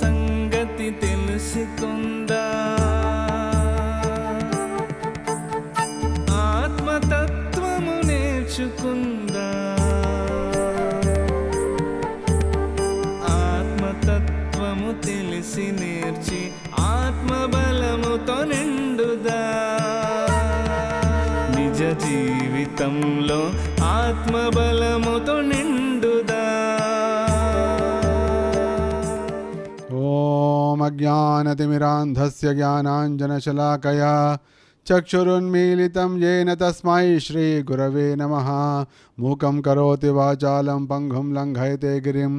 సంగతి తెలుసుకుందా ఆత్మతత్వము నేర్చుకుందా ఆత్మతత్వము తెలిసి నేర్చి ఆత్మబలముతో నిండుదా నిజ జీవితంలో ఆత్మబలం ज्ञानतिमिरान्धस्य ज्ञानाञ्जनशलाकया चक्षुरुन्मीलितं येन तस्मै श्रीगुरवे नमः मूकं करोति वाचालं लंघयते लङ्घयते गिरिं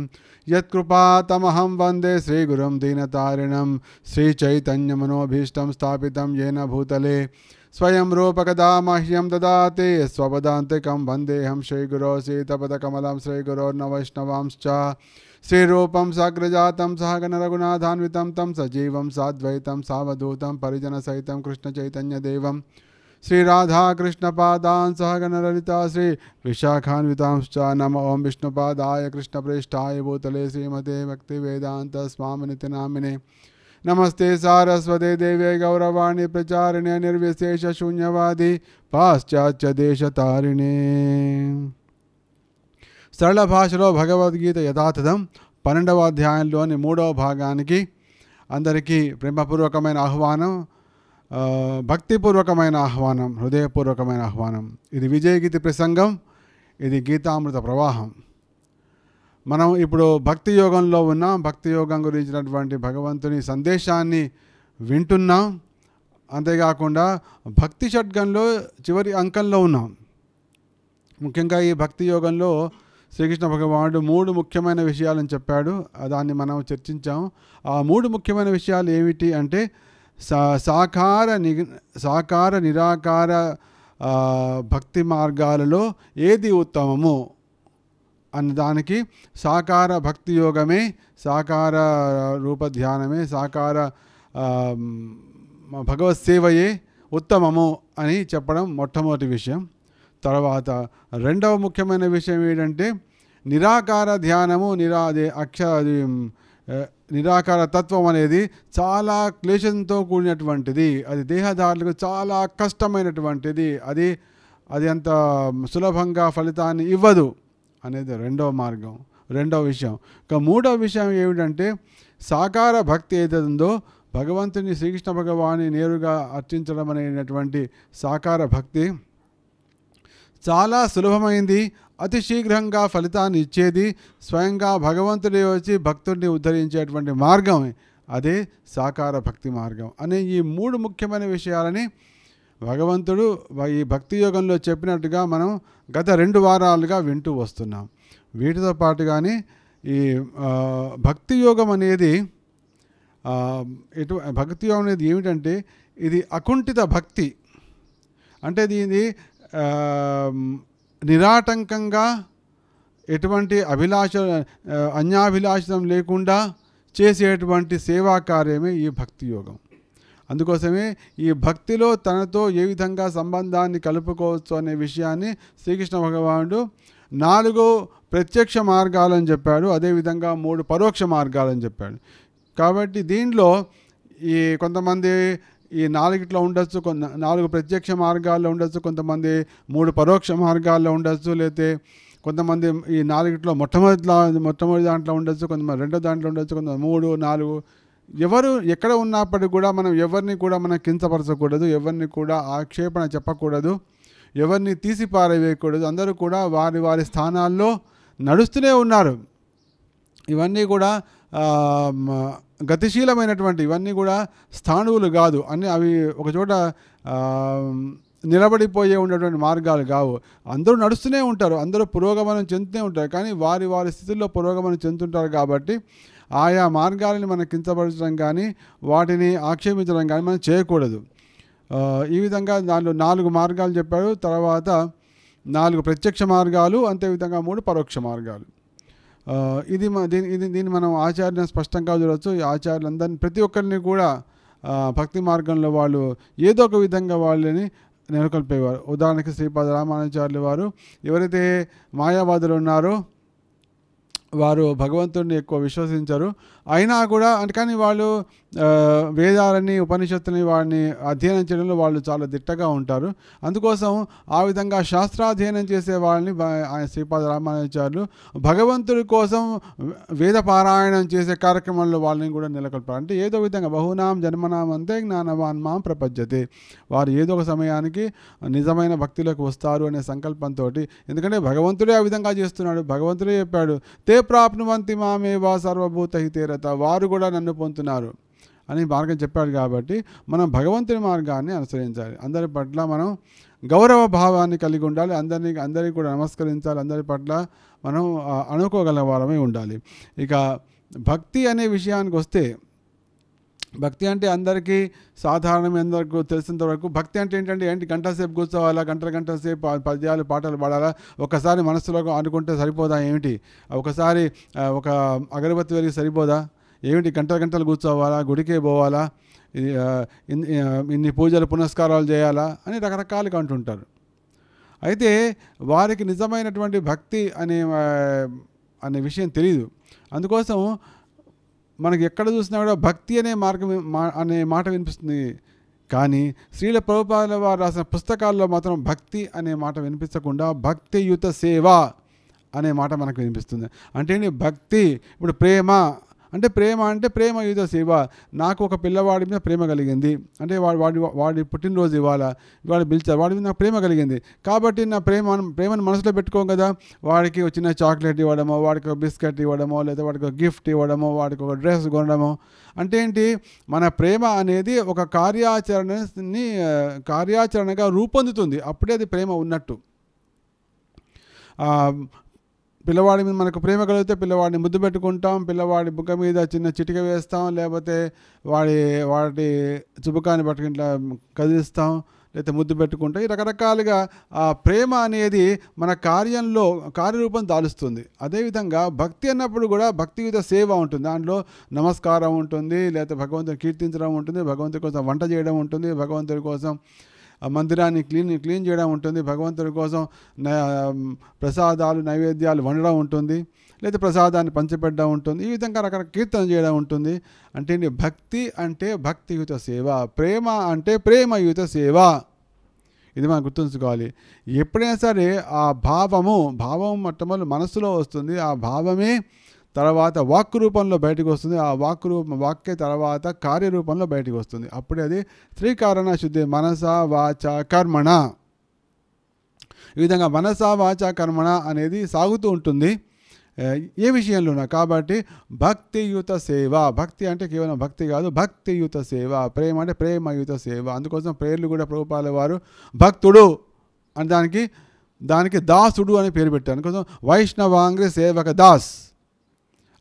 यत्कृपातमहं वन्दे श्रीगुरुं दीनतारिणं श्रीचैतन्यमनोभीष्टं स्थापितं येन भूतले स्वयं रूपकदा मह्यं ददाति स्वपदान्तिकं वन्देऽहं श्रीगुरो सीतपदकमलं श्रीगुरोर्नवैष्णवांश्च श्रीरूपं सग्रजातं सहगन रघुनाथान्वितं तं सजीवं साद्वैतं सावधूतं परिजनसहितं कृष्णचैतन्यदेवं श्रीराधाकृष्णपादान् सहगणललिता श्री विशाखान्विता नम ॐ विष्णुपादाय कृष्णप्रेष्ठाय भूतले श्रीमते भक्तिवेदान्तस्वामिनितिनामिने नमस्ते सारस्वते देवे गौरवाणी प्रचारिणे निर्विशेष शून्यवादी देश पाश्चात्यदेशतारिणे సరళ భాషలో భగవద్గీత యథాతథం పన్నెండవ అధ్యాయంలోని మూడవ భాగానికి అందరికీ ప్రేమపూర్వకమైన ఆహ్వానం భక్తిపూర్వకమైన ఆహ్వానం హృదయపూర్వకమైన ఆహ్వానం ఇది విజయగీతి ప్రసంగం ఇది గీతామృత ప్రవాహం మనం ఇప్పుడు భక్తి యోగంలో ఉన్నాం భక్తి యోగం గురించినటువంటి భగవంతుని సందేశాన్ని వింటున్నాం అంతేకాకుండా భక్తి షడ్గంలో చివరి అంకంలో ఉన్నాం ముఖ్యంగా ఈ భక్తి యోగంలో శ్రీకృష్ణ భగవానుడు మూడు ముఖ్యమైన విషయాలను చెప్పాడు దాన్ని మనం చర్చించాము ఆ మూడు ముఖ్యమైన విషయాలు ఏమిటి అంటే సాకార ని సాకార నిరాకార భక్తి మార్గాలలో ఏది ఉత్తమము అన్నదానికి సాకార భక్తి యోగమే సాకార రూపధ్యానమే సాకార భగవత్ సేవయే ఉత్తమము అని చెప్పడం మొట్టమొదటి విషయం తర్వాత రెండవ ముఖ్యమైన విషయం ఏంటంటే నిరాకార ధ్యానము నిరా అక్ష నిరాకార తత్వం అనేది చాలా క్లేశంతో కూడినటువంటిది అది దేహదారులకు చాలా కష్టమైనటువంటిది అది అది అంత సులభంగా ఫలితాన్ని ఇవ్వదు అనేది రెండవ మార్గం రెండవ విషయం ఇక మూడవ విషయం ఏమిటంటే సాకార భక్తి ఏదైందో భగవంతుని శ్రీకృష్ణ భగవాన్ని నేరుగా అర్చించడం అనేటువంటి సాకార భక్తి చాలా సులభమైంది అతి శీఘ్రంగా ఫలితాన్ని ఇచ్చేది స్వయంగా భగవంతుడి వచ్చి భక్తుడిని ఉద్ధరించేటువంటి మార్గం అదే సాకార భక్తి మార్గం అనే ఈ మూడు ముఖ్యమైన విషయాలని భగవంతుడు ఈ భక్తి యోగంలో చెప్పినట్టుగా మనం గత రెండు వారాలుగా వింటూ వస్తున్నాం వీటితో పాటు కానీ ఈ భక్తి యోగం అనేది ఎటు భక్తి యోగం అనేది ఏమిటంటే ఇది అకుంఠిత భక్తి అంటే దీని నిరాటంకంగా ఎటువంటి అభిలాష అన్యాభిలాషితం లేకుండా చేసేటువంటి సేవా కార్యమే ఈ భక్తి యోగం అందుకోసమే ఈ భక్తిలో తనతో ఏ విధంగా సంబంధాన్ని కలుపుకోవచ్చు అనే విషయాన్ని శ్రీకృష్ణ భగవానుడు నాలుగు ప్రత్యక్ష మార్గాలని చెప్పాడు అదేవిధంగా మూడు పరోక్ష మార్గాలని చెప్పాడు కాబట్టి దీనిలో ఈ కొంతమంది ఈ నాలుగిట్లో ఉండొచ్చు కొంత నాలుగు ప్రత్యక్ష మార్గాల్లో ఉండొచ్చు కొంతమంది మూడు పరోక్ష మార్గాల్లో ఉండొచ్చు లేతే కొంతమంది ఈ నాలుగిట్లో మొట్టమొదటిలో మొట్టమొదటి దాంట్లో ఉండొచ్చు కొంతమంది రెండో దాంట్లో ఉండొచ్చు కొంతమంది మూడు నాలుగు ఎవరు ఎక్కడ ఉన్నప్పటికీ కూడా మనం ఎవరిని కూడా మనం కించపరచకూడదు ఎవరిని కూడా ఆక్షేపణ చెప్పకూడదు ఎవరిని తీసి పారవేయకూడదు అందరూ కూడా వారి వారి స్థానాల్లో నడుస్తూనే ఉన్నారు ఇవన్నీ కూడా గతిశీలమైనటువంటి ఇవన్నీ కూడా స్థాణువులు కాదు అన్ని అవి ఒకచోట నిలబడిపోయే ఉండేటువంటి మార్గాలు కావు అందరూ నడుస్తూనే ఉంటారు అందరూ పురోగమనం చెందుతూనే ఉంటారు కానీ వారి వారి స్థితిలో పురోగమనం చెందుతుంటారు కాబట్టి ఆయా మార్గాలని మనం కించపరచడం కానీ వాటిని ఆక్షేపించడం కానీ మనం చేయకూడదు ఈ విధంగా దానిలో నాలుగు మార్గాలు చెప్పాడు తర్వాత నాలుగు ప్రత్యక్ష మార్గాలు అంతే విధంగా మూడు పరోక్ష మార్గాలు ఇది దీని ఇది దీన్ని మనం ఆచార్యని స్పష్టంగా చూడవచ్చు ఈ ఆచార్యులందరినీ ప్రతి ఒక్కరిని కూడా భక్తి మార్గంలో వాళ్ళు ఏదో ఒక విధంగా వాళ్ళని నెలకొల్పేవారు ఉదాహరణకి శ్రీపాద రామానుచార్యులు వారు ఎవరైతే మాయావాదులు ఉన్నారో వారు భగవంతుడిని ఎక్కువ విశ్వసించరు అయినా కూడా అందుకని కానీ వాళ్ళు వేదాలని ఉపనిషత్తుని వాడిని అధ్యయనం చేయడంలో వాళ్ళు చాలా దిట్టగా ఉంటారు అందుకోసం ఆ విధంగా శాస్త్రాధ్యయనం చేసే వాళ్ళని ఆయన శ్రీపాద రామానుచార్యులు భగవంతుడి కోసం వేద పారాయణం చేసే కార్యక్రమంలో వాళ్ళని కూడా నెలకొల్పారు అంటే ఏదో విధంగా బహునాం జన్మనాం అంతే జ్ఞానవాన్ మాం ప్రపంచతే వారు ఏదో ఒక సమయానికి నిజమైన భక్తిలోకి వస్తారు అనే సంకల్పంతో ఎందుకంటే భగవంతుడే ఆ విధంగా చేస్తున్నాడు భగవంతుడే చెప్పాడు తే ప్రాప్నువంతి మామేవా సర్వభూత హితేర జాగ్రత్త వారు కూడా నన్ను పొందుతున్నారు అని మార్గం చెప్పాడు కాబట్టి మనం భగవంతుని మార్గాన్ని అనుసరించాలి అందరి పట్ల మనం గౌరవ భావాన్ని కలిగి ఉండాలి అందరినీ అందరికీ కూడా నమస్కరించాలి అందరి పట్ల మనం అనుకోగలవారమే ఉండాలి ఇక భక్తి అనే విషయానికి వస్తే భక్తి అంటే అందరికీ సాధారణమే అందరికీ తెలిసినంత వరకు భక్తి అంటే ఏంటంటే ఏంటి గంట సేపు కూర్చోవాలా గంటల గంటల సేపు పద్యాలు పాటలు పాడాలా ఒకసారి మనసులో అనుకుంటే సరిపోదా ఏమిటి ఒకసారి ఒక అగరబత్తి వెలిగి సరిపోదా ఏమిటి గంటల గంటలు కూర్చోవాలా గుడికే పోవాలా ఇన్ని పూజలు పునస్కారాలు చేయాలా అని రకరకాలుగా అంటుంటారు అయితే వారికి నిజమైనటువంటి భక్తి అనే అనే విషయం తెలియదు అందుకోసం మనకి ఎక్కడ చూసినా కూడా భక్తి అనే మార్గం అనే మాట వినిపిస్తుంది కానీ శ్రీల ప్రభుపాదుల వారు రాసిన పుస్తకాల్లో మాత్రం భక్తి అనే మాట వినిపించకుండా భక్తియుత సేవ అనే మాట మనకు వినిపిస్తుంది అంటే భక్తి ఇప్పుడు ప్రేమ అంటే ప్రేమ అంటే ప్రేమ యూజ్ సేవ నాకు ఒక పిల్లవాడి మీద ప్రేమ కలిగింది అంటే వాడి వాడి వాడి పుట్టినరోజు ఇవాళ వాడు పిలిచారు వాడి మీద నాకు ప్రేమ కలిగింది కాబట్టి నా ప్రేమ ప్రేమను మనసులో పెట్టుకోం కదా వాడికి వచ్చిన చాక్లెట్ ఇవ్వడమో వాడికి ఒక బిస్కెట్ ఇవ్వడమో లేదా వాడికి ఒక గిఫ్ట్ ఇవ్వడమో వాడికి ఒక డ్రెస్ కొనడమో అంటే ఏంటి మన ప్రేమ అనేది ఒక కార్యాచరణని కార్యాచరణగా రూపొందుతుంది అప్పుడే అది ప్రేమ ఉన్నట్టు పిల్లవాడి మీద మనకు ప్రేమ కలిగితే పిల్లవాడిని ముద్దు పెట్టుకుంటాం పిల్లవాడి బుగ్గ మీద చిన్న చిటిక వేస్తాం లేకపోతే వాడి వాటి చుబుకాన్ని పట్టుకు కదిలిస్తాం లేకపోతే ముద్దు పెట్టుకుంటాం ఈ రకరకాలుగా ఆ ప్రేమ అనేది మన కార్యంలో కార్యరూపం దాలుస్తుంది అదేవిధంగా భక్తి అన్నప్పుడు కూడా యుద్ధ సేవ ఉంటుంది దాంట్లో నమస్కారం ఉంటుంది లేకపోతే భగవంతుని కీర్తించడం ఉంటుంది భగవంతుడి కోసం వంట చేయడం ఉంటుంది భగవంతుడి కోసం ఆ మందిరాన్ని క్లీన్ క్లీన్ చేయడం ఉంటుంది భగవంతుడి కోసం ప్రసాదాలు నైవేద్యాలు వండడం ఉంటుంది లేదా ప్రసాదాన్ని పంచిపెట్టడం ఉంటుంది ఈ విధంగా రకరకాల కీర్తన చేయడం ఉంటుంది అంటే భక్తి అంటే భక్తియుత సేవ ప్రేమ అంటే ప్రేమయుత సేవ ఇది మనం గుర్తుంచుకోవాలి ఎప్పుడైనా సరే ఆ భావము భావం మొట్టమొదటి మనసులో వస్తుంది ఆ భావమే తర్వాత వాక్ రూపంలో బయటకు వస్తుంది ఆ వాక్ రూప వాక్య తర్వాత కార్యరూపంలో బయటకు వస్తుంది అప్పుడే అది త్రికారణ శుద్ధి మనస వాచ కర్మణ ఈ విధంగా మనస వాచ కర్మణ అనేది సాగుతూ ఉంటుంది ఏ విషయంలోన కాబట్టి భక్తియుత సేవ భక్తి అంటే కేవలం భక్తి కాదు భక్తియుత సేవ ప్రేమ అంటే ప్రేమయుత సేవ అందుకోసం ప్రేర్లు కూడా ప్రభుపాల వారు భక్తుడు అని దానికి దానికి దాసుడు అని పేరు పెట్టారు అందుకోసం వైష్ణవాంగ్రి సేవక దాస్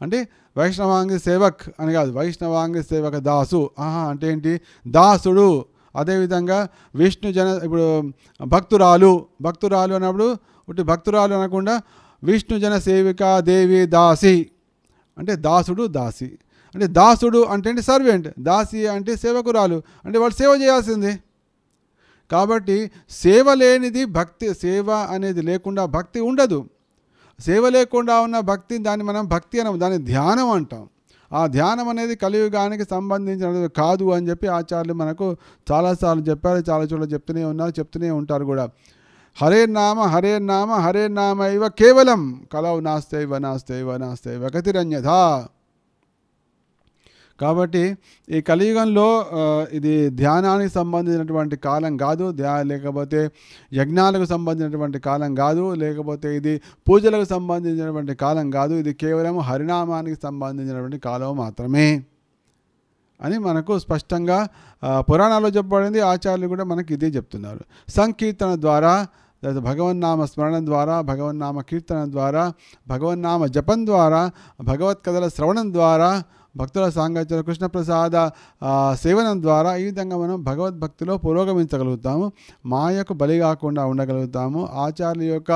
అంటే వైష్ణవాంగ సేవక్ అని కాదు వైష్ణవాంగ సేవక దాసు ఆహా అంటే ఏంటి దాసుడు అదేవిధంగా విష్ణు జన ఇప్పుడు భక్తురాలు భక్తురాలు అన్నప్పుడు ఒకటి భక్తురాలు అనకుండా విష్ణు జన సేవిక దేవి దాసి అంటే దాసుడు దాసి అంటే దాసుడు అంటే సర్వెంట్ దాసి అంటే సేవకురాలు అంటే వాళ్ళు సేవ చేయాల్సింది కాబట్టి సేవ లేనిది భక్తి సేవ అనేది లేకుండా భక్తి ఉండదు సేవ లేకుండా ఉన్న భక్తి దాన్ని మనం భక్తి అనం దాన్ని ధ్యానం అంటాం ఆ ధ్యానం అనేది కలియుగానికి సంబంధించిన కాదు అని చెప్పి ఆచార్యులు మనకు చాలాసార్లు చెప్పారు చాలా చోట్ల చెప్తూనే ఉన్నారు చెప్తూనే ఉంటారు కూడా హరే నామ హరే నామ హరే నామ ఇవ కేవలం కలవు నాస్తైవ నాస్తైవ నాస్తైవ గతిరన్యథ కాబట్టి ఈ కలియుగంలో ఇది ధ్యానానికి సంబంధించినటువంటి కాలం కాదు ధ్యా లేకపోతే యజ్ఞాలకు సంబంధించినటువంటి కాలం కాదు లేకపోతే ఇది పూజలకు సంబంధించినటువంటి కాలం కాదు ఇది కేవలం హరినామానికి సంబంధించినటువంటి కాలం మాత్రమే అని మనకు స్పష్టంగా పురాణాల్లో చెప్పబడింది ఆచార్యులు కూడా మనకి ఇదే చెప్తున్నారు సంకీర్తన ద్వారా తర్వాత భగవన్నామ స్మరణ ద్వారా భగవన్నామ కీర్తన ద్వారా భగవన్నామ జపం ద్వారా భగవత్ కథల శ్రవణం ద్వారా భక్తుల సాంగత్యంలో కృష్ణప్రసాద సేవనం ద్వారా ఈ విధంగా మనం భగవద్భక్తిలో పురోగమించగలుగుతాము మాయకు బలి కాకుండా ఉండగలుగుతాము ఆచార్యుల యొక్క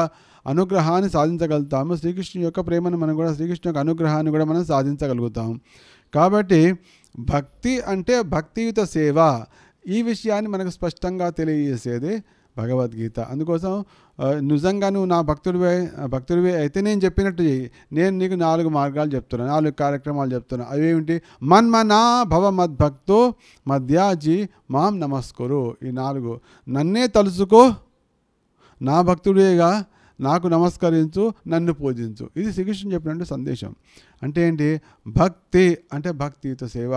అనుగ్రహాన్ని సాధించగలుగుతాము శ్రీకృష్ణుని యొక్క ప్రేమను మనం కూడా శ్రీకృష్ణు యొక్క అనుగ్రహాన్ని కూడా మనం సాధించగలుగుతాము కాబట్టి భక్తి అంటే భక్తియుత సేవ ఈ విషయాన్ని మనకు స్పష్టంగా తెలియజేసేది భగవద్గీత అందుకోసం నిజంగా నువ్వు నా భక్తుడివే భక్తుడివే అయితే నేను చెప్పినట్టు చెయ్యి నేను నీకు నాలుగు మార్గాలు చెప్తున్నాను నాలుగు కార్యక్రమాలు చెప్తున్నాను అవేమిటి మన్మనా భవ మద్భక్తో మధ్యాజి మాం నమస్కరు ఈ నాలుగు నన్నే తలుచుకో నా భక్తుడేగా నాకు నమస్కరించు నన్ను పూజించు ఇది శ్రీకృష్ణుడు చెప్పినట్టు సందేశం అంటే ఏంటి భక్తి అంటే భక్తితో సేవ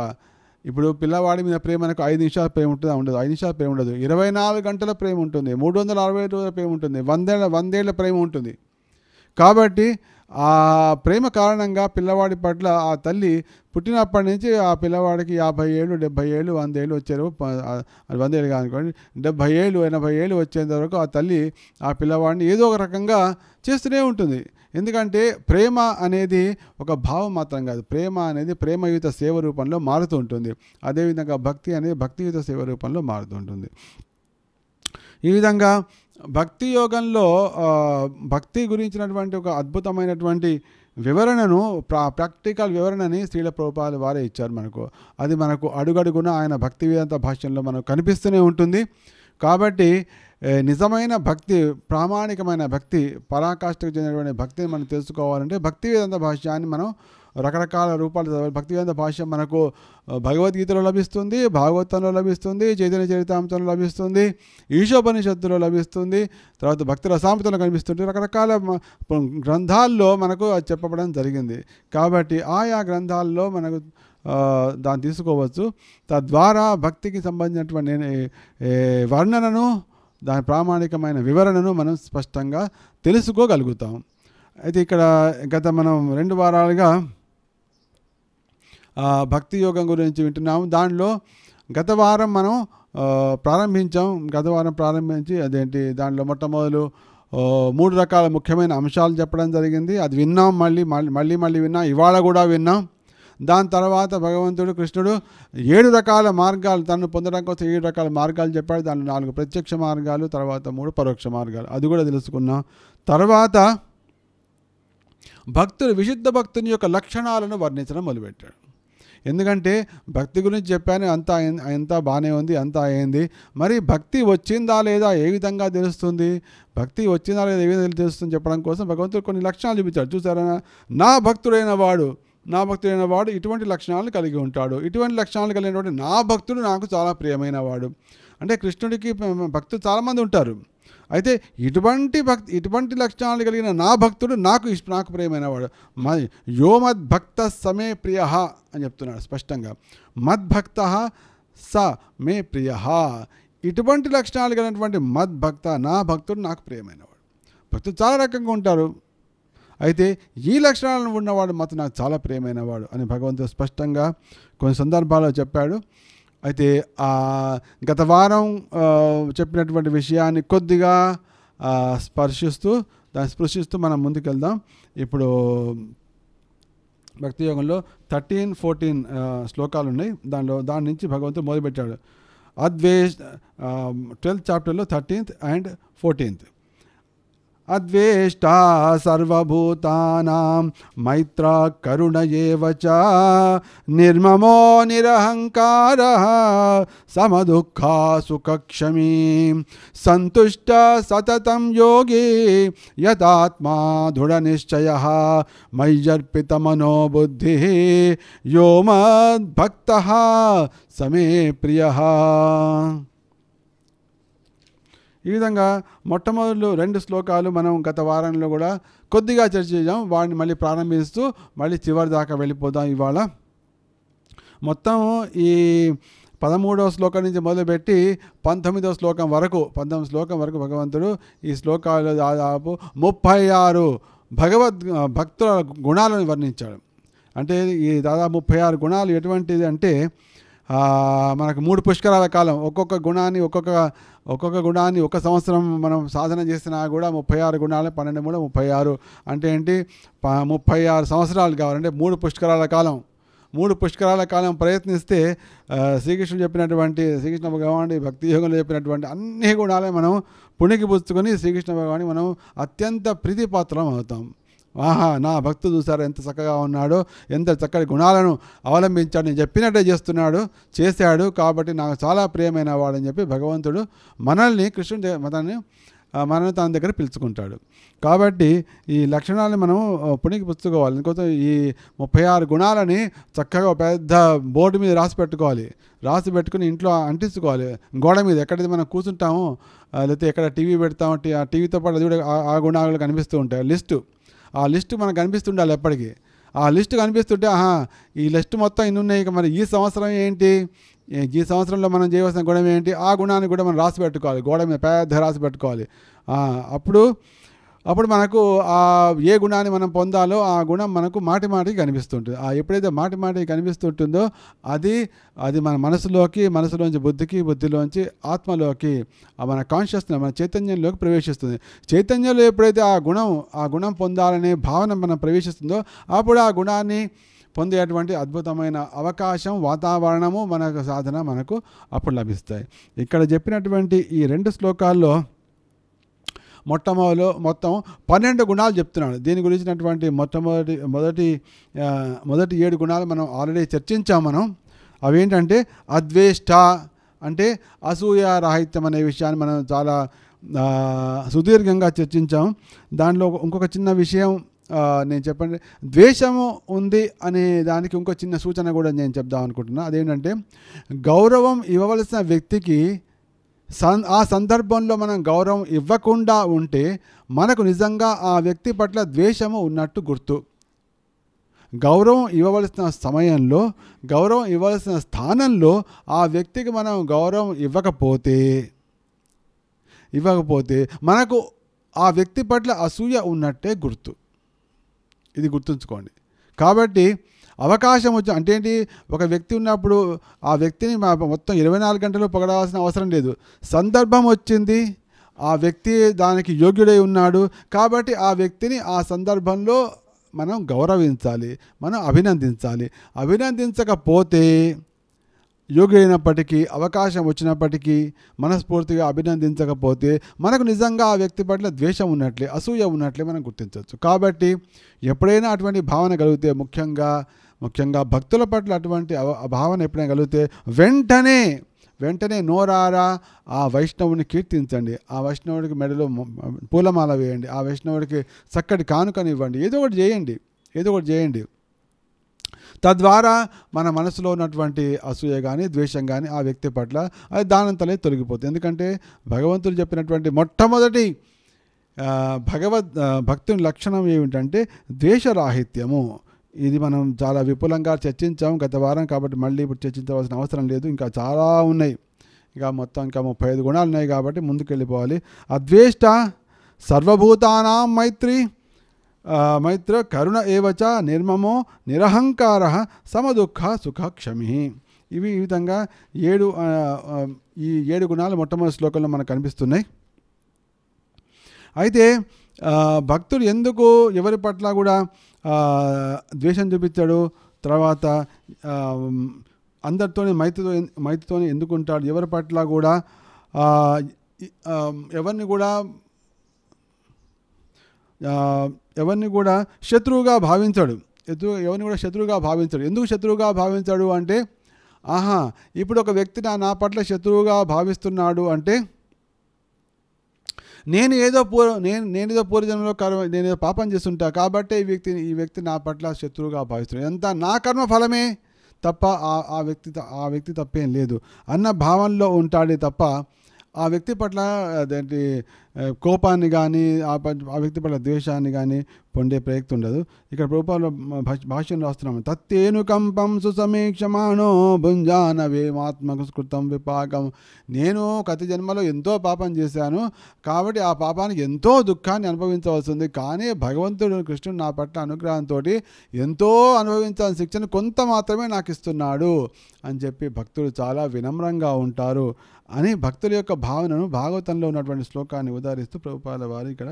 ఇప్పుడు పిల్లవాడి మీద ప్రేమ అనకు ఐదు నిమిషాల ప్రేమ ఉంటుంది ఉండదు ఐదు నిమిషాల ప్రేమ ఉండదు ఇరవై నాలుగు గంటల ప్రేమ ఉంటుంది మూడు వందల అరవై ఐదు రోజుల ప్రేమ ఉంటుంది వందేళ్ళ వందేళ్ల ప్రేమ ఉంటుంది కాబట్టి ఆ ప్రేమ కారణంగా పిల్లవాడి పట్ల ఆ తల్లి పుట్టినప్పటి నుంచి ఆ పిల్లవాడికి యాభై ఏళ్ళు డెబ్భై ఏళ్ళు వంద ఏళ్ళు వచ్చారు వంద ఏళ్ళు కానుకోండి డెబ్భై ఏళ్ళు ఎనభై ఏళ్ళు వచ్చేంత వరకు ఆ తల్లి ఆ పిల్లవాడిని ఏదో ఒక రకంగా చేస్తూనే ఉంటుంది ఎందుకంటే ప్రేమ అనేది ఒక భావం మాత్రం కాదు ప్రేమ అనేది ప్రేమయుత సేవ రూపంలో మారుతూ ఉంటుంది అదేవిధంగా భక్తి అనేది భక్తియుత సేవ రూపంలో మారుతూ ఉంటుంది ఈ విధంగా భక్తి యోగంలో భక్తి గురించినటువంటి ఒక అద్భుతమైనటువంటి వివరణను ప్రా ప్రాక్టికల్ వివరణని శ్రీల ప్రభుపాలు వారే ఇచ్చారు మనకు అది మనకు అడుగడుగున ఆయన భక్తి వేదంత భాష్యంలో మనకు కనిపిస్తూనే ఉంటుంది కాబట్టి నిజమైన భక్తి ప్రామాణికమైన భక్తి పరాకాష్ఠకు చెందినటువంటి భక్తిని మనం తెలుసుకోవాలంటే భక్తి వేదంత భాష్యాన్ని మనం రకరకాల రూపాలు చదవాలి భక్తి వేదంత భాష్యం మనకు భగవద్గీతలో లభిస్తుంది భాగవతంలో లభిస్తుంది చైతన్య చరితాంశంలో లభిస్తుంది ఈశోపనిషత్తులో లభిస్తుంది తర్వాత భక్తి రసాంతంలో కనిపిస్తుంది రకరకాల గ్రంథాల్లో మనకు చెప్పబడడం జరిగింది కాబట్టి ఆయా గ్రంథాల్లో మనకు దాన్ని తీసుకోవచ్చు తద్వారా భక్తికి సంబంధించినటువంటి వర్ణనను దాని ప్రామాణికమైన వివరణను మనం స్పష్టంగా తెలుసుకోగలుగుతాం అయితే ఇక్కడ గత మనం రెండు వారాలుగా భక్తి యోగం గురించి వింటున్నాము దానిలో గత వారం మనం ప్రారంభించాం గత వారం ప్రారంభించి అదేంటి దానిలో మొట్టమొదలు మూడు రకాల ముఖ్యమైన అంశాలు చెప్పడం జరిగింది అది విన్నాం మళ్ళీ మళ్ళీ మళ్ళీ విన్నాం ఇవాళ కూడా విన్నాం దాని తర్వాత భగవంతుడు కృష్ణుడు ఏడు రకాల మార్గాలు తను పొందడం కోసం ఏడు రకాల మార్గాలు చెప్పాడు దాని నాలుగు ప్రత్యక్ష మార్గాలు తర్వాత మూడు పరోక్ష మార్గాలు అది కూడా తెలుసుకున్నాం తర్వాత భక్తుడు విశుద్ధ భక్తుని యొక్క లక్షణాలను వర్ణించడం మొదలుపెట్టాడు ఎందుకంటే భక్తి గురించి చెప్పాను అంతా అంతా బాగానే ఉంది అంతా అయింది మరి భక్తి వచ్చిందా లేదా ఏ విధంగా తెలుస్తుంది భక్తి వచ్చిందా లేదా ఏ విధంగా తెలుస్తుంది చెప్పడం కోసం భగవంతుడు కొన్ని లక్షణాలు చూపించాడు చూసారా నా భక్తుడైన వాడు నా భక్తుడైన వాడు ఇటువంటి లక్షణాలను కలిగి ఉంటాడు ఇటువంటి లక్షణాలు కలిగినటువంటి నా భక్తుడు నాకు చాలా ప్రియమైన వాడు అంటే కృష్ణుడికి భక్తులు చాలామంది ఉంటారు అయితే ఇటువంటి భక్తి ఇటువంటి లక్షణాలు కలిగిన నా భక్తుడు నాకు నాకు ప్రియమైన వాడు మ యో మద్భక్త సమే ప్రియ అని చెప్తున్నాడు స్పష్టంగా మద్భక్త స మే ప్రియ ఇటువంటి లక్షణాలు కలిగినటువంటి మద్భక్త నా భక్తుడు నాకు ప్రియమైనవాడు భక్తులు చాలా రకంగా ఉంటారు అయితే ఈ లక్షణాలను ఉన్నవాడు మాత్రం నాకు చాలా ప్రియమైనవాడు అని భగవంతుడు స్పష్టంగా కొన్ని సందర్భాల్లో చెప్పాడు అయితే గత వారం చెప్పినటువంటి విషయాన్ని కొద్దిగా స్పర్శిస్తూ దాన్ని స్పృశిస్తూ మనం ముందుకెళ్దాం ఇప్పుడు భక్తి యోగంలో థర్టీన్ ఫోర్టీన్ శ్లోకాలు ఉన్నాయి దానిలో దాని నుంచి భగవంతుడు మొదలుపెట్టాడు అద్వేష్ ట్వెల్త్ చాప్టర్లో థర్టీన్త్ అండ్ ఫోర్టీన్త్ अद्वेष्टा सर्वभूतानां मैत्रा करुण एव च निर्ममो निरहङ्कारः समदुःखा सुखक्षमी सन्तुष्ट सततं योगी यदात्मा दृढनिश्चयः बुद्धिः यो मद्भक्तः समे प्रियः ఈ విధంగా మొట్టమొదలు రెండు శ్లోకాలు మనం గత వారంలో కూడా కొద్దిగా చర్చ చేద్దాం వాటిని మళ్ళీ ప్రారంభిస్తూ మళ్ళీ చివరి దాకా వెళ్ళిపోదాం ఇవాళ మొత్తం ఈ పదమూడవ శ్లోకం నుంచి మొదలుపెట్టి పంతొమ్మిదవ శ్లోకం వరకు పంతొమ్మిది శ్లోకం వరకు భగవంతుడు ఈ శ్లోకాలు దాదాపు ముప్పై ఆరు భగవద్ భక్తుల గుణాలను వర్ణించాడు అంటే ఈ దాదాపు ముప్పై ఆరు గుణాలు ఎటువంటిది అంటే మనకు మూడు పుష్కరాల కాలం ఒక్కొక్క గుణాన్ని ఒక్కొక్క ఒక్కొక్క గుణాన్ని ఒక సంవత్సరం మనం సాధన చేసినా కూడా ముప్పై ఆరు గుణాలు పన్నెండు మూడు ముప్పై ఆరు అంటే ఏంటి ముప్పై ఆరు సంవత్సరాలు కావాలంటే మూడు పుష్కరాల కాలం మూడు పుష్కరాల కాలం ప్రయత్నిస్తే శ్రీకృష్ణుడు చెప్పినటువంటి శ్రీకృష్ణ భగవాన్ భక్తి యోగంలో చెప్పినటువంటి అన్ని గుణాలే మనం పుణికి పుచ్చుకొని శ్రీకృష్ణ భగవాని మనం అత్యంత ప్రీతిపాత్రం అవుతాం ఆహా నా భక్తుడు చూసారు ఎంత చక్కగా ఉన్నాడో ఎంత చక్కటి గుణాలను అవలంబించాడు నేను చెప్పినట్టే చేస్తున్నాడు చేశాడు కాబట్టి నాకు చాలా ప్రియమైన వాడని చెప్పి భగవంతుడు మనల్ని కృష్ణుడి మతాన్ని మనల్ని తన దగ్గర పిలుచుకుంటాడు కాబట్టి ఈ లక్షణాలను మనం పుణికి పుచ్చుకోవాలి ఇంకోసం ఈ ముప్పై ఆరు గుణాలని చక్కగా పెద్ద బోర్డు మీద రాసి పెట్టుకోవాలి రాసి పెట్టుకుని ఇంట్లో అంటించుకోవాలి గోడ మీద ఎక్కడైతే మనం కూర్చుంటామో లేకపోతే ఎక్కడ టీవీ పెడతామో ఆ టీవీతో పాటు అది కూడా ఆ గుణాలు కనిపిస్తూ ఉంటాయి లిస్టు ఆ లిస్టు మనకు కనిపిస్తుండాలి ఎప్పటికీ ఆ లిస్టు కనిపిస్తుంటే ఆహా ఈ లిస్టు మొత్తం ఇన్ని ఉన్నాయి ఇక మరి ఈ సంవత్సరం ఏంటి ఈ సంవత్సరంలో మనం చేయవలసిన గుణం ఏంటి ఆ గుణాన్ని కూడా మనం రాసి పెట్టుకోవాలి గోడ మీద పెద్ద రాసి పెట్టుకోవాలి అప్పుడు అప్పుడు మనకు ఆ ఏ గుణాన్ని మనం పొందాలో ఆ గుణం మనకు మాటి మాటి కనిపిస్తుంటుంది ఆ ఎప్పుడైతే మాటి మాటి కనిపిస్తుంటుందో అది అది మన మనసులోకి మనసులోంచి బుద్ధికి బుద్ధిలోంచి ఆత్మలోకి మన కాన్షియస్నెస్ మన చైతన్యంలోకి ప్రవేశిస్తుంది చైతన్యంలో ఎప్పుడైతే ఆ గుణం ఆ గుణం పొందాలనే భావన మనం ప్రవేశిస్తుందో అప్పుడు ఆ గుణాన్ని పొందేటువంటి అద్భుతమైన అవకాశం వాతావరణము మనకు సాధన మనకు అప్పుడు లభిస్తాయి ఇక్కడ చెప్పినటువంటి ఈ రెండు శ్లోకాల్లో మొట్టమొదలో మొత్తం పన్నెండు గుణాలు చెప్తున్నాడు దీని గురించినటువంటి మొట్టమొదటి మొదటి మొదటి ఏడు గుణాలు మనం ఆల్రెడీ చర్చించాం మనం అవేంటంటే అద్వేష్ట అంటే అసూయారాహిత్యం అనే విషయాన్ని మనం చాలా సుదీర్ఘంగా చర్చించాం దానిలో ఇంకొక చిన్న విషయం నేను చెప్పండి ద్వేషము ఉంది అనే దానికి ఇంకో చిన్న సూచన కూడా నేను చెప్దాం అనుకుంటున్నాను అదేంటంటే గౌరవం ఇవ్వవలసిన వ్యక్తికి సన్ ఆ సందర్భంలో మనం గౌరవం ఇవ్వకుండా ఉంటే మనకు నిజంగా ఆ వ్యక్తి పట్ల ద్వేషము ఉన్నట్టు గుర్తు గౌరవం ఇవ్వవలసిన సమయంలో గౌరవం ఇవ్వవలసిన స్థానంలో ఆ వ్యక్తికి మనం గౌరవం ఇవ్వకపోతే ఇవ్వకపోతే మనకు ఆ వ్యక్తి పట్ల అసూయ ఉన్నట్టే గుర్తు ఇది గుర్తుంచుకోండి కాబట్టి అవకాశం వచ్చి అంటే ఏంటి ఒక వ్యక్తి ఉన్నప్పుడు ఆ వ్యక్తిని మొత్తం ఇరవై నాలుగు గంటలు పొగడాల్సిన అవసరం లేదు సందర్భం వచ్చింది ఆ వ్యక్తి దానికి యోగ్యుడై ఉన్నాడు కాబట్టి ఆ వ్యక్తిని ఆ సందర్భంలో మనం గౌరవించాలి మనం అభినందించాలి అభినందించకపోతే యోగ్యుడైనప్పటికీ అవకాశం వచ్చినప్పటికీ మనస్ఫూర్తిగా అభినందించకపోతే మనకు నిజంగా ఆ వ్యక్తి పట్ల ద్వేషం ఉన్నట్లే అసూయ ఉన్నట్లే మనం గుర్తించవచ్చు కాబట్టి ఎప్పుడైనా అటువంటి భావన కలిగితే ముఖ్యంగా ముఖ్యంగా భక్తుల పట్ల అటువంటి భావన ఎప్పుడైనా కలిగితే వెంటనే వెంటనే నోరారా ఆ వైష్ణవుని కీర్తించండి ఆ వైష్ణవుడికి మెడలో పూలమాల వేయండి ఆ వైష్ణవుడికి చక్కటి కానుకని ఇవ్వండి ఏదో ఒకటి చేయండి ఏదో ఒకటి చేయండి తద్వారా మన మనసులో ఉన్నటువంటి అసూయ కానీ ద్వేషం కానీ ఆ వ్యక్తి పట్ల అది దానంతలే తొలగిపోతుంది ఎందుకంటే భగవంతుడు చెప్పినటువంటి మొట్టమొదటి భగవద్ భక్తుని లక్షణం ఏమిటంటే ద్వేషరాహిత్యము ఇది మనం చాలా విపులంగా చర్చించాం గత వారం కాబట్టి మళ్ళీ ఇప్పుడు చర్చించవలసిన అవసరం లేదు ఇంకా చాలా ఉన్నాయి ఇంకా మొత్తం ఇంకా ముప్పై ఐదు గుణాలు ఉన్నాయి కాబట్టి ముందుకెళ్ళిపోవాలి అద్వేష్ట సర్వభూతానాం మైత్రి మైత్ర కరుణ ఏవచ నిర్మమో నిరహంకార సమదుఃఖ సుఖ క్షమి ఇవి ఈ విధంగా ఏడు ఈ ఏడు గుణాలు మొట్టమొదటి శ్లోకంలో మనకు కనిపిస్తున్నాయి అయితే భక్తుడు ఎందుకు ఎవరి పట్ల కూడా ద్వేషం చూపించాడు తర్వాత అందరితోనే మైతితో మైతితోనే ఎందుకుంటాడు ఎవరి పట్ల కూడా ఎవరిని కూడా ఎవరిని కూడా శత్రువుగా భావించాడు శత్రువు ఎవరిని కూడా శత్రువుగా భావించాడు ఎందుకు శత్రువుగా భావించాడు అంటే ఆహా ఇప్పుడు ఒక వ్యక్తి నా పట్ల శత్రువుగా భావిస్తున్నాడు అంటే నేను ఏదో పూర్వ నేను నేనేదో పూర్వజన్మలో కర్మ ఏదో పాపం చేస్తుంటా కాబట్టి ఈ వ్యక్తి ఈ వ్యక్తి నా పట్ల శత్రువుగా భావిస్తున్నాడు ఎంత నా కర్మ ఫలమే తప్ప ఆ వ్యక్తి ఆ వ్యక్తి తప్పేం లేదు అన్న భావనలో ఉంటాడే తప్ప ఆ వ్యక్తి పట్ల అదేంటి కోపాన్ని కానీ ఆ వ్యక్తి పట్ల ద్వేషాన్ని కానీ పొందే ప్రయక్తి ఉండదు ఇక్కడ ప్రభుపాలు భాష్యం రాస్తున్నాము కంపం సుసమీక్షమాణో భుంజాన వేమాత్మక స్కృతం విపాకం నేను కతి జన్మలో ఎంతో పాపం చేశాను కాబట్టి ఆ పాపానికి ఎంతో దుఃఖాన్ని అనుభవించవలసింది కానీ భగవంతుడు కృష్ణుడు నా పట్ల అనుగ్రహంతో ఎంతో అనుభవించాల్సిన శిక్షను కొంత మాత్రమే నాకు ఇస్తున్నాడు అని చెప్పి భక్తులు చాలా వినమ్రంగా ఉంటారు అని భక్తుల యొక్క భావనను భాగవతంలో ఉన్నటువంటి శ్లోకాన్ని ఉదాహరిస్తూ ప్రభుపాల వారు ఇక్కడ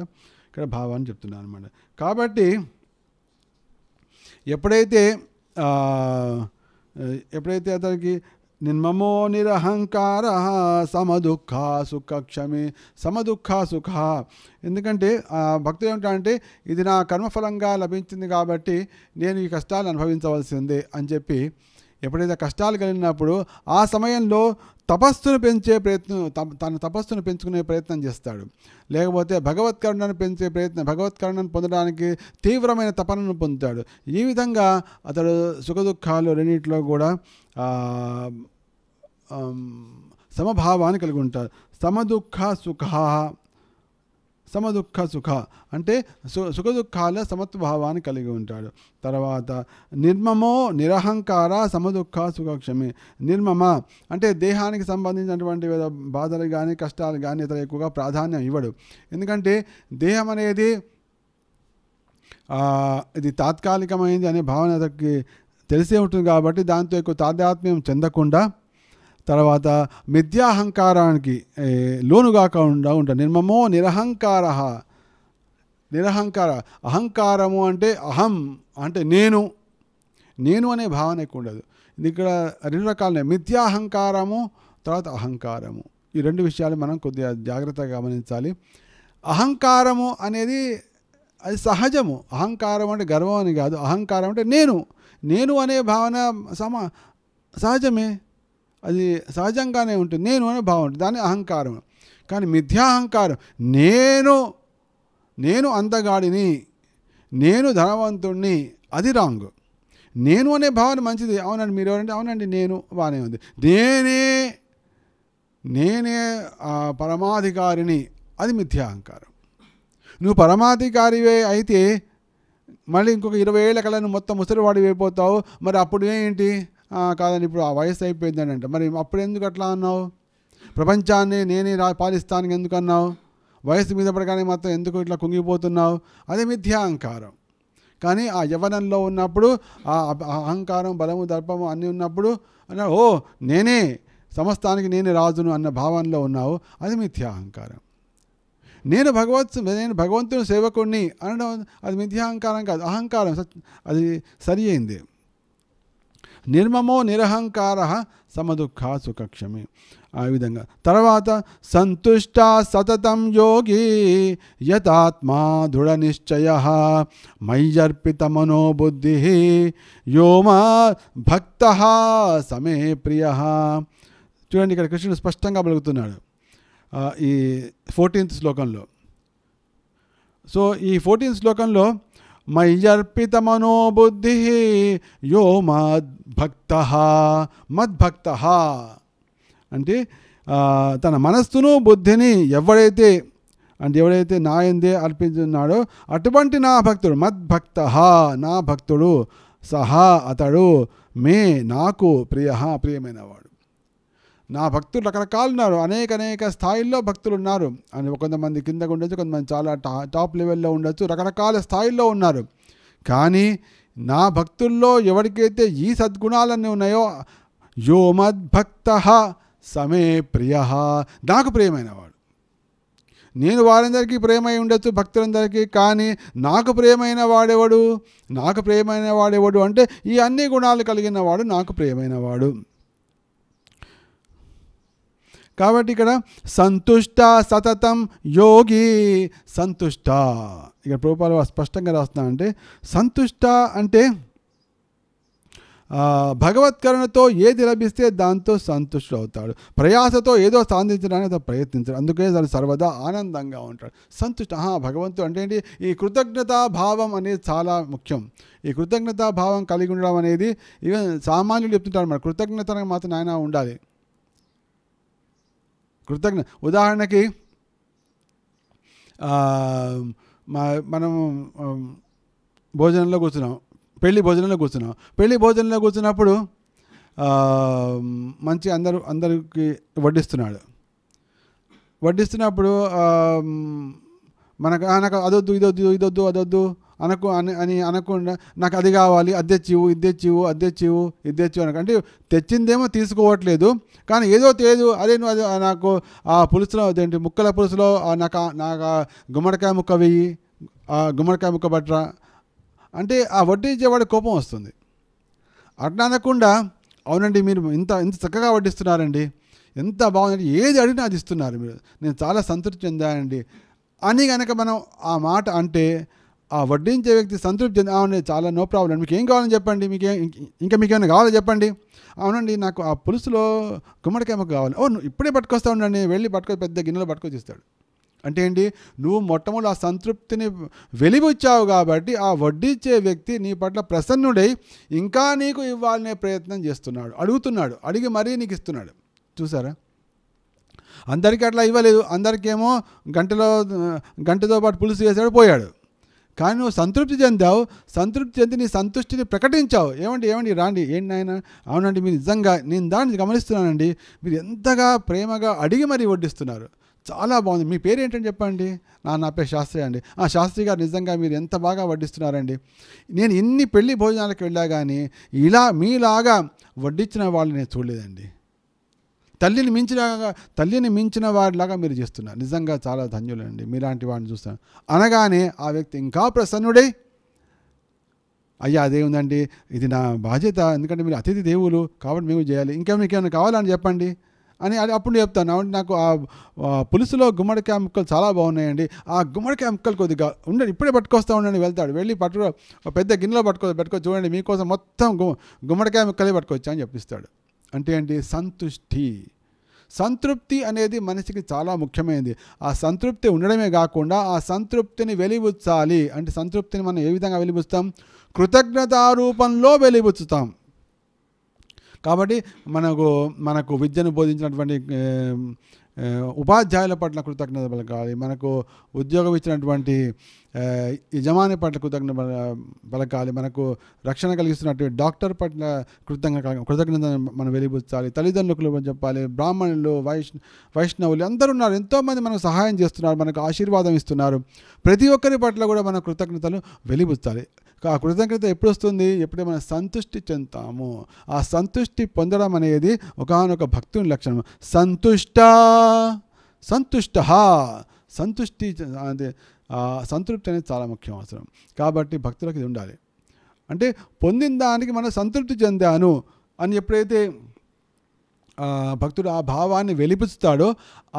ఇక్కడ భావాన్ని చెప్తున్నారు అనమాట కాబట్టి ఎప్పుడైతే ఎప్పుడైతే అతనికి నిన్మమో నిరహంకార సమదుఃఖ సుఖ క్షమి సమదుఃఖ సుఖ ఎందుకంటే భక్తులు ఏమిటంటే ఇది నా కర్మఫలంగా లభించింది కాబట్టి నేను ఈ కష్టాలు అనుభవించవలసిందే అని చెప్పి ఎప్పుడైతే కష్టాలు కలిగినప్పుడు ఆ సమయంలో తపస్సును పెంచే ప్రయత్నం తన తపస్సును పెంచుకునే ప్రయత్నం చేస్తాడు లేకపోతే భగవత్కరుణను పెంచే ప్రయత్నం భగవత్కరుణను పొందడానికి తీవ్రమైన తపనను పొందుతాడు ఈ విధంగా అతడు సుఖదుఖాలు రెండింటిలో కూడా సమభావాన్ని కలిగి ఉంటాడు సమదుఃఖ సుఖ సమదుఃఖ సుఖ అంటే సు దుఃఖాల సమత్వభావాన్ని కలిగి ఉంటాడు తర్వాత నిర్మమో నిరహంకార సమదుఃఖ సుఖక్షమే నిర్మమ అంటే దేహానికి సంబంధించినటువంటి బాధలు కానీ కష్టాలు కానీ ఇతర ఎక్కువగా ప్రాధాన్యం ఇవ్వడు ఎందుకంటే దేహం అనేది ఇది తాత్కాలికమైంది అనే భావన అతనికి తెలిసే ఉంటుంది కాబట్టి దాంతో ఎక్కువ తాదాత్మ్యం చెందకుండా తర్వాత మిథ్యాహంకారానికి లోనుగాక ఉండ ఉంటాడు నిర్మమో నిరహంకార నిరహంకార అహంకారము అంటే అహం అంటే నేను నేను అనే భావన ఎక్కువ ఉండదు ఇక్కడ రెండు రకాలనే మిథ్యాహంకారము తర్వాత అహంకారము ఈ రెండు విషయాలు మనం కొద్దిగా జాగ్రత్తగా గమనించాలి అహంకారము అనేది అది సహజము అహంకారం అంటే గర్వం అని కాదు అహంకారం అంటే నేను నేను అనే భావన సమ సహజమే అది సహజంగానే ఉంటుంది నేను అనే భావం ఉంటుంది దాని అహంకారం కానీ మిథ్యాహంకారం నేను నేను అందగాడిని నేను ధనవంతుణ్ణి అది రాంగ్ నేను అనే భావన మంచిది అవునండి మీరు ఎవరంటే అవునండి నేను బాగానే ఉంది నేనే నేనే పరమాధికారిని అది మిథ్యాహంకారం నువ్వు పరమాధికారివే అయితే మళ్ళీ ఇంకొక ఇరవై ఏళ్ళ కల్లా నువ్వు మొత్తం ముసలివాడివి అయిపోతావు మరి అప్పుడు ఏంటి కాదని ఇప్పుడు ఆ వయసు అయిపోయిందని అంటే మరి అప్పుడు ఎందుకు అట్లా అన్నావు ప్రపంచాన్ని నేనే రా పాలిస్తానికి ఎందుకు అన్నావు వయసు మీద పడగానే మాత్రం ఎందుకు ఇట్లా కుంగిపోతున్నావు అది మిథ్యా అహంకారం కానీ ఆ యవనంలో ఉన్నప్పుడు ఆ అహంకారం బలము దర్పము అన్నీ ఉన్నప్పుడు అన్న ఓ నేనే సమస్తానికి నేనే రాజును అన్న భావనలో ఉన్నావు అది మిథ్యా అహంకారం నేను భగవత్ నేను భగవంతుని సేవకుణ్ణి అనడం అది మిథ్య అహంకారం కాదు అహంకారం అది సరి అయింది నిర్మమో నిరహంకార సమదుఃఖా సుఖక్షమే ఆ విధంగా తర్వాత సుష్ట సతతం యోగి యథాత్మా దృఢ నిశ్చయ మయ్యర్పిత మనోబుద్ధి యోమా భక్త సమే ప్రియ చూడండి ఇక్కడ కృష్ణుడు స్పష్టంగా పలుకుతున్నాడు ఈ ఫోర్టీన్త్ శ్లోకంలో సో ఈ ఫోర్టీన్త్ శ్లోకంలో మనోబుద్ధి యో మద్భక్త మద్భక్త అంటే తన మనస్సును బుద్ధిని ఎవడైతే అంటే ఎవడైతే నా ఎందే అర్పించున్నాడో అటువంటి నా భక్తుడు మద్భక్త నా భక్తుడు సహా అతడు మే నాకు ప్రియ ప్రియమైనవాడు నా భక్తులు రకరకాలు ఉన్నారు అనేక అనేక స్థాయిల్లో భక్తులు ఉన్నారు అని కొంతమంది కిందకు ఉండొచ్చు కొంతమంది చాలా టా టాప్ లెవెల్లో ఉండొచ్చు రకరకాల స్థాయిల్లో ఉన్నారు కానీ నా భక్తుల్లో ఎవరికైతే ఈ సద్గుణాలన్నీ ఉన్నాయో యో మద్భక్త సమే ప్రియ నాకు వాడు నేను వారందరికీ ప్రేమై ఉండొచ్చు భక్తులందరికీ కానీ నాకు ప్రియమైన వాడెవడు నాకు ప్రియమైన వాడెవడు అంటే ఈ అన్ని గుణాలు కలిగిన వాడు నాకు ప్రియమైన వాడు కాబట్టి ఇక్కడ సంతుష్ట సతతం యోగి సంతుష్ట ఇక్కడ ప్రభుపాలు స్పష్టంగా రాస్తున్నా అంటే సంతుష్ట అంటే భగవత్కరుణతో ఏది లభిస్తే దాంతో సంతుష్టుడు అవుతాడు ప్రయాసతో ఏదో సాధించడానికి అతను ప్రయత్నించాడు అందుకే తను సర్వదా ఆనందంగా ఉంటాడు సంతుష్ట భగవంతుడు అంటే ఏంటి ఈ కృతజ్ఞతా భావం అనేది చాలా ముఖ్యం ఈ కృతజ్ఞతా భావం కలిగి ఉండడం అనేది ఈవెన్ సామాన్యులు చెప్తుంటారు మన కృతజ్ఞతను మాత్రం ఆయన ఉండాలి కృతజ్ఞ ఉదాహరణకి మనం భోజనంలో కూర్చున్నాం పెళ్ళి భోజనంలో కూర్చున్నాం పెళ్ళి భోజనంలో కూర్చున్నప్పుడు మంచి అందరు అందరికి వడ్డిస్తున్నాడు వడ్డిస్తున్నప్పుడు మనకు ఆయనకు అదొద్దు ఇదొద్దు ఇదొద్దు అదొద్దు అనకు అని అని అనకుండా నాకు అది కావాలి అది తెచ్చివు ఇది తెచ్చివు అది తెచ్చివు ఇది తెచ్చివు అనకు అంటే తెచ్చిందేమో తీసుకోవట్లేదు కానీ ఏదో తేదు అదే నువ్వు అది నాకు ఆ పులుసులో అదేంటి ముక్కల పులుసులో నాకు నాకు గుమ్మడికాయ ముక్క వెయ్యి గుమ్మడికాయ ముక్క బట్రా అంటే ఆ వడ్డించే వాడి కోపం వస్తుంది అట్లా అనకుండా అవునండి మీరు ఇంత ఇంత చక్కగా వడ్డిస్తున్నారండి ఎంత బాగుందంటే ఏది అడిగినా అది ఇస్తున్నారు మీరు నేను చాలా సంతృప్తి చెందానండి అని కనుక మనం ఆ మాట అంటే ఆ వడ్డించే వ్యక్తి సంతృప్తి చెంది అవునండి చాలా నో ప్రాబ్లం మీకు ఏం కావాలని చెప్పండి మీకే ఇంకా మీకేమైనా కావాలో చెప్పండి అవునండి నాకు ఆ పులుసులో గుమ్మడికాయ మాకు కావాలి ఓ ఇప్పుడే పట్టుకొస్తా ఉండండి వెళ్ళి పట్టుకొని పెద్ద గిన్నెలో పట్టుకొచ్చిస్తాడు అంటే ఏంటి నువ్వు మొట్టమొదటి ఆ సంతృప్తిని వెలివచ్చావు కాబట్టి ఆ వడ్డీచ్చే వ్యక్తి నీ పట్ల ప్రసన్నుడై ఇంకా నీకు ఇవ్వాలనే ప్రయత్నం చేస్తున్నాడు అడుగుతున్నాడు అడిగి మరీ నీకు ఇస్తున్నాడు చూసారా అందరికీ అట్లా ఇవ్వలేదు అందరికేమో గంటలో గంటతో పాటు పులుసు వేసాడు పోయాడు కానీ నువ్వు సంతృప్తి చెందావు సంతృప్తి చెంది నీ సంతృష్టిని ప్రకటించావు ఏమండి ఏమండి రాండి ఏంటి నాయన అవునండి మీరు నిజంగా నేను దాన్ని గమనిస్తున్నానండి మీరు ఎంతగా ప్రేమగా అడిగి మరీ వడ్డిస్తున్నారు చాలా బాగుంది మీ పేరు ఏంటని చెప్పండి నా నా పేరు శాస్త్రి అండి ఆ శాస్త్రి గారు నిజంగా మీరు ఎంత బాగా వడ్డిస్తున్నారండి నేను ఇన్ని పెళ్లి భోజనాలకు వెళ్ళా కానీ ఇలా మీలాగా వడ్డించిన వాళ్ళని నేను చూడలేదండి తల్లిని మించినగా తల్లిని మించిన వాడిలాగా మీరు చేస్తున్నారు నిజంగా చాలా ధన్యులండి మీలాంటి వాడిని చూస్తాను అనగానే ఆ వ్యక్తి ఇంకా ప్రసన్నుడై అయ్యా అదేముందండి ఇది నా బాధ్యత ఎందుకంటే మీరు అతిథి దేవులు కాబట్టి మేము చేయాలి మీకు ఏమైనా కావాలని చెప్పండి అని అప్పుడు చెప్తాను అవును నాకు ఆ పులుసులో గుమ్మడికాయ ముక్కలు చాలా బాగున్నాయండి ఆ గుమ్మడికాయ ముక్కలు కొద్దిగా ఉండండి ఇప్పుడే పట్టుకొస్తా ఉండండి వెళ్తాడు వెళ్ళి పట్టుకో పెద్ద గిన్నెలో పట్టుకో పెట్టుకో చూడండి మీకోసం మొత్తం గుమ్మడికాయ ముక్కలే పట్టుకోవచ్చు అని చెప్పిస్తాడు అంటే ఏంటి సంతుష్టి సంతృప్తి అనేది మనిషికి చాలా ముఖ్యమైనది ఆ సంతృప్తి ఉండడమే కాకుండా ఆ సంతృప్తిని వెలిబుచ్చాలి అంటే సంతృప్తిని మనం ఏ విధంగా వెలిబుస్తాం కృతజ్ఞతారూపంలో వెలిబుచ్చుతాం కాబట్టి మనకు మనకు విద్యను బోధించినటువంటి ఉపాధ్యాయుల పట్ల కృతజ్ఞత పలకాలి మనకు ఉద్యోగం ఇచ్చినటువంటి యజమాని పట్ల కృతజ్ఞత పలకాలి మనకు రక్షణ కలిగిస్తున్నటువంటి డాక్టర్ పట్ల కృతజ్ఞ కృతజ్ఞత మనం వెలిబుచ్చాలి తల్లిదండ్రులు చెప్పాలి బ్రాహ్మణులు వైష్ వైష్ణవులు అందరూ ఉన్నారు ఎంతోమంది మనకు సహాయం చేస్తున్నారు మనకు ఆశీర్వాదం ఇస్తున్నారు ప్రతి ఒక్కరి పట్ల కూడా మన కృతజ్ఞతలు వెలిబుచ్చాలి ఆ కృతజ్ఞత ఎప్పుడు వస్తుంది ఎప్పుడే మనం సంతృష్టి చెందుతాము ఆ సంతృష్టి పొందడం అనేది ఒకనొక భక్తుని లక్షణం సంతుష్ట సంతుష్ట సంతుష్టి అంటే సంతృప్తి అనేది చాలా ముఖ్యం అవసరం కాబట్టి భక్తులకు ఇది ఉండాలి అంటే పొందిన దానికి మనం సంతృప్తి చెందాను అని ఎప్పుడైతే భక్తుడు ఆ భావాన్ని వెలిపిస్తాడో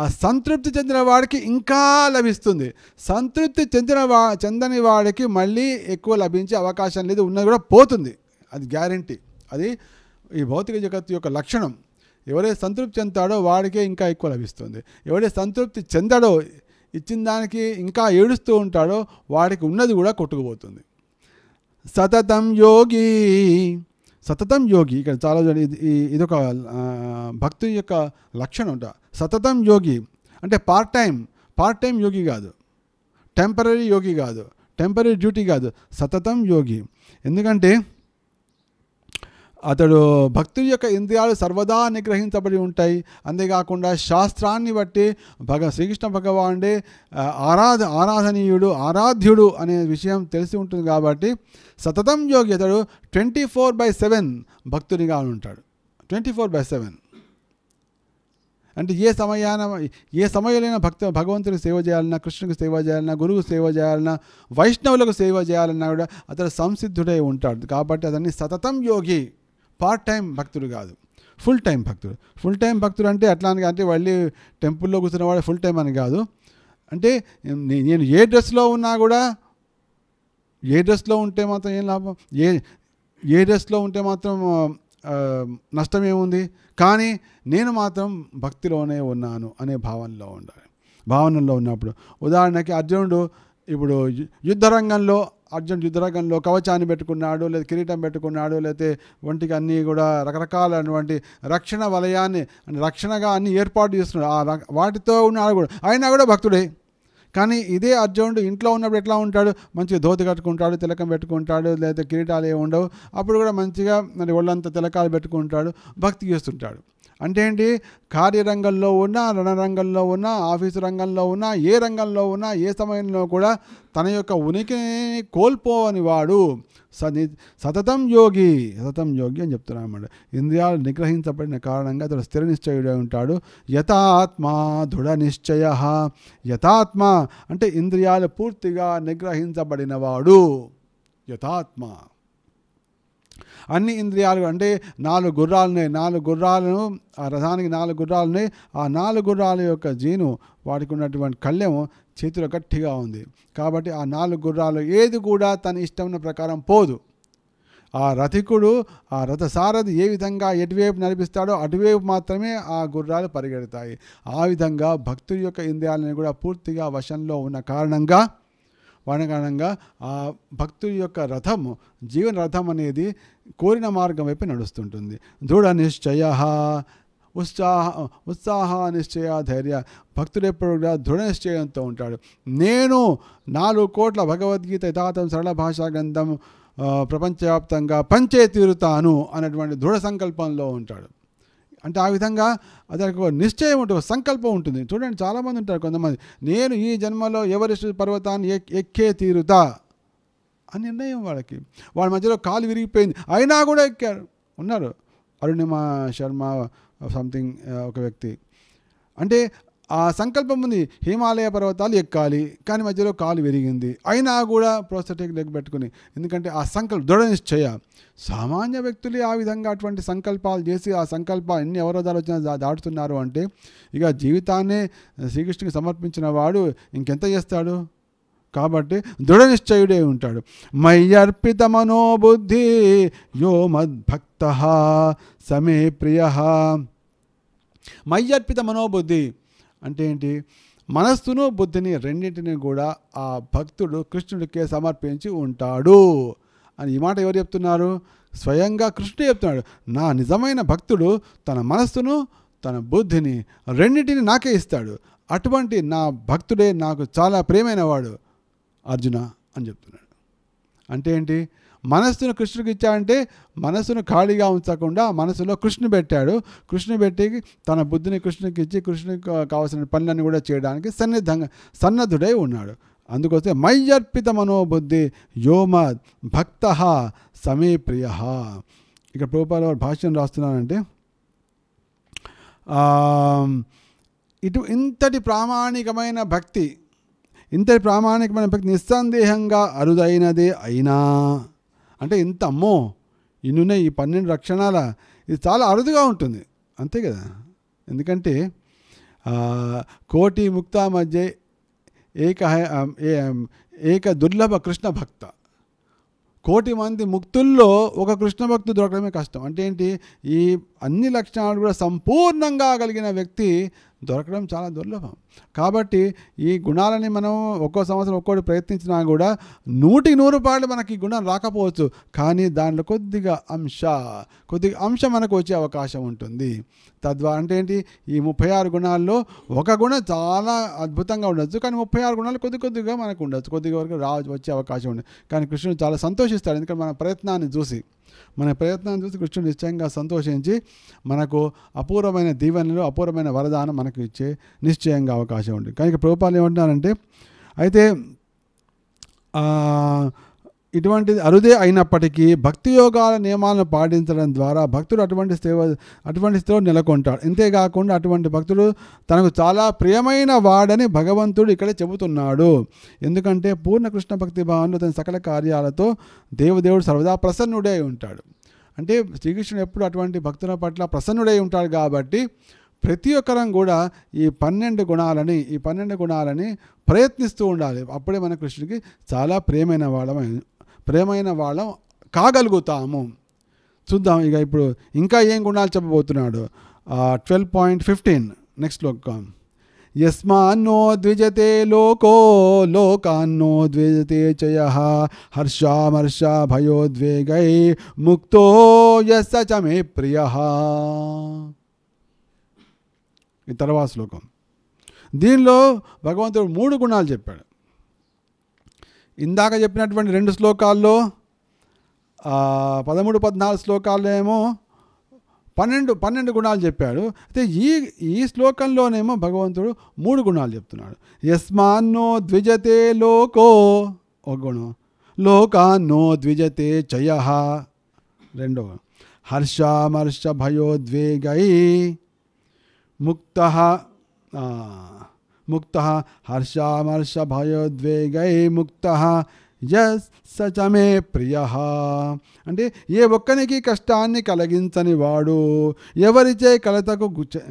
ఆ సంతృప్తి చెందిన వాడికి ఇంకా లభిస్తుంది సంతృప్తి చెందిన వా చెందని వాడికి మళ్ళీ ఎక్కువ లభించే అవకాశం లేదు ఉన్నది కూడా పోతుంది అది గ్యారంటీ అది ఈ భౌతిక జగత్తు యొక్క లక్షణం ఎవరైతే సంతృప్తి చెందాడో వాడికే ఇంకా ఎక్కువ లభిస్తుంది ఎవరైతే సంతృప్తి చెందాడో ఇచ్చిన దానికి ఇంకా ఏడుస్తూ ఉంటాడో వాడికి ఉన్నది కూడా కొట్టుకుపోతుంది సతతం యోగి సతతం యోగి ఇక్కడ చాలా ఇది ఇదొక భక్తి యొక్క లక్షణం అంట సతతం యోగి అంటే పార్ట్ టైం పార్ట్ టైం యోగి కాదు టెంపరీ యోగి కాదు టెంపరీ డ్యూటీ కాదు సతతం యోగి ఎందుకంటే అతడు భక్తుల యొక్క ఇంద్రియాలు సర్వదా నిగ్రహించబడి ఉంటాయి అంతేకాకుండా శాస్త్రాన్ని బట్టి భగ శ్రీకృష్ణ భగవానుడే ఆరాధ ఆరాధనీయుడు ఆరాధ్యుడు అనే విషయం తెలిసి ఉంటుంది కాబట్టి సతతం యోగి అతడు ట్వంటీ ఫోర్ బై సెవెన్ భక్తునిగా ఉంటాడు ట్వంటీ ఫోర్ బై సెవెన్ అంటే ఏ సమయాన ఏ సమయంలో భక్త భగవంతుడికి సేవ చేయాలన్నా కృష్ణుకు సేవ చేయాలన్నా గురువుకు సేవ చేయాలన్నా వైష్ణవులకు సేవ చేయాలన్నా కూడా అతడు సంసిద్ధుడై ఉంటాడు కాబట్టి అతన్ని సతతం యోగి పార్ట్ టైం భక్తుడు కాదు ఫుల్ టైం భక్తుడు ఫుల్ టైం భక్తుడు అంటే అట్లా అని అంటే మళ్ళీ టెంపుల్లో వాడు ఫుల్ టైం అని కాదు అంటే నేను ఏ డ్రెస్లో ఉన్నా కూడా ఏ డ్రెస్లో ఉంటే మాత్రం ఏం లాభం ఏ ఏ డ్రెస్లో ఉంటే మాత్రం నష్టం ఏముంది కానీ నేను మాత్రం భక్తిలోనే ఉన్నాను అనే భావనలో ఉండాలి భావనలో ఉన్నప్పుడు ఉదాహరణకి అర్జునుడు ఇప్పుడు యుద్ధ రంగంలో అర్జున్ యుద్ధరంగంలో కవచాన్ని పెట్టుకున్నాడు లేదా కిరీటం పెట్టుకున్నాడు లేకపోతే ఒంటికి అన్నీ కూడా రకరకాలైనటువంటి రక్షణ వలయాన్ని రక్షణగా అన్ని ఏర్పాటు చేస్తున్నాడు ఆ వాటితో ఉన్నాడు కూడా అయినా కూడా భక్తుడే కానీ ఇదే అర్జునుడు ఇంట్లో ఉన్నప్పుడు ఎట్లా ఉంటాడు మంచి ధోతి కట్టుకుంటాడు తిలకం పెట్టుకుంటాడు లేదా కిరీటాలు ఏమి ఉండవు అప్పుడు కూడా మంచిగా మరి ఒళ్ళంతా తిలకాలు పెట్టుకుంటాడు భక్తి చేస్తుంటాడు అంటే ఏంటి కార్యరంగంలో ఉన్నా రణరంగంలో ఉన్నా ఆఫీసు రంగంలో ఉన్నా ఏ రంగంలో ఉన్నా ఏ సమయంలో కూడా తన యొక్క ఉనికిని కోల్పోవని వాడు సతతం యోగి సతతం యోగి అని చెప్తున్నాడు అన్నమాట ఇంద్రియాలు నిగ్రహించబడిన కారణంగా అతడు స్థిర నిశ్చయుడై ఉంటాడు యథాత్మ దృఢ నిశ్చయ యథాత్మ అంటే ఇంద్రియాలు పూర్తిగా నిగ్రహించబడినవాడు యథాత్మ అన్ని ఇంద్రియాలు అంటే నాలుగు గుర్రాలున్నాయి నాలుగు గుర్రాలను ఆ రథానికి నాలుగు గుర్రాలున్నాయి ఆ నాలుగు గుర్రాల యొక్క జీను వాటికి ఉన్నటువంటి కళ్ళెం చేతిలో గట్టిగా ఉంది కాబట్టి ఆ నాలుగు గుర్రాలు ఏది కూడా తన ఇష్టం ప్రకారం పోదు ఆ రథికుడు ఆ రథసారథి ఏ విధంగా ఎటువైపు నడిపిస్తాడో అటువైపు మాత్రమే ఆ గుర్రాలు పరిగెడతాయి ఆ విధంగా భక్తుడి యొక్క ఇంద్రియాలను కూడా పూర్తిగా వశంలో ఉన్న కారణంగా వనగణంగా ఆ భక్తుడి యొక్క రథము జీవన రథం అనేది కోరిన మార్గం వైపు నడుస్తుంటుంది దృఢ నిశ్చయ ఉత్సాహ ఉత్సాహ నిశ్చయ ధైర్య భక్తుడు ఎప్పుడు కూడా దృఢ నిశ్చయంతో ఉంటాడు నేను నాలుగు కోట్ల భగవద్గీత యథాతం సరళ భాషా గ్రంథం ప్రపంచవ్యాప్తంగా పంచే తీరుతాను అన్నటువంటి దృఢ సంకల్పంలో ఉంటాడు అంటే ఆ విధంగా అతనికి ఒక నిశ్చయం ఉంటుంది సంకల్పం ఉంటుంది చూడండి చాలామంది ఉంటారు కొంతమంది నేను ఈ జన్మలో ఎవరెస్ట్ పర్వతాన్ని ఎక్కే తీరుతా ఆ నిర్ణయం వాళ్ళకి వాళ్ళ మధ్యలో కాలు విరిగిపోయింది అయినా కూడా ఎక్కారు ఉన్నారు అరుణిమ శర్మ సంథింగ్ ఒక వ్యక్తి అంటే ఆ సంకల్పం ఉంది హిమాలయ పర్వతాలు ఎక్కాలి కానీ మధ్యలో కాలు విరిగింది అయినా కూడా ప్రోస్థెటిక్ లెగ్ పెట్టుకుని ఎందుకంటే ఆ సంకల్ప దృఢ నిశ్చయ సామాన్య వ్యక్తులే ఆ విధంగా అటువంటి సంకల్పాలు చేసి ఆ సంకల్పాలు ఎన్ని అవరోధాలు వచ్చినా దాటుతున్నారు అంటే ఇక జీవితాన్నే శ్రీకృష్ణుకి సమర్పించిన వాడు ఇంకెంత చేస్తాడు కాబట్టి దృఢ నిశ్చయుడే ఉంటాడు మయ్యర్పిత మనోబుద్ధి యో మద్భక్త సమే ప్రియ మయ్యర్పిత మనోబుద్ధి అంటే ఏంటి మనస్సును బుద్ధిని రెండింటిని కూడా ఆ భక్తుడు కృష్ణుడికే సమర్పించి ఉంటాడు అని ఈ మాట ఎవరు చెప్తున్నారు స్వయంగా కృష్ణుడు చెప్తున్నాడు నా నిజమైన భక్తుడు తన మనస్సును తన బుద్ధిని రెండింటిని నాకే ఇస్తాడు అటువంటి నా భక్తుడే నాకు చాలా ప్రేమైన వాడు అర్జున అని చెప్తున్నాడు అంటే ఏంటి మనస్సును కృష్ణుడికి ఇచ్చాడంటే మనస్సును ఖాళీగా ఉంచకుండా మనసులో కృష్ణుని పెట్టాడు కృష్ణు పెట్టి తన బుద్ధిని కృష్ణుకి ఇచ్చి కృష్ణుకి కావాల్సిన పనులన్నీ కూడా చేయడానికి సన్నిధంగా సన్నద్ధుడై ఉన్నాడు అందుకోసం మయ్యర్పిత మనోబుద్ధి యోమ భక్త సమీప్రియ ఇక ప్రభుపాల భాష్యం రాస్తున్నానంటే ఇటు ఇంతటి ప్రామాణికమైన భక్తి ఇంతటి ప్రామాణికమైన భక్తి నిస్సందేహంగా అరుదైనదే అయినా అంటే ఇంత అమ్మో ఇన్నునే ఈ పన్నెండు రక్షణాల ఇది చాలా అరుదుగా ఉంటుంది అంతే కదా ఎందుకంటే కోటి ముక్త మధ్య ఏక ఏక దుర్లభ కృష్ణ భక్త కోటి మంది ముక్తుల్లో ఒక కృష్ణ భక్తు దొరకడమే కష్టం అంటే ఏంటి ఈ అన్ని లక్షణాలు కూడా సంపూర్ణంగా కలిగిన వ్యక్తి దొరకడం చాలా దుర్లభం కాబట్టి ఈ గుణాలని మనం ఒక్కో సంవత్సరం ఒక్కోటి ప్రయత్నించినా కూడా నూటికి నూరు పాటలు మనకి ఈ గుణం రాకపోవచ్చు కానీ దాంట్లో కొద్దిగా అంశ కొద్దిగా అంశం మనకు వచ్చే అవకాశం ఉంటుంది తద్వారా అంటే ఏంటి ఈ ముప్పై ఆరు గుణాల్లో ఒక గుణం చాలా అద్భుతంగా ఉండొచ్చు కానీ ముప్పై ఆరు గుణాలు కొద్ది కొద్దిగా మనకు ఉండొచ్చు కొద్దిగా వరకు రా వచ్చే అవకాశం ఉంది కానీ కృష్ణుడు చాలా సంతోషిస్తాడు ఎందుకంటే మన ప్రయత్నాన్ని చూసి మన ప్రయత్నాన్ని చూసి కృష్ణుడు నిశ్చయంగా సంతోషించి మనకు అపూర్వమైన దీవెనలు అపూర్వమైన వరదానం మనకు మనకు ఇచ్చే నిశ్చయంగా అవకాశం ఉంటుంది కానీ ప్రభుపాలు ఏమంటున్నారంటే అయితే ఇటువంటిది అరుదే అయినప్పటికీ భక్తి యోగాల నియమాలను పాటించడం ద్వారా భక్తుడు అటువంటి స్థితి అటువంటి స్థితిలో నెలకొంటాడు అంతేకాకుండా అటువంటి భక్తుడు తనకు చాలా ప్రియమైన వాడని భగవంతుడు ఇక్కడ చెబుతున్నాడు ఎందుకంటే పూర్ణకృష్ణ భక్తి భావంలో తన సకల కార్యాలతో దేవదేవుడు సర్వదా ప్రసన్నుడై ఉంటాడు అంటే శ్రీకృష్ణుడు ఎప్పుడు అటువంటి భక్తుల పట్ల ప్రసన్నుడై ఉంటాడు కాబట్టి ప్రతి ఒక్కరం కూడా ఈ పన్నెండు గుణాలని ఈ పన్నెండు గుణాలని ప్రయత్నిస్తూ ఉండాలి అప్పుడే మన కృష్ణుడికి చాలా ప్రేమైన వాళ్ళం ప్రేమైన వాళ్ళం కాగలుగుతాము చూద్దాం ఇక ఇప్పుడు ఇంకా ఏం గుణాలు చెప్పబోతున్నాడు ట్వెల్వ్ పాయింట్ ఫిఫ్టీన్ నెక్స్ట్ లోకం యస్మాన్నో ద్విజతే లోకో లోకాన్నో ద్విజతే చయ హర్షామర్ష భయోద్వేగై ముక్తో యస్స చ మే ప్రియ ఈ తర్వాత శ్లోకం దీనిలో భగవంతుడు మూడు గుణాలు చెప్పాడు ఇందాక చెప్పినటువంటి రెండు శ్లోకాల్లో పదమూడు పద్నాలుగు శ్లోకాల్లో ఏమో పన్నెండు పన్నెండు గుణాలు చెప్పాడు అయితే ఈ ఈ శ్లోకంలోనేమో భగవంతుడు మూడు గుణాలు చెప్తున్నాడు యస్మాన్నో ద్విజతే లోకో ఒక గుణం లోకాన్నో ద్విజతే చయ రెండో హర్షామర్ష భయోద్వేగై ముక్త ముక్త హర్షామర్ష భయోద్వేగై ముక్త సచమే ప్రియ అంటే ఏ ఒక్కనికి కష్టాన్ని కలిగించని వాడు ఎవరిచే కలతకు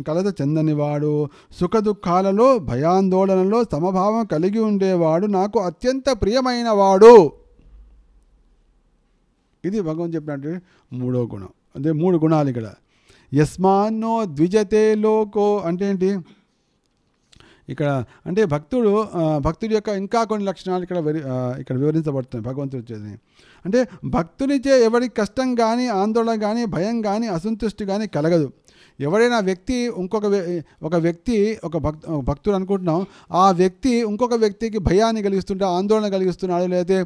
కలత చెందని వాడు సుఖ దుఃఖాలలో భయాందోళనలో సమభావం కలిగి ఉండేవాడు నాకు అత్యంత ప్రియమైన వాడు ఇది భగవంతు చెప్పినట్టు మూడో గుణం అంటే మూడు గుణాలు ఇక్కడ యస్మాన్నో ద్విజతే లోకో అంటే ఏంటి ఇక్కడ అంటే భక్తుడు భక్తుడి యొక్క ఇంకా కొన్ని లక్షణాలు ఇక్కడ ఇక్కడ వివరించబడుతున్నాయి భగవంతుడు వచ్చేది అంటే భక్తునిచే ఎవరికి కష్టం కానీ ఆందోళన కానీ భయం కానీ అసంతృష్టి కానీ కలగదు ఎవరైనా వ్యక్తి ఇంకొక ఒక వ్యక్తి ఒక భక్ భక్తుడు అనుకుంటున్నాం ఆ వ్యక్తి ఇంకొక వ్యక్తికి భయాన్ని కలిగిస్తుంటే ఆందోళన కలిగిస్తున్నాడు లేదా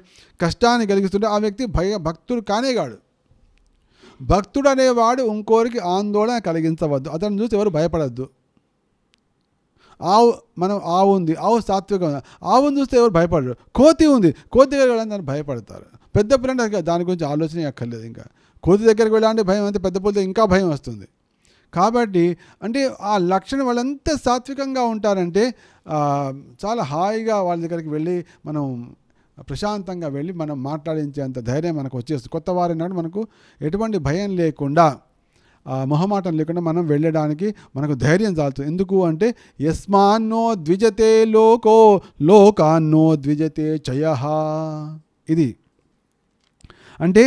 కష్టాన్ని కలిగిస్తుంటే ఆ వ్యక్తి భయ భక్తుడు కానే కాడు భక్తుడు అనేవాడు ఇంకోరికి ఆందోళన కలిగించవద్దు అతను చూసి ఎవరు భయపడద్దు ఆవు మనం ఆవు ఉంది ఆవు సాత్వికం ఆవుని చూస్తే ఎవరు భయపడరు కోతి ఉంది కోతి దగ్గర వెళ్ళడానికి భయపడతారు పెద్ద పిల్లలు దాని గురించి ఆలోచన అక్కర్లేదు ఇంకా కోతి దగ్గరికి వెళ్ళాలంటే భయం అంటే పెద్ద పిల్లలు ఇంకా భయం వస్తుంది కాబట్టి అంటే ఆ లక్షణం వాళ్ళంతా సాత్వికంగా ఉంటారంటే చాలా హాయిగా వాళ్ళ దగ్గరికి వెళ్ళి మనం ప్రశాంతంగా వెళ్ళి మనం మాట్లాడించేంత ధైర్యం మనకు వచ్చేస్తుంది కొత్త నాడు మనకు ఎటువంటి భయం లేకుండా మొహమాటం లేకుండా మనం వెళ్ళడానికి మనకు ధైర్యం చాలుతుంది ఎందుకు అంటే యస్మాన్నో ద్విజతే లోకో లోకాన్నో ద్విజతే చయ ఇది అంటే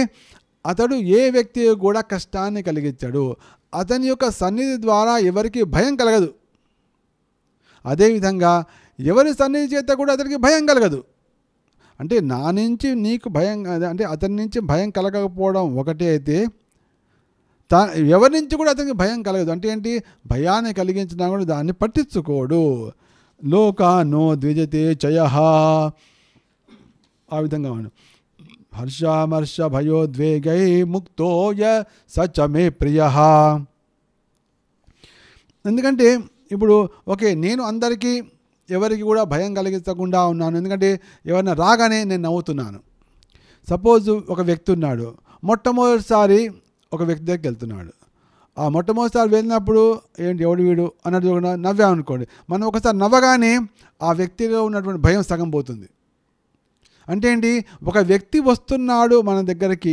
అతడు ఏ వ్యక్తి కూడా కష్టాన్ని కలిగించాడు అతని యొక్క సన్నిధి ద్వారా ఎవరికి భయం కలగదు అదేవిధంగా ఎవరి సన్నిధి చేత కూడా అతనికి భయం కలగదు అంటే నా నుంచి నీకు భయం అంటే అతని నుంచి భయం కలగకపోవడం ఒకటే అయితే తా ఎవరి నుంచి కూడా అతనికి భయం కలగదు అంటే ఏంటి భయాన్ని కలిగించినా కూడా దాన్ని పట్టించుకోడు లోకానో ద్విజతే చయ ఆ విధంగా ఉండు హర్షామర్ష భయోద్వేగై ముక్తోయ సచమే ప్రియ ఎందుకంటే ఇప్పుడు ఓకే నేను అందరికీ ఎవరికి కూడా భయం కలిగించకుండా ఉన్నాను ఎందుకంటే ఎవరైనా రాగానే నేను నవ్వుతున్నాను సపోజ్ ఒక వ్యక్తి ఉన్నాడు మొట్టమొదటిసారి ఒక వ్యక్తి దగ్గరికి వెళ్తున్నాడు ఆ మొట్టమొదటిసారి వెళ్ళినప్పుడు ఏంటి ఎవడు వీడు అన్నట్టు నవ్వామనుకోండి మనం ఒకసారి నవ్వగానే ఆ వ్యక్తిలో ఉన్నటువంటి భయం సగం పోతుంది అంటే ఏంటి ఒక వ్యక్తి వస్తున్నాడు మన దగ్గరికి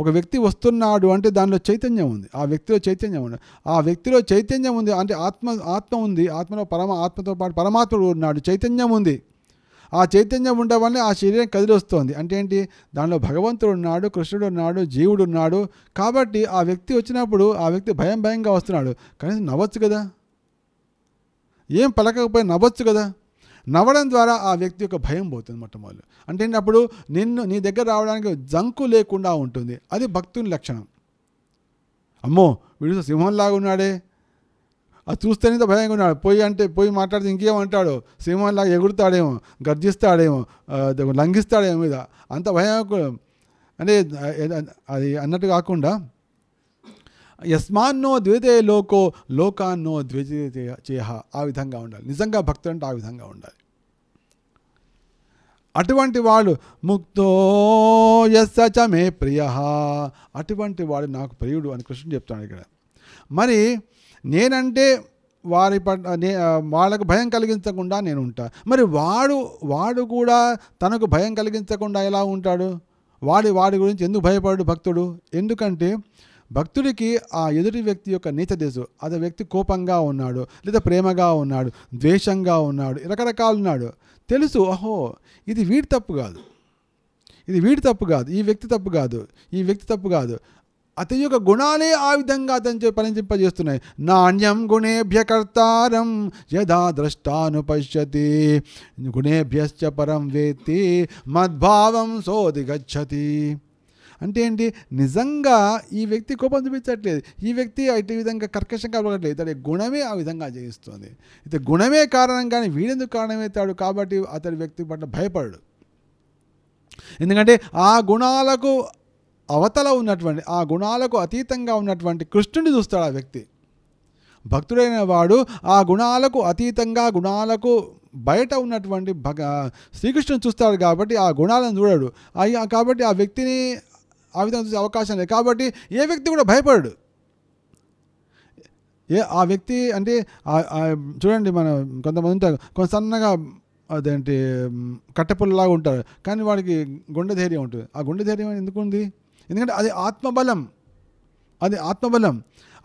ఒక వ్యక్తి వస్తున్నాడు అంటే దానిలో చైతన్యం ఉంది ఆ వ్యక్తిలో చైతన్యం ఉంది ఆ వ్యక్తిలో చైతన్యం ఉంది అంటే ఆత్మ ఆత్మ ఉంది ఆత్మలో పరమ ఆత్మతో పాటు పరమాత్ముడు ఉన్నాడు చైతన్యం ఉంది ఆ చైతన్యం ఉండడం ఆ శరీరం కదిలిస్తోంది అంటే ఏంటి దానిలో భగవంతుడు ఉన్నాడు కృష్ణుడు ఉన్నాడు జీవుడు ఉన్నాడు కాబట్టి ఆ వ్యక్తి వచ్చినప్పుడు ఆ వ్యక్తి భయం భయంగా వస్తున్నాడు కనీసం నవ్వచ్చు కదా ఏం పలకకపోయి నవ్వచ్చు కదా నవ్వడం ద్వారా ఆ వ్యక్తి యొక్క భయం పోతుంది మొట్టమొదలు అంటే అప్పుడు నిన్ను నీ దగ్గర రావడానికి జంకు లేకుండా ఉంటుంది అది భక్తుని లక్షణం అమ్మో వీడు సింహంలాగా ఉన్నాడే అది చూస్తేనే భయంగా ఉన్నాడు పోయి అంటే పోయి మాట్లాడితే ఇంకేమంటాడు సింహంలాగా ఎగురుతాడేమో గర్జిస్తాడేమో లంఘిస్తాడేమో మీద అంత భయం అంటే అది అన్నట్టు కాకుండా యస్మాన్నో ద్వితే లోకో లోకాన్నో ద్వితే చేహ ఆ విధంగా ఉండాలి నిజంగా భక్తుడు అంటే ఆ విధంగా ఉండాలి అటువంటి వాడు ముక్తో యస్సచ ప్రియ అటువంటి వాడు నాకు ప్రియుడు అని కృష్ణుడు చెప్తాడు ఇక్కడ మరి నేనంటే వారి పట్ల నే వాళ్ళకు భయం కలిగించకుండా నేను ఉంటా మరి వాడు వాడు కూడా తనకు భయం కలిగించకుండా ఎలా ఉంటాడు వాడి వాడి గురించి ఎందుకు భయపడు భక్తుడు ఎందుకంటే భక్తుడికి ఆ ఎదుటి వ్యక్తి యొక్క నీచ తెలుసు అది వ్యక్తి కోపంగా ఉన్నాడు లేదా ప్రేమగా ఉన్నాడు ద్వేషంగా ఉన్నాడు రకరకాలు ఉన్నాడు తెలుసు ఓహో ఇది వీడి తప్పు కాదు ఇది వీడి తప్పు కాదు ఈ వ్యక్తి తప్పు కాదు ఈ వ్యక్తి తప్పు కాదు అతని యొక్క గుణాలే ఆ విధంగా అతను పనించింపజేస్తున్నాయి నాణ్యం గుణేభ్య కర్తారం యథా ద్రష్టాను పశ్యతి గుణేభ్యశ్చ పరం వేత్తి మద్భావం సోది గచ్చతి అంటే ఏంటి నిజంగా ఈ వ్యక్తి కోపం చూపించట్లేదు ఈ వ్యక్తి ఇటు విధంగా కర్కశం కావట్లేదు అతడి గుణమే ఆ విధంగా చేయిస్తుంది అయితే గుణమే కారణం కానీ వీడెందుకు కారణమవుతాడు కాబట్టి అతడి వ్యక్తి పట్ల భయపడడు ఎందుకంటే ఆ గుణాలకు అవతల ఉన్నటువంటి ఆ గుణాలకు అతీతంగా ఉన్నటువంటి కృష్ణుని చూస్తాడు ఆ వ్యక్తి భక్తుడైన వాడు ఆ గుణాలకు అతీతంగా గుణాలకు బయట ఉన్నటువంటి భగ శ్రీకృష్ణుని చూస్తాడు కాబట్టి ఆ గుణాలను చూడడు కాబట్టి ఆ వ్యక్తిని ఆ విధంగా చూసే అవకాశం లేదు కాబట్టి ఏ వ్యక్తి కూడా భయపడడు ఏ ఆ వ్యక్తి అంటే చూడండి మన కొంతమంది ఉంటారు కొంత సన్నగా అదేంటి కట్టెపుల్లలాగా ఉంటారు కానీ వాడికి గుండె ధైర్యం ఉంటుంది ఆ గుండె ధైర్యం ఎందుకు ఉంది ఎందుకంటే అది ఆత్మబలం అది ఆత్మబలం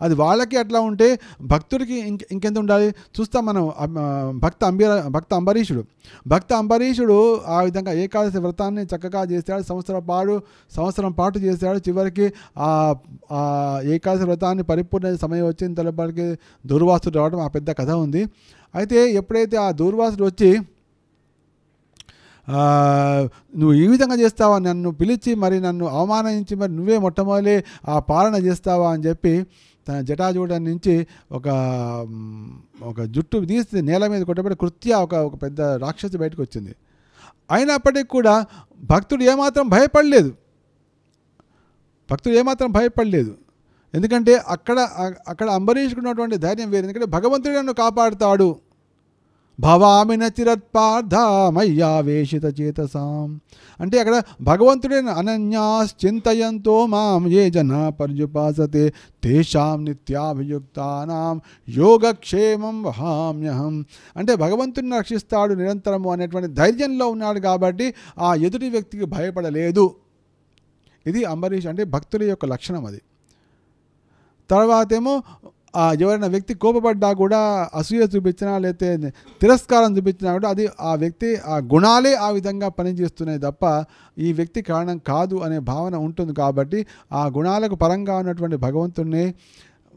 అది వాళ్ళకి అట్లా ఉంటే భక్తుడికి ఇంక ఇంకెంత ఉండాలి చూస్తాం మనం భక్త అంబీర భక్త అంబరీషుడు భక్త అంబరీషుడు ఆ విధంగా ఏకాదశి వ్రతాన్ని చక్కగా చేశాడు సంవత్సరం పాడు సంవత్సరం పాటు చేశాడు చివరికి ఆ ఏకాదశి వ్రతాన్ని పరిపూర్ణ సమయం వచ్చిన తలపడికి దూర్వాసుడు రావడం ఆ పెద్ద కథ ఉంది అయితే ఎప్పుడైతే ఆ దూర్వాసుడు వచ్చి నువ్వు ఈ విధంగా చేస్తావా నన్ను పిలిచి మరి నన్ను అవమానించి మరి నువ్వే మొట్టమొదలే ఆ పాలన చేస్తావా అని చెప్పి తన జటాజూడం నుంచి ఒక ఒక జుట్టు తీస్తే నేల మీద కొట్టబడి కృత్య ఒక ఒక పెద్ద రాక్షసి బయటకు వచ్చింది అయినప్పటికీ కూడా భక్తుడు ఏమాత్రం భయపడలేదు భక్తుడు ఏమాత్రం భయపడలేదు ఎందుకంటే అక్కడ అక్కడ అంబరీషుకున్నటువంటి ధైర్యం వేరు ఎందుకంటే భగవంతుడు నన్ను కాపాడుతాడు భవామి నచిరత్పార్థమయ్యావేషిత చేతసాం అంటే అక్కడ భగవంతుడే అనన్యాస్ చింతయంతో మాం ఏ జన పర్యుపాసతే తేషాం నిత్యాభియుక్తానాం యోగక్షేమం వహామ్యహం అంటే భగవంతుడిని రక్షిస్తాడు నిరంతరము అనేటువంటి ధైర్యంలో ఉన్నాడు కాబట్టి ఆ ఎదుటి వ్యక్తికి భయపడలేదు ఇది అంబరీష్ అంటే భక్తుల యొక్క లక్షణం అది తర్వాతేమో ఎవరైనా వ్యక్తి కోపపడ్డా కూడా అసూయ చూపించినా లేతే తిరస్కారం చూపించినా కూడా అది ఆ వ్యక్తి ఆ గుణాలే ఆ విధంగా పనిచేస్తున్నాయి తప్ప ఈ వ్యక్తి కారణం కాదు అనే భావన ఉంటుంది కాబట్టి ఆ గుణాలకు పరంగా ఉన్నటువంటి భగవంతుణ్ణి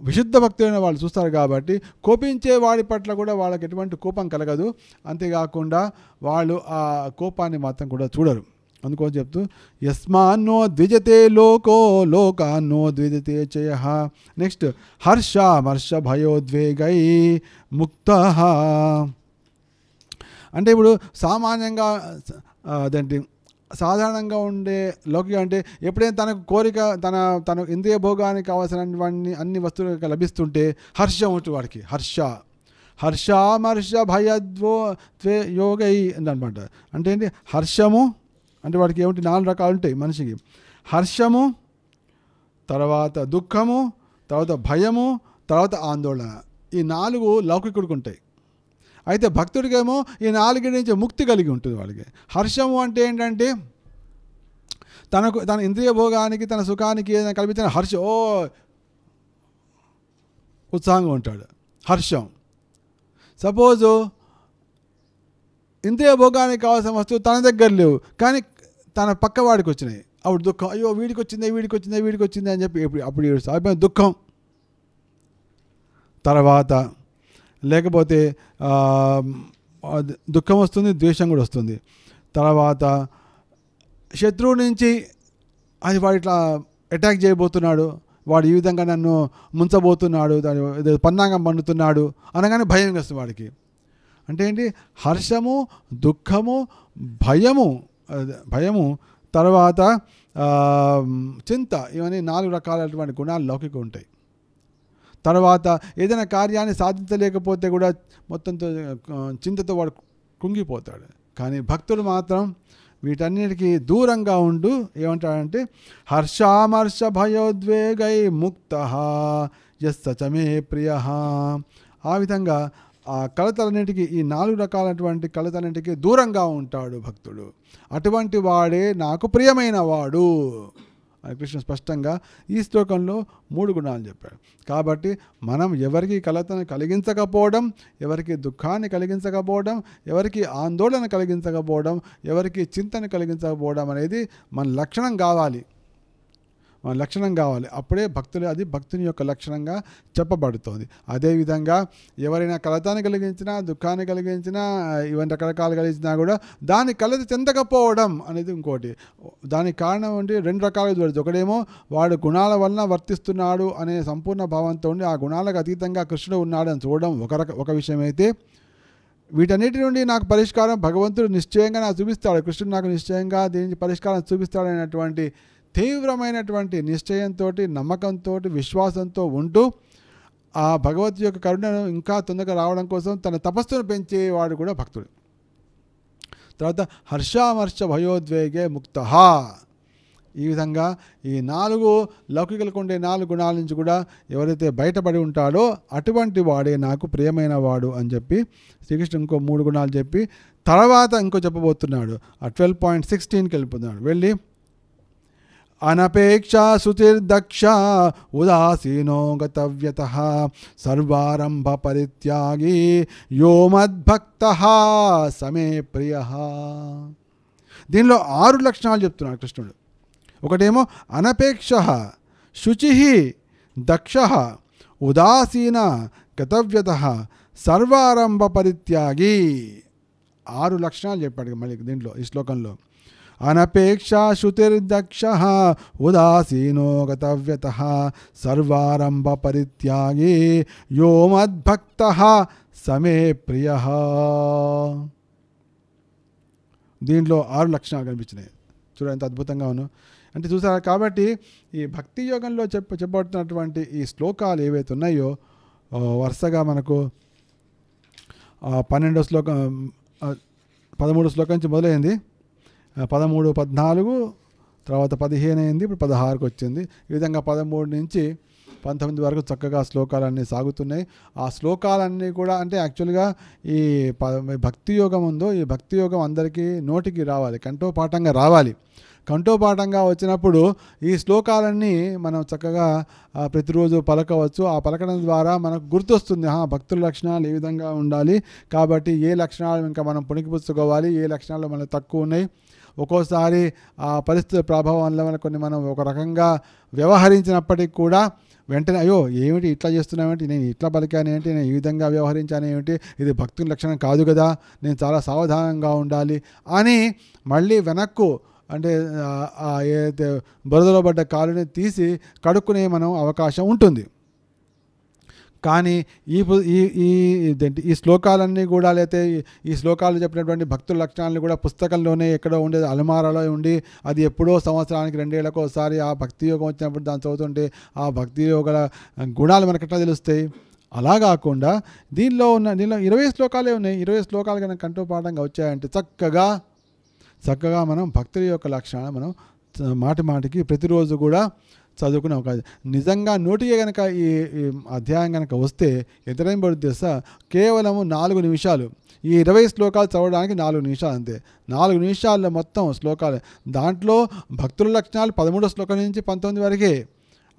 విశుద్ధ భక్తులైన వాళ్ళు చూస్తారు కాబట్టి కోపించే వాడి పట్ల కూడా వాళ్ళకి ఎటువంటి కోపం కలగదు అంతేకాకుండా వాళ్ళు ఆ కోపాన్ని మాత్రం కూడా చూడరు అందుకోసం చెప్తూ యస్మాన్నో ద్విజతే లోకో లోకాన్నో ద్విజతే చయ నెక్స్ట్ హర్ష హర్ష భయోద్వేగై ముక్త అంటే ఇప్పుడు సామాన్యంగా అదేంటి సాధారణంగా ఉండే లోకి అంటే ఎప్పుడైనా తనకు కోరిక తన తన ఇంద్రియ భోగానికి కావాల్సినటువంటి అన్ని వస్తువులు లభిస్తుంటే హర్షం ఉంటుంది వాడికి హర్ష హర్షామర్ష భయద్వో త్వే యోగై అనమాట అంటే ఏంటి హర్షము అంటే వాడికి ఏమిటి నాలుగు రకాలు ఉంటాయి మనిషికి హర్షము తర్వాత దుఃఖము తర్వాత భయము తర్వాత ఆందోళన ఈ నాలుగు లౌకికుడికి ఉంటాయి అయితే భక్తుడికేమో ఈ నాలుగు నుంచి ముక్తి కలిగి ఉంటుంది వాళ్ళకి హర్షము అంటే ఏంటంటే తనకు తన ఇంద్రియ భోగానికి తన సుఖానికి ఏదైనా కల్పించిన హర్ష ఓ ఉత్సాహంగా ఉంటాడు హర్షం సపోజు ఇంద్రియ భోగానికి కావాల్సిన వస్తువు తన దగ్గర లేవు కానీ తన పక్కవాడికి వచ్చినాయి అప్పుడు దుఃఖం అయ్యో వీడికి వచ్చిందే వీడికి వచ్చిందే వీడికి వచ్చిందే అని చెప్పి అప్పుడు ఏడుస్తా దుఃఖం తర్వాత లేకపోతే దుఃఖం వస్తుంది ద్వేషం కూడా వస్తుంది తర్వాత శత్రువు నుంచి అది వాడు ఇట్లా అటాక్ చేయబోతున్నాడు వాడు ఈ విధంగా నన్ను ముంచబోతున్నాడు దాని పన్నాగం పండుతున్నాడు అనగానే భయం వస్తుంది వాడికి అంటే ఏంటి హర్షము దుఃఖము భయము భయము తర్వాత చింత ఇవన్నీ నాలుగు రకాలైనటువంటి గుణాలు లౌకిక ఉంటాయి తర్వాత ఏదైనా కార్యాన్ని సాధించలేకపోతే కూడా మొత్తంతో చింతతో వాడు కుంగిపోతాడు కానీ భక్తులు మాత్రం వీటన్నిటికీ దూరంగా ఉండు ఏమంటాడంటే హర్షామర్ష భయోద్వేగై ముక్త ఎస్ సచమే ప్రియ ఆ విధంగా ఆ కలతలన్నింటికి ఈ నాలుగు రకాలైనటువంటి కలతలన్నింటికి దూరంగా ఉంటాడు భక్తుడు అటువంటి వాడే నాకు ప్రియమైన వాడు అని కృష్ణ స్పష్టంగా ఈ శ్లోకంలో మూడు గుణాలు చెప్పాడు కాబట్టి మనం ఎవరికి కలతను కలిగించకపోవడం ఎవరికి దుఃఖాన్ని కలిగించకపోవడం ఎవరికి ఆందోళన కలిగించకపోవడం ఎవరికి చింతన కలిగించకపోవడం అనేది మన లక్షణం కావాలి లక్షణం కావాలి అప్పుడే భక్తులు అది భక్తుని యొక్క లక్షణంగా చెప్పబడుతోంది అదేవిధంగా ఎవరైనా కలతాన్ని కలిగించినా దుఃఖాన్ని కలిగించినా ఇవన్నీ రకరకాలు కలిగించినా కూడా దాని కలత చెందకపోవడం అనేది ఇంకోటి దానికి కారణం ఉండి రెండు రకాలుగా చూడదు ఒకడేమో వాడు గుణాల వలన వర్తిస్తున్నాడు అనే సంపూర్ణ భావంతో ఉండి ఆ గుణాలకు అతీతంగా కృష్ణుడు ఉన్నాడు అని చూడడం ఒక రక ఒక విషయం అయితే వీటన్నిటి నుండి నాకు పరిష్కారం భగవంతుడు నిశ్చయంగా నాకు చూపిస్తాడు కృష్ణుడు నాకు నిశ్చయంగా దీనికి పరిష్కారం అనేటువంటి తీవ్రమైనటువంటి నిశ్చయంతో నమ్మకంతో విశ్వాసంతో ఉంటూ ఆ భగవత్ యొక్క కరుణను ఇంకా తొందరగా రావడం కోసం తన తపస్సును పెంచేవాడు కూడా భక్తుడు తర్వాత హర్షామర్ష భయోద్వేగే ముక్త ఈ విధంగా ఈ నాలుగు లౌకికలకు ఉండే నాలుగు గుణాల నుంచి కూడా ఎవరైతే బయటపడి ఉంటాడో అటువంటి వాడే నాకు ప్రియమైన వాడు అని చెప్పి శ్రీకృష్ణుడు ఇంకో మూడు గుణాలు చెప్పి తర్వాత ఇంకో చెప్పబోతున్నాడు ఆ ట్వెల్వ్ పాయింట్ సిక్స్టీన్కి వెళ్ళిపోతున్నాడు వెళ్ళి అనపేక్షా శుతిర్దక్ష ఉదాసీనో గతవ్యత సర్వారంభ పరిత్యాగి యో మద్భక్త సమే ప్రియ దీనిలో ఆరు లక్షణాలు చెప్తున్నాడు కృష్ణుడు ఒకటేమో అనపేక్ష శుచి దక్ష ఉదాసీన గతవ్యత సర్వారంభ పరిత్యాగి ఆరు లక్షణాలు చెప్పాడు మళ్ళీ దీంట్లో ఈ శ్లోకంలో అనపేక్షా ఉదాసీనో గతవ్యత సర్వారంభ పరిత్యాగి యో మద్భక్త సమే ప్రియ దీంట్లో ఆరు లక్షణాలు కనిపించినాయి చూడండి ఎంత అద్భుతంగా ఉన్నా అంటే చూసారా కాబట్టి ఈ భక్తి యోగంలో చెప్ప చెప్పబడుతున్నటువంటి ఈ శ్లోకాలు ఏవైతే ఉన్నాయో వరుసగా మనకు పన్నెండో శ్లోకం పదమూడు శ్లోకం నుంచి మొదలైంది పదమూడు పద్నాలుగు తర్వాత పదిహేను అయింది ఇప్పుడు పదహారుకు వచ్చింది ఈ విధంగా పదమూడు నుంచి పంతొమ్మిది వరకు చక్కగా శ్లోకాలన్నీ సాగుతున్నాయి ఆ శ్లోకాలన్నీ కూడా అంటే యాక్చువల్గా ఈ భక్తి యోగం ఉందో ఈ భక్తి యోగం అందరికీ నోటికి రావాలి కంఠోపాఠంగా రావాలి కంఠోపాఠంగా వచ్చినప్పుడు ఈ శ్లోకాలన్నీ మనం చక్కగా ప్రతిరోజు పలకవచ్చు ఆ పలకడం ద్వారా మనకు గుర్తొస్తుంది భక్తుల లక్షణాలు ఏ విధంగా ఉండాలి కాబట్టి ఏ లక్షణాలు ఇంకా మనం పుణికిపుచ్చుకోవాలి ఏ లక్షణాలు మనకు తక్కువ ఉన్నాయి ఒక్కోసారి ఆ పరిస్థితుల ప్రభావంలో మన కొన్ని మనం ఒక రకంగా వ్యవహరించినప్పటికీ కూడా వెంటనే అయ్యో ఏమిటి ఇట్లా చేస్తున్నామేంటి నేను ఇట్లా పలికాను ఏంటి నేను ఈ విధంగా వ్యవహరించాను ఏమిటి ఇది భక్తుని లక్షణం కాదు కదా నేను చాలా సావధానంగా ఉండాలి అని మళ్ళీ వెనక్కు అంటే ఏదైతే బురదలో పడ్డ కాలుని తీసి కడుక్కునే మనం అవకాశం ఉంటుంది కానీ ఈ ఈ ఇదేంటి ఈ శ్లోకాలన్నీ కూడా లేతే ఈ శ్లోకాలు చెప్పినటువంటి భక్తుల లక్షణాలను కూడా పుస్తకంలోనే ఎక్కడో ఉండేది అలమారాలో ఉండి అది ఎప్పుడో సంవత్సరానికి రెండేళ్లకు ఒకసారి ఆ భక్తి యోగం వచ్చినప్పుడు దాన్ని చదువుతుంటే ఆ భక్తి యోగాల గుణాలు మనకట్లా తెలుస్తాయి అలా కాకుండా దీనిలో ఉన్న దీనిలో ఇరవై శ్లోకాలే ఉన్నాయి ఇరవై శ్లోకాలు కనుక కంటోపాఠంగా వచ్చాయంటే చక్కగా చక్కగా మనం భక్తుల యొక్క లక్షణాలు మనం మాటి మాటికి ప్రతిరోజు కూడా చదువుకునే అవకాశం నిజంగా నోటికే కనుక ఈ అధ్యాయం కనుక వస్తే ఎంతటైం పడుతుంది కేవలము నాలుగు నిమిషాలు ఈ ఇరవై శ్లోకాలు చదవడానికి నాలుగు నిమిషాలు అంతే నాలుగు నిమిషాల్లో మొత్తం శ్లోకాలు దాంట్లో భక్తుల లక్షణాలు పదమూడో శ్లోకం నుంచి పంతొమ్మిది వరకే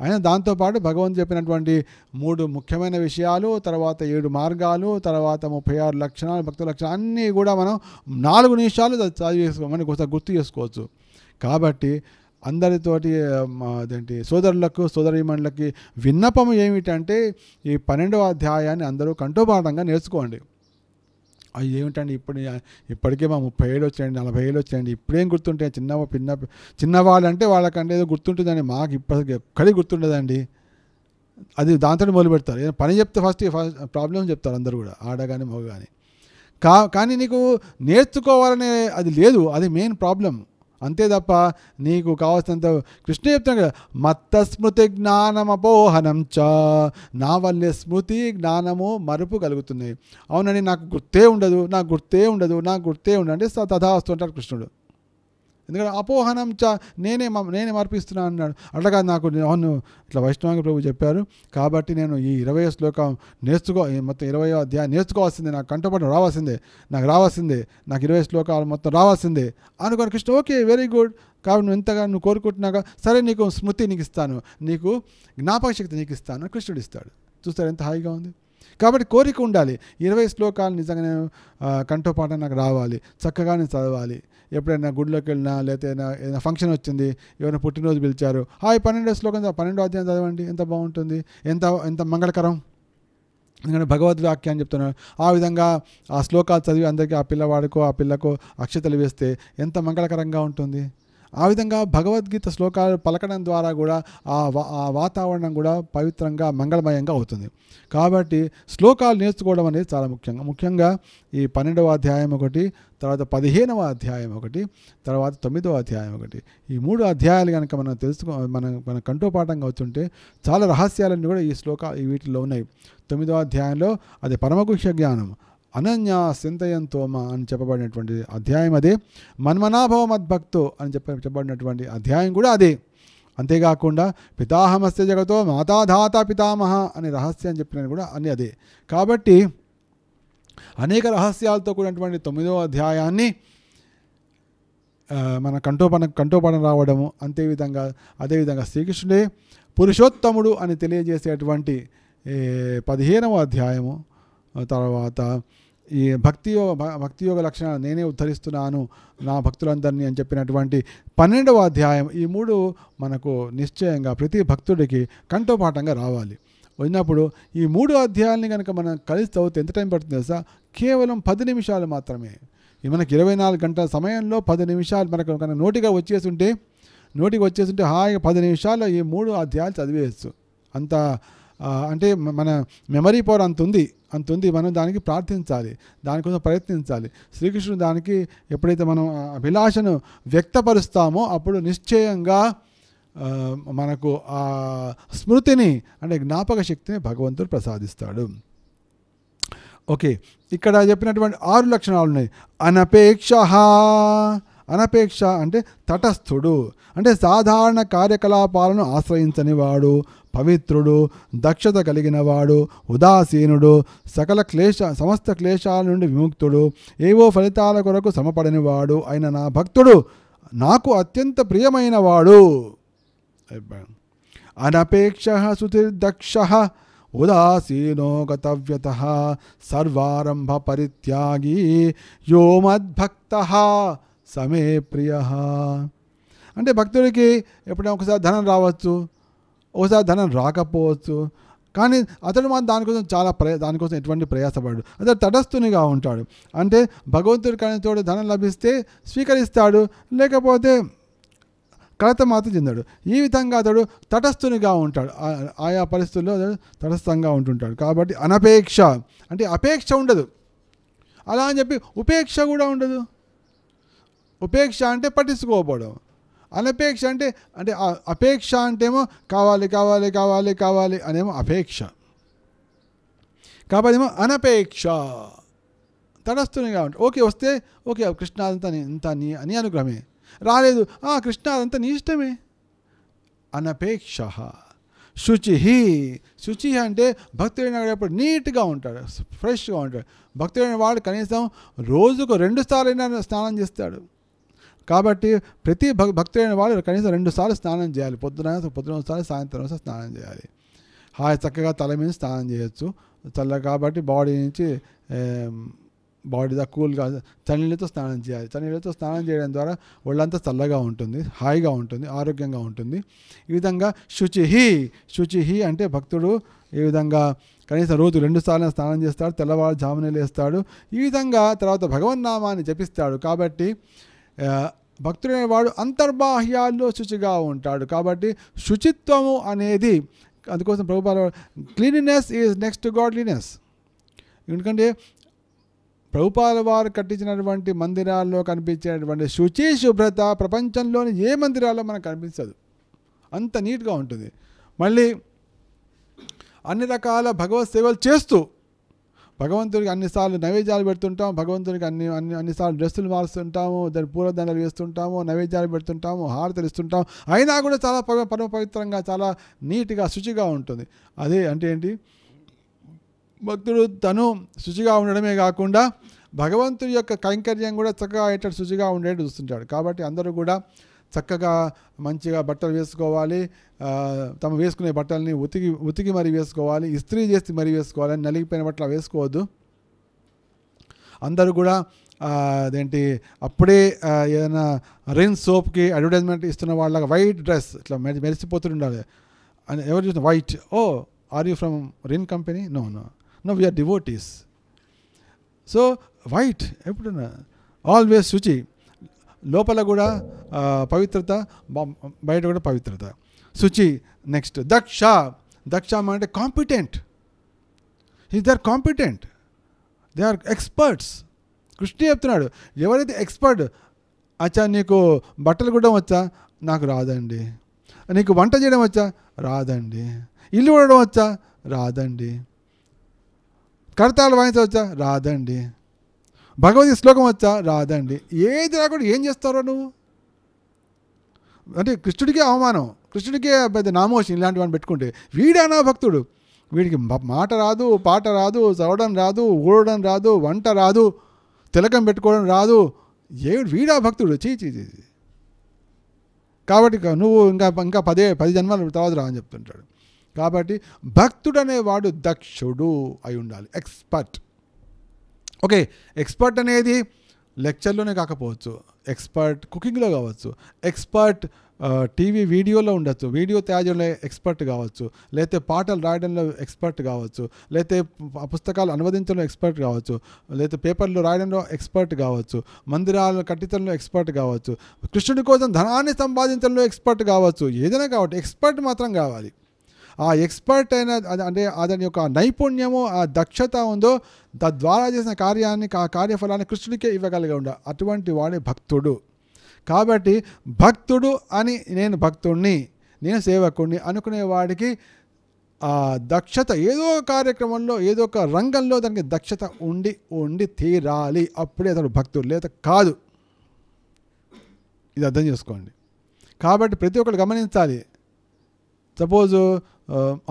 అయినా దాంతోపాటు భగవంతు చెప్పినటువంటి మూడు ముఖ్యమైన విషయాలు తర్వాత ఏడు మార్గాలు తర్వాత ముప్పై ఆరు లక్షణాలు భక్తుల లక్షణాలు అన్నీ కూడా మనం నాలుగు నిమిషాలు చదివేసుకోమని కొంత గుర్తు చేసుకోవచ్చు కాబట్టి అందరితోటి అదేంటి సోదరులకు సోదరీమణులకి విన్నపం ఏమిటంటే ఈ పన్నెండవ అధ్యాయాన్ని అందరూ కంఠోపాఠంగా నేర్చుకోండి అవి ఏమిటండి ఇప్పుడు ఇప్పటికే మా ముప్పై ఏళ్ళు వచ్చేయండి నలభై ఏళ్ళు వచ్చేయండి ఇప్పుడేం గుర్తుంటాయి చిన్న పిన్న చిన్నవాళ్ళంటే వాళ్ళకంటే ఏదో గుర్తుంటుందండి మాకు ఇప్పటికి ఎక్కడికి గుర్తుండదండి అది దాంతో మొదలు పెడతారు పని చెప్తే ఫస్ట్ ఫస్ట్ ప్రాబ్లమ్స్ చెప్తారు అందరు కూడా ఆడ కానీ మగ కానీ కా కానీ నీకు నేర్చుకోవాలనే అది లేదు అది మెయిన్ ప్రాబ్లం అంతే తప్ప నీకు కావాల్సినంత కృష్ణ చెప్తాను కదా మత్త స్మృతి జ్ఞానమపోహనం చ నా వల్లే స్మృతి జ్ఞానము మరుపు కలుగుతున్నాయి అవునని నాకు గుర్తే ఉండదు నాకు గుర్తే ఉండదు నాకు గుర్తే ఉండదు అంటే తథా వస్తుంటాడు కృష్ణుడు ఎందుకంటే అపోహనం చ నేనే నేనే మార్పిస్తున్నాను అన్నాడు అట్లాగా నాకు అవును ఇట్లా వైష్ణవాంగ ప్రభు చెప్పారు కాబట్టి నేను ఈ ఇరవై శ్లోకం నేర్చుకో మొత్తం ఇరవై అధ్యాయం నేర్చుకోవాల్సిందే నాకు కంటపడి రావాల్సిందే నాకు రావాల్సిందే నాకు ఇరవై శ్లోకాలు మొత్తం రావాల్సిందే అనుకోని కృష్ణ ఓకే వెరీ గుడ్ కాబట్టి నువ్వు ఎంతగా నువ్వు కోరుకుంటున్నాగా సరే నీకు స్మృతి నీకు ఇస్తాను నీకు జ్ఞాపక శక్తి నీకు ఇస్తాను కృష్ణుడు ఇస్తాడు చూస్తారు ఎంత హాయిగా ఉంది కాబట్టి కోరిక ఉండాలి ఇరవై శ్లోకాలు నిజంగా నేను కంఠోపాఠం నాకు రావాలి చక్కగా నేను చదవాలి ఎప్పుడైనా గుడిలోకి వెళ్ళినా లేకపోతే ఏదైనా ఫంక్షన్ వచ్చింది ఎవరైనా పుట్టినరోజు పిలిచారు ఆ పన్నెండో శ్లోకం పన్నెండో అధ్యాయం చదవండి ఎంత బాగుంటుంది ఎంత ఎంత మంగళకరం ఎందుకంటే భగవద్ అని చెప్తున్నాడు ఆ విధంగా ఆ శ్లోకాలు చదివి అందరికీ ఆ పిల్లవాడికో ఆ పిల్లకు అక్షతలు వేస్తే ఎంత మంగళకరంగా ఉంటుంది ఆ విధంగా భగవద్గీత శ్లోకాలు పలకడం ద్వారా కూడా ఆ ఆ వాతావరణం కూడా పవిత్రంగా మంగళమయంగా అవుతుంది కాబట్టి శ్లోకాలు నేర్చుకోవడం అనేది చాలా ముఖ్యంగా ముఖ్యంగా ఈ పన్నెండవ అధ్యాయం ఒకటి తర్వాత పదిహేనవ అధ్యాయం ఒకటి తర్వాత తొమ్మిదవ అధ్యాయం ఒకటి ఈ మూడు అధ్యాయాలు కనుక మనం తెలుసుకో మనం మన కంటోపాఠంగా అవుతుంటే చాలా రహస్యాలన్నీ కూడా ఈ శ్లోక వీటిలో ఉన్నాయి తొమ్మిదవ అధ్యాయంలో అది పరమగుహ్య జ్ఞానం అనన్య సింతయంతోమ అని చెప్పబడినటువంటి అధ్యాయం అదే మన్మనాభవ మద్భక్తో అని చెప్ప చెప్పబడినటువంటి అధ్యాయం కూడా అదే అంతేకాకుండా పితాహమస్య జగతో మాతాధాత పితామహ అనే రహస్యం చెప్పినది కూడా అన్ని అదే కాబట్టి అనేక రహస్యాలతో కూడినటువంటి తొమ్మిదవ అధ్యాయాన్ని మన కంఠోపన కంఠోపనం రావడము అంతేవిధంగా అదేవిధంగా శ్రీకృష్ణుడే పురుషోత్తముడు అని తెలియజేసేటువంటి పదిహేనవ అధ్యాయము తర్వాత ఈ భక్తి భక్తి యోగ లక్షణాలు నేనే ఉద్ధరిస్తున్నాను నా భక్తులందరినీ అని చెప్పినటువంటి పన్నెండవ అధ్యాయం ఈ మూడు మనకు నిశ్చయంగా ప్రతి భక్తుడికి కంఠపాఠంగా రావాలి వచ్చినప్పుడు ఈ మూడు అధ్యాయాలని కనుక మనం కలిసి చదివితే ఎంత టైం పడుతుంది తెలుసా కేవలం పది నిమిషాలు మాత్రమే మనకి ఇరవై నాలుగు గంటల సమయంలో పది నిమిషాలు మనకు కనుక నోటిగా వచ్చేస్తుంటే నోటికి వచ్చేస్తుంటే హాయిగా పది నిమిషాల్లో ఈ మూడు అధ్యాయాలు చదివేయచ్చు అంత అంటే మన మెమరీ పవర్ అంత ఉంది అంత ఉంది మనం దానికి ప్రార్థించాలి దానికోసం ప్రయత్నించాలి శ్రీకృష్ణుడు దానికి ఎప్పుడైతే మనం అభిలాషను వ్యక్తపరుస్తామో అప్పుడు నిశ్చయంగా మనకు ఆ స్మృతిని అంటే జ్ఞాపక శక్తిని భగవంతుడు ప్రసాదిస్తాడు ఓకే ఇక్కడ చెప్పినటువంటి ఆరు లక్షణాలు ఉన్నాయి అనపేక్ష అనపేక్ష అంటే తటస్థుడు అంటే సాధారణ కార్యకలాపాలను ఆశ్రయించనివాడు పవిత్రుడు దక్షత కలిగినవాడు ఉదాసీనుడు సకల క్లేశ సమస్త క్లేశాల నుండి విముక్తుడు ఏవో ఫలితాల కొరకు సమపడనివాడు అయిన నా భక్తుడు నాకు అత్యంత ప్రియమైనవాడు అనపేక్ష సుతిర్దక్ష ఉదాసీనో గతవ్యత సర్వారంభ పరిత్యాగి యో మద్భక్త సమే ప్రియ అంటే భక్తుడికి ఎప్పుడైనా ఒకసారి ధనం రావచ్చు ఒకసారి ధనం రాకపోవచ్చు కానీ అతడు మన దానికోసం చాలా ప్రయ దానికోసం ఎటువంటి ప్రయాసపడు అతడు తటస్థునిగా ఉంటాడు అంటే భగవంతుడి కానీ తోడు ధనం లభిస్తే స్వీకరిస్తాడు లేకపోతే కలత మాత్రం చెందాడు ఈ విధంగా అతడు తటస్థునిగా ఉంటాడు ఆయా పరిస్థితుల్లో తటస్థంగా ఉంటుంటాడు కాబట్టి అనపేక్ష అంటే అపేక్ష ఉండదు అలా అని చెప్పి ఉపేక్ష కూడా ఉండదు ఉపేక్ష అంటే పట్టించుకోకపోవడం అనపేక్ష అంటే అంటే అపేక్ష అంటేమో కావాలి కావాలి కావాలి కావాలి అనేమో అపేక్ష కాబట్టి ఏమో అనపేక్ష తడస్తునిగా ఉంటుంది ఓకే వస్తే ఓకే కృష్ణ అదంతా ఇంత నీ అని అనుగ్రహమే రాలేదు ఆ కృష్ణాదంతా నీ ఇష్టమే అనపేక్ష శుచి శుచి అంటే భక్తుడు అయినప్పుడు నీట్గా ఉంటాడు ఫ్రెష్గా ఉంటాడు భక్తుడైన వాడు కనీసం రోజుకు రెండు సార్లైనా స్నానం చేస్తాడు కాబట్టి ప్రతి భక్తులైన వాళ్ళు కనీసం రెండు సార్లు స్నానం చేయాలి పొద్దున పొద్దున ఒకసారి సాయంత్రం ఒకసారి స్నానం చేయాలి హాయి చక్కగా తల మీద స్నానం చేయొచ్చు చల్ల కాబట్టి బాడీ నుంచి బాడీ దా కూల్గా చన్నీళ్ళతో స్నానం చేయాలి చన్నీళ్ళతో స్నానం చేయడం ద్వారా ఒళ్ళంతా చల్లగా ఉంటుంది హాయిగా ఉంటుంది ఆరోగ్యంగా ఉంటుంది ఈ విధంగా శుచిహి శుచిహి అంటే భక్తుడు ఈ విధంగా కనీసం రోజు రెండు సార్లు స్నానం చేస్తాడు తెల్లవారు జామునీళ్ళు వేస్తాడు ఈ విధంగా తర్వాత భగవన్నామాన్ని జపిస్తాడు కాబట్టి భక్తుడైన వాడు అంతర్బాహ్యాల్లో శుచిగా ఉంటాడు కాబట్టి శుచిత్వము అనేది అందుకోసం ప్రభుపాల క్లీనినెస్ ఈజ్ నెక్స్ట్ గాడ్లీనెస్ ఎందుకంటే ప్రభుపాల వారు కట్టించినటువంటి మందిరాల్లో కనిపించేటువంటి శుచి శుభ్రత ప్రపంచంలోని ఏ మందిరాల్లో మనకు కనిపించదు అంత నీట్గా ఉంటుంది మళ్ళీ అన్ని రకాల భగవత్ సేవలు చేస్తూ భగవంతుడికి అన్నిసార్లు నైవేద్యాలు పెడుతుంటాం భగవంతునికి అన్ని అన్ని అన్నిసార్లు డ్రెస్సులు మారుస్తుంటాము దాని పూలదండలు వేస్తుంటాము నైవేద్యాలు పెడుతుంటాము హారతలు ఇస్తుంటాం అయినా కూడా చాలా పరమ పవిత్రంగా చాలా నీట్గా శుచిగా ఉంటుంది అదే అంటే ఏంటి భక్తుడు తను శుచిగా ఉండడమే కాకుండా భగవంతుడి యొక్క కైంకర్యం కూడా చక్కగా అయ్యేటట్టు శుచిగా ఉండేట్టు చూస్తుంటాడు కాబట్టి అందరూ కూడా చక్కగా మంచిగా బట్టలు వేసుకోవాలి తమ వేసుకునే బట్టలని ఉతికి ఉతికి మరీ వేసుకోవాలి ఇస్త్రీ చేసి మరీ వేసుకోవాలి నలిగిపోయిన బట్టలు వేసుకోవద్దు అందరూ కూడా అదేంటి అప్పుడే ఏదైనా రెయిన్ సోప్కి అడ్వర్టైజ్మెంట్ ఇస్తున్న వాళ్ళకి వైట్ డ్రెస్ ఇట్లా మెరి మెరిసిపోతుండాలి అని ఎవరు చూసిన white oh are you from Rin company no no no we are devotees so white ఎప్పుడన్నా ఆల్వేస్ శుచి లోపల కూడా పవిత్రత బయట కూడా పవిత్రత శుచి నెక్స్ట్ దక్ష దక్ష అంటే competent is they are competent they are experts Krishna చెప్తున్నాడు ఎవరైతే ఎక్స్పర్ట్ అచ్చా నీకు బట్టలు కూడా వచ్చా నాకు రాదండి నీకు వంట చేయడం వచ్చా రాదండి ఇల్లు ఉండడం వచ్చా రాదండి కర్తాలు వాయించవచ్చా రాదండి భగవద్గీత శ్లోకం వచ్చా రాదండి ఏది రాకుండా ఏం చేస్తారో నువ్వు అంటే కృష్ణుడికే అవమానం కృష్ణుడికే పెద్ద ఇలాంటి ఇలాంటివన్నీ పెట్టుకుంటే వీడానా భక్తుడు వీడికి మాట రాదు పాట రాదు చదవడం రాదు ఊడడం రాదు వంట రాదు తిలకం పెట్టుకోవడం రాదు ఏ వీడా భక్తుడు చీ చీ చీ కాబట్టి నువ్వు ఇంకా ఇంకా పదే పది జన్మల తర్వాత రా అని చెప్తుంటాడు కాబట్టి అనేవాడు దక్షుడు అయి ఉండాలి ఎక్స్పర్ట్ ఓకే ఎక్స్పర్ట్ అనేది లెక్చర్లోనే కాకపోవచ్చు ఎక్స్పర్ట్ కుకింగ్లో కావచ్చు ఎక్స్పర్ట్ టీవీ వీడియోలో ఉండొచ్చు వీడియో తయారు చేయడంలో ఎక్స్పర్ట్ కావచ్చు లేకపోతే పాటలు రాయడంలో ఎక్స్పర్ట్ కావచ్చు లేకపోతే పుస్తకాలు అనువదించడంలో ఎక్స్పర్ట్ కావచ్చు లేకపోతే పేపర్లు రాయడంలో ఎక్స్పర్ట్ కావచ్చు మందిరాలు కట్టించడంలో ఎక్స్పర్ట్ కావచ్చు కృష్ణుడి కోసం ధనాన్ని సంపాదించడంలో ఎక్స్పర్ట్ కావచ్చు ఏదైనా కావచ్చు ఎక్స్పర్ట్ మాత్రం కావాలి ఆ ఎక్స్పర్ట్ అయిన అంటే అతని యొక్క నైపుణ్యము ఆ దక్షత ఉందో తద్వారా చేసిన కార్యాన్ని ఆ కార్యఫలాన్ని కృష్ణుడికే ఇవ్వగలిగి ఉండ అటువంటి వాడే భక్తుడు కాబట్టి భక్తుడు అని నేను భక్తుణ్ణి నేను సేవకుణ్ణి అనుకునే వాడికి ఆ దక్షత ఏదో కార్యక్రమంలో ఏదో ఒక రంగంలో దానికి దక్షత ఉండి ఉండి తీరాలి అప్పుడే అతడు భక్తుడు లేదా కాదు ఇది అర్థం చేసుకోండి కాబట్టి ప్రతి ఒక్కరు గమనించాలి సపోజ్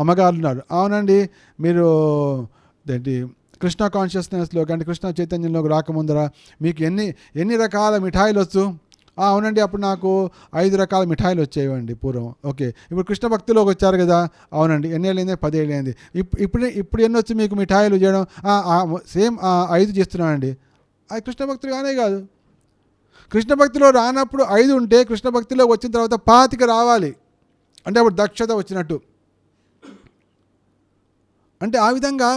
అమ్మగారున్నాడు అవునండి మీరు ఏంటి కృష్ణ కాన్షియస్నెస్లో కానీ కృష్ణ చైతన్యంలోకి రాకముందర మీకు ఎన్ని ఎన్ని రకాల మిఠాయిలు వచ్చు అవునండి అప్పుడు నాకు ఐదు రకాల మిఠాయిలు వచ్చేవండి పూర్వం ఓకే ఇప్పుడు కృష్ణ భక్తిలోకి వచ్చారు కదా అవునండి ఎన్ని ఎన్నేళ్ళైంది పదేళ్ళైంది ఇప్పుడు ఇప్పుడు ఇప్పుడు ఎన్ని వచ్చి మీకు మిఠాయిలు చేయడం సేమ్ ఐదు చేస్తున్నానండి అది కృష్ణ భక్తులు కానే కాదు కృష్ణ భక్తిలో రానప్పుడు ఐదు ఉంటే కృష్ణ భక్తిలో వచ్చిన తర్వాత పాతిక రావాలి అంటే అప్పుడు దక్షత వచ్చినట్టు అంటే ఆ విధంగా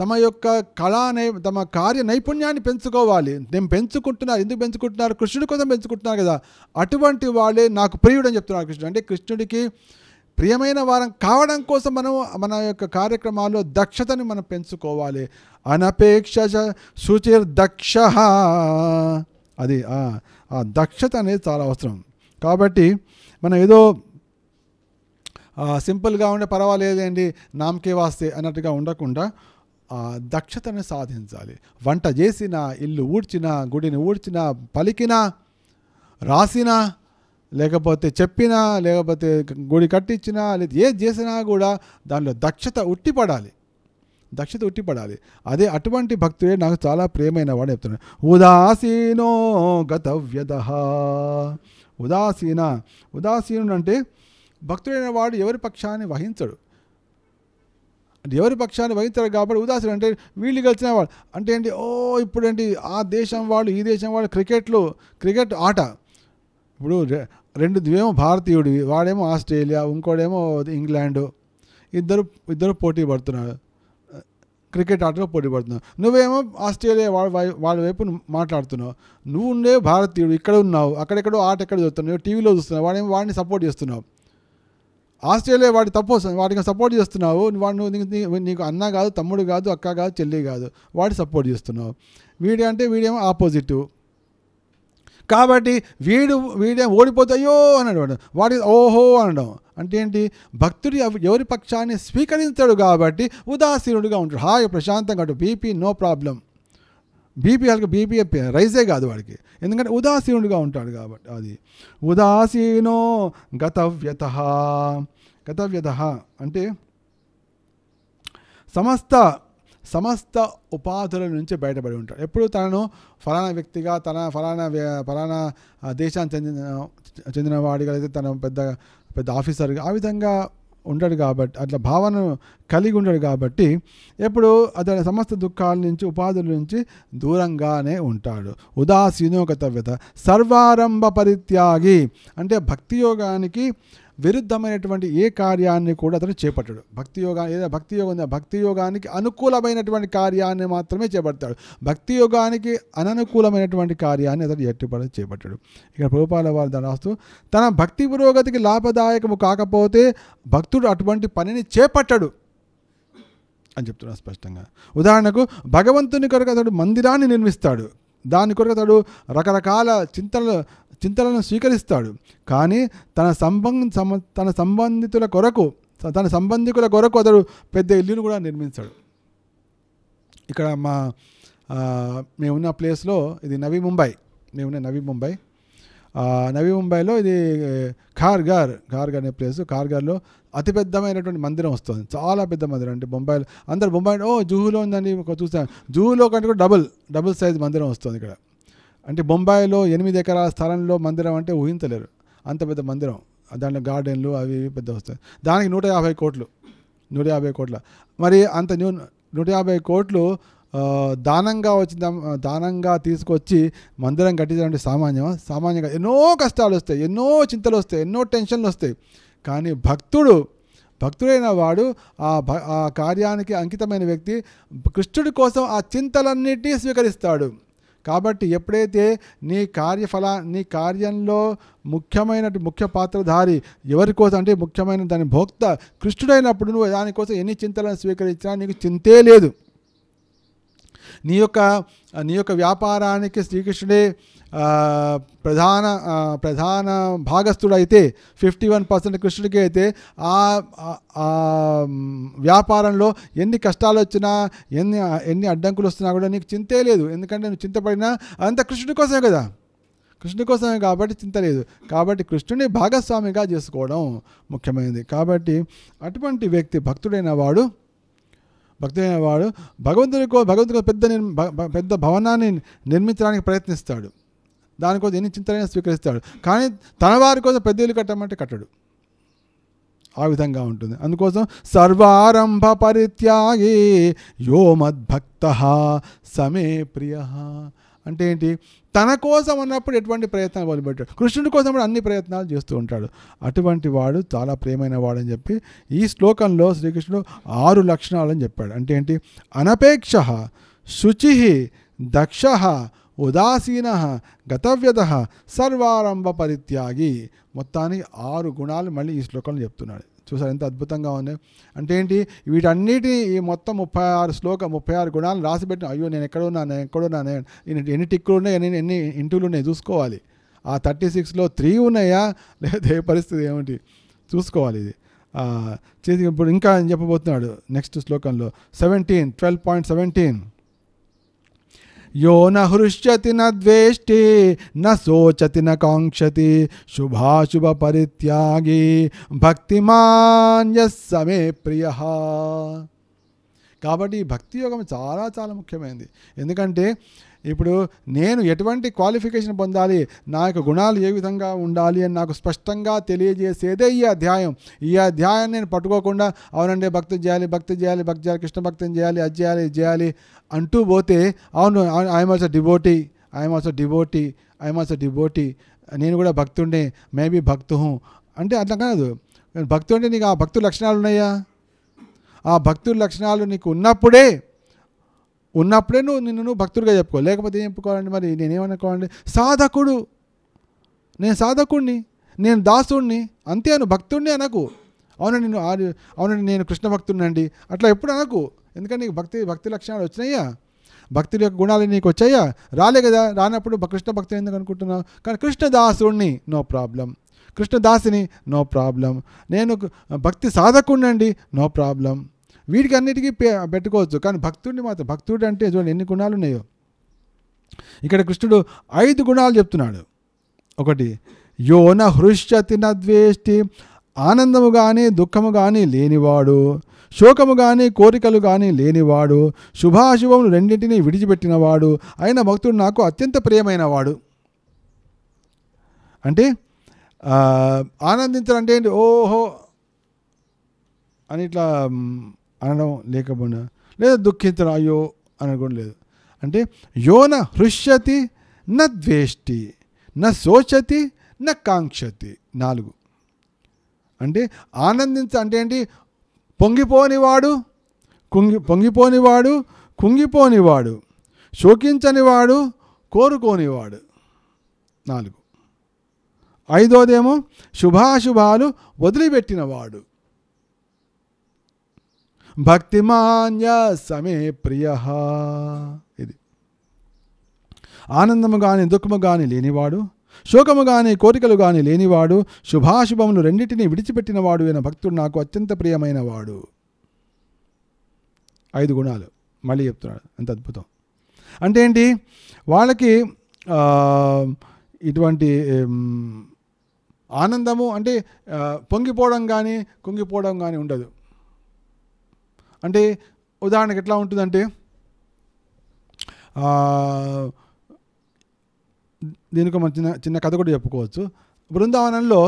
తమ యొక్క కళా నై తమ కార్య నైపుణ్యాన్ని పెంచుకోవాలి నేను పెంచుకుంటున్నారు ఎందుకు పెంచుకుంటున్నారు కృష్ణుడి కోసం పెంచుకుంటున్నారు కదా అటువంటి వాళ్ళే నాకు ప్రియుడు అని చెప్తున్నారు కృష్ణుడు అంటే కృష్ణుడికి ప్రియమైన వారం కావడం కోసం మనం మన యొక్క కార్యక్రమాల్లో దక్షతని మనం పెంచుకోవాలి అనపేక్ష శుచిర్ దక్ష అది ఆ దక్షత అనేది చాలా అవసరం కాబట్టి మనం ఏదో సింపుల్గా ఉండే పర్వాలేదండి నామకే వాస్తే అన్నట్టుగా ఉండకుండా దక్షతను సాధించాలి వంట చేసిన ఇల్లు ఊడ్చిన గుడిని ఊడ్చిన పలికిన రాసిన లేకపోతే చెప్పినా లేకపోతే గుడి కట్టించినా లేదా ఏది చేసినా కూడా దానిలో దక్షత ఉట్టిపడాలి దక్షత ఉట్టిపడాలి అదే అటువంటి భక్తుడే నాకు చాలా ప్రేమైన వాడు చెప్తున్నాడు ఉదాసీనో గతవ్యద ఉదాసీన ఉదాసీనుడు అంటే భక్తుడైన వాడు ఎవరి పక్షాన్ని వహించడు ఎవరి పక్షాన్ని వహించరు కాబట్టి ఉదాసీనుడు అంటే వీళ్ళు కలిసిన వాళ్ళు అంటే ఏంటి ఓ ఇప్పుడు ఏంటి ఆ దేశం వాళ్ళు ఈ దేశం వాళ్ళు క్రికెట్లో క్రికెట్ ఆట ఇప్పుడు రెండు ఇవేమో భారతీయుడు వాడేమో ఆస్ట్రేలియా ఇంకోడేమో ఇంగ్లాండు ఇద్దరు ఇద్దరు పోటీ పడుతున్నారు క్రికెట్ ఆటలో పోటీ పడుతున్నావు నువ్వేమో ఆస్ట్రేలియా వాళ్ళ వాళ్ళ వైపు మాట్లాడుతున్నావు నువ్వు ఉండే భారతీయుడు ఇక్కడ ఉన్నావు అక్కడెక్కడో ఆట ఎక్కడ చూస్తున్నావు టీవీలో చూస్తున్నావు వాడేమో వాడిని సపోర్ట్ చేస్తున్నావు ఆస్ట్రేలియా వాడి తప్పు వాడికి సపోర్ట్ చేస్తున్నావు వాడు నువ్వు నీకు అన్న కాదు తమ్ముడు కాదు అక్క కాదు చెల్లి కాదు వాడి సపోర్ట్ చేస్తున్నావు వీడి అంటే వీడేమో ఆపోజిట్ కాబట్టి వీడు వీడే ఓడిపోతే అయ్యో అన్నాడు వాడు వాడి ఓహో అనడం అంటే ఏంటి భక్తుడు ఎవరి పక్షాన్ని స్వీకరించాడు కాబట్టి ఉదాసీనుడిగా ఉంటాడు హాయ్ ప్రశాంతంగా బీపీ నో ప్రాబ్లం వాళ్ళకి బీపీ రైజే కాదు వాడికి ఎందుకంటే ఉదాసీనుడిగా ఉంటాడు కాబట్టి అది ఉదాసీనో గతవ్యత గతవ్యత అంటే సమస్త సమస్త ఉపాధుల నుంచి బయటపడి ఉంటాడు ఎప్పుడు తనను ఫలానా వ్యక్తిగా తన ఫలానా ఫలానా దేశానికి చెందిన వాడిగా అయితే తన పెద్ద పెద్ద ఆఫీసర్గా ఆ విధంగా ఉండడు కాబట్టి అట్లా భావన కలిగి ఉండడు కాబట్టి ఎప్పుడు అతని సమస్త దుఃఖాల నుంచి ఉపాధుల నుంచి దూరంగానే ఉంటాడు ఉదాసీనో కర్తవ్యత సర్వారంభ పరిత్యాగి అంటే భక్తి యోగానికి విరుద్ధమైనటువంటి ఏ కార్యాన్ని కూడా అతను చేపట్టాడు భక్తి యోగా ఏదో భక్తి యోగం ఉందా భక్తి యోగానికి అనుకూలమైనటువంటి కార్యాన్ని మాత్రమే చేపడతాడు భక్తి యోగానికి అననుకూలమైనటువంటి కార్యాన్ని అతను ఎట్టుబడి చేపట్టాడు ఇక్కడ ప్రభుపాల వారు దాని రాస్తూ తన భక్తి పురోగతికి లాభదాయకము కాకపోతే భక్తుడు అటువంటి పనిని చేపట్టడు అని చెప్తున్నాడు స్పష్టంగా ఉదాహరణకు భగవంతుని కొరకు అతడు మందిరాన్ని నిర్మిస్తాడు దాని కొరకు అతడు రకరకాల చింతలు చింతలను స్వీకరిస్తాడు కానీ తన సంబంధ తన సంబంధితుల కొరకు తన సంబంధికుల కొరకు అతడు పెద్ద ఇల్లును కూడా నిర్మించాడు ఇక్కడ మా మేమున్న ప్లేస్లో ఇది నవీ ముంబై మేమున్న నవీ ముంబై నవీ ముంబైలో ఇది ఖార్గార్ ఖార్గార్ అనే ప్లేస్ ఖార్గార్లో అతి పెద్దమైనటువంటి మందిరం వస్తుంది చాలా పెద్ద మందిరం అంటే బొంబాయిలో అందరు బొంబాయి ఓ జూహులో ఉందని చూస్తాను జూహులో కంటే కూడా డబుల్ డబుల్ సైజ్ మందిరం వస్తుంది ఇక్కడ అంటే బొంబాయిలో ఎనిమిది ఎకరాల స్థలంలో మందిరం అంటే ఊహించలేరు అంత పెద్ద మందిరం దాంట్లో గార్డెన్లు అవి ఇవి పెద్ద వస్తాయి దానికి నూట యాభై కోట్లు నూట యాభై కోట్ల మరి అంత న్యూ నూట యాభై కోట్లు దానంగా వచ్చిన దానంగా తీసుకొచ్చి మందిరం కట్టించడం సామాన్యం సామాన్యంగా ఎన్నో కష్టాలు వస్తాయి ఎన్నో చింతలు వస్తాయి ఎన్నో టెన్షన్లు వస్తాయి కానీ భక్తుడు భక్తుడైన వాడు ఆ భ ఆ కార్యానికి అంకితమైన వ్యక్తి కృష్ణుడి కోసం ఆ చింతలన్నిటినీ స్వీకరిస్తాడు కాబట్టి ఎప్పుడైతే నీ కార్యఫల నీ కార్యంలో ముఖ్యమైన ముఖ్య పాత్రధారి ఎవరి కోసం అంటే ముఖ్యమైన దాని భోక్త కృష్ణుడైనప్పుడు నువ్వు దానికోసం ఎన్ని చింతలను స్వీకరించినా నీకు చింతే లేదు నీ యొక్క నీ యొక్క వ్యాపారానికి శ్రీకృష్ణుడే ప్రధాన ప్రధాన భాగస్థుడైతే ఫిఫ్టీ వన్ పర్సెంట్ కృష్ణుడికి అయితే ఆ వ్యాపారంలో ఎన్ని కష్టాలు వచ్చినా ఎన్ని ఎన్ని అడ్డంకులు వస్తున్నా కూడా నీకు చింతే లేదు ఎందుకంటే నువ్వు చింతపడినా అంత కృష్ణుడి కోసమే కదా కృష్ణుడి కోసమే కాబట్టి చింత లేదు కాబట్టి కృష్ణుని భాగస్వామిగా చేసుకోవడం ముఖ్యమైనది కాబట్టి అటువంటి వ్యక్తి భక్తుడైన వాడు భక్తి వాడు భగవంతుని కో భగవంతుని పెద్ద పెద్ద భవనాన్ని నిర్మించడానికి ప్రయత్నిస్తాడు దానికోసం ఎన్ని చింతలైనా స్వీకరిస్తాడు కానీ తన వారి కోసం పెద్ద ఇల్లు కట్టమంటే కట్టడు ఆ విధంగా ఉంటుంది అందుకోసం సర్వారంభ పరిత్యాగే యో మద్భక్త సమే ప్రియ అంటే ఏంటి తన కోసం అన్నప్పుడు ఎటువంటి ప్రయత్నాలు మొదలుపెట్టాడు కృష్ణుడి కోసం కూడా అన్ని ప్రయత్నాలు చేస్తూ ఉంటాడు అటువంటి వాడు చాలా ప్రేమైన వాడని చెప్పి ఈ శ్లోకంలో శ్రీకృష్ణుడు ఆరు లక్షణాలని చెప్పాడు అంటే ఏంటి అనపేక్ష శుచి దక్ష ఉదాసీన గతవ్యత సర్వారంభ పరిత్యాగి మొత్తానికి ఆరు గుణాలు మళ్ళీ ఈ శ్లోకంలో చెప్తున్నాడు చూసారు ఎంత అద్భుతంగా ఉన్నాయి అంటే ఏంటి వీటన్నిటి ఈ మొత్తం ముప్పై ఆరు శ్లోక ముప్పై ఆరు గుణాలు రాసిపెట్టిన అయ్యో నేను ఎక్కడ ఉన్నాను ఎక్కడ నేను ఎన్ని టిక్కులు ఉన్నాయి ఎన్ని ఎన్ని ఇంటులు ఉన్నాయి చూసుకోవాలి ఆ థర్టీ సిక్స్లో త్రీ ఉన్నాయా లేదా ఏ పరిస్థితి ఏమిటి చూసుకోవాలి ఇది చేసి ఇప్పుడు ఇంకా చెప్పబోతున్నాడు నెక్స్ట్ శ్లోకంలో సెవెంటీన్ ట్వెల్వ్ పాయింట్ సెవెంటీన్ यो न हृष्यति न द्वेष्टि न सोचति न कांक्षति शुभाशुभ परित्यागी భక్తిమాన్ సమే ప్రియ కాబట్టి ఈ భక్తి యోగం చాలా చాలా ముఖ్యమైనది ఎందుకంటే ఇప్పుడు నేను ఎటువంటి క్వాలిఫికేషన్ పొందాలి నా యొక్క గుణాలు ఏ విధంగా ఉండాలి అని నాకు స్పష్టంగా తెలియజేసేదే ఈ అధ్యాయం ఈ అధ్యాయాన్ని నేను పట్టుకోకుండా అవునండి భక్తి చేయాలి భక్తి చేయాలి భక్తి చేయాలి కృష్ణ భక్తిని చేయాలి అది చేయాలి ఇది చేయాలి అంటూ పోతే అవును I'm also డిబోటీ I'm also డిబోటీ I'm also డిబోటీ నేను కూడా భక్తుండే మేబీ భక్తు అంటే అట్లా కాదు భక్తు అంటే నీకు ఆ భక్తు లక్షణాలు ఉన్నాయా ఆ భక్తుల లక్షణాలు నీకు ఉన్నప్పుడే ఉన్నప్పుడే నువ్వు నిన్ను నువ్వు భక్తుడిగా చెప్పుకో లేకపోతే ఏం చెప్పుకోవాలండి మరి నేనేమనుకోవాలండి సాధకుడు నేను సాధకుడిని నేను దాసుడిని అంతే అను భక్తుడిని అనకు అవునండి నువ్వు అవునండి నేను కృష్ణ భక్తుడినండి అట్లా ఎప్పుడు అనకు ఎందుకంటే నీకు భక్తి భక్తి లక్షణాలు వచ్చినాయా భక్తుల యొక్క గుణాలు నీకు వచ్చాయా రాలే కదా రానప్పుడు కృష్ణ భక్తులు ఎందుకు అనుకుంటున్నావు కానీ కృష్ణదాసుడిని నో ప్రాబ్లం కృష్ణదాసిని నో ప్రాబ్లం నేను భక్తి సాధకుండండి నో ప్రాబ్లం వీటికి అన్నిటికీ పెట్టుకోవచ్చు కానీ భక్తుడిని మాత్రం భక్తుడు అంటే చూడండి ఎన్ని గుణాలు ఉన్నాయో ఇక్కడ కృష్ణుడు ఐదు గుణాలు చెప్తున్నాడు ఒకటి యోన హృష్యతి నద్వేష్టి ఆనందము కానీ దుఃఖము కానీ లేనివాడు శోకము కానీ కోరికలు కానీ లేనివాడు శుభాశుభములు రెండింటినీ విడిచిపెట్టినవాడు అయిన భక్తుడు నాకు అత్యంత ప్రియమైనవాడు అంటే ఆనందించడం అంటే ఏంటి ఓహో అని ఇట్లా అనడం లేకపోయినా లేదా దుఃఖితుడు అయ్యో అనడం లేదు అంటే యోన హృష్యతి న ద్వేష్టి న శోచతి న కాంక్షతి నాలుగు అంటే ఆనందించ అంటే ఏంటి పొంగిపోనివాడు కుంగి పొంగిపోనివాడు కుంగిపోనివాడు శోకించనివాడు కోరుకోనివాడు నాలుగు ఐదోదేమో శుభాశుభాలు వదిలిపెట్టినవాడు భక్తిమాన్య సమే ప్రియ ఇది ఆనందము కాని దుఃఖము కానీ లేనివాడు శోకము కానీ కోరికలు కాని లేనివాడు శుభాశుభములు రెండింటినీ విడిచిపెట్టినవాడు అయిన భక్తుడు నాకు అత్యంత ప్రియమైన వాడు ఐదు గుణాలు మళ్ళీ చెప్తున్నాడు ఎంత అద్భుతం అంటే ఏంటి వాళ్ళకి ఇటువంటి ఆనందము అంటే పొంగిపోవడం కానీ కుంగిపోవడం కానీ ఉండదు అంటే ఉదాహరణకు ఎట్లా ఉంటుందంటే దీనికి మన చిన్న చిన్న కథ కూడా చెప్పుకోవచ్చు బృందావనంలో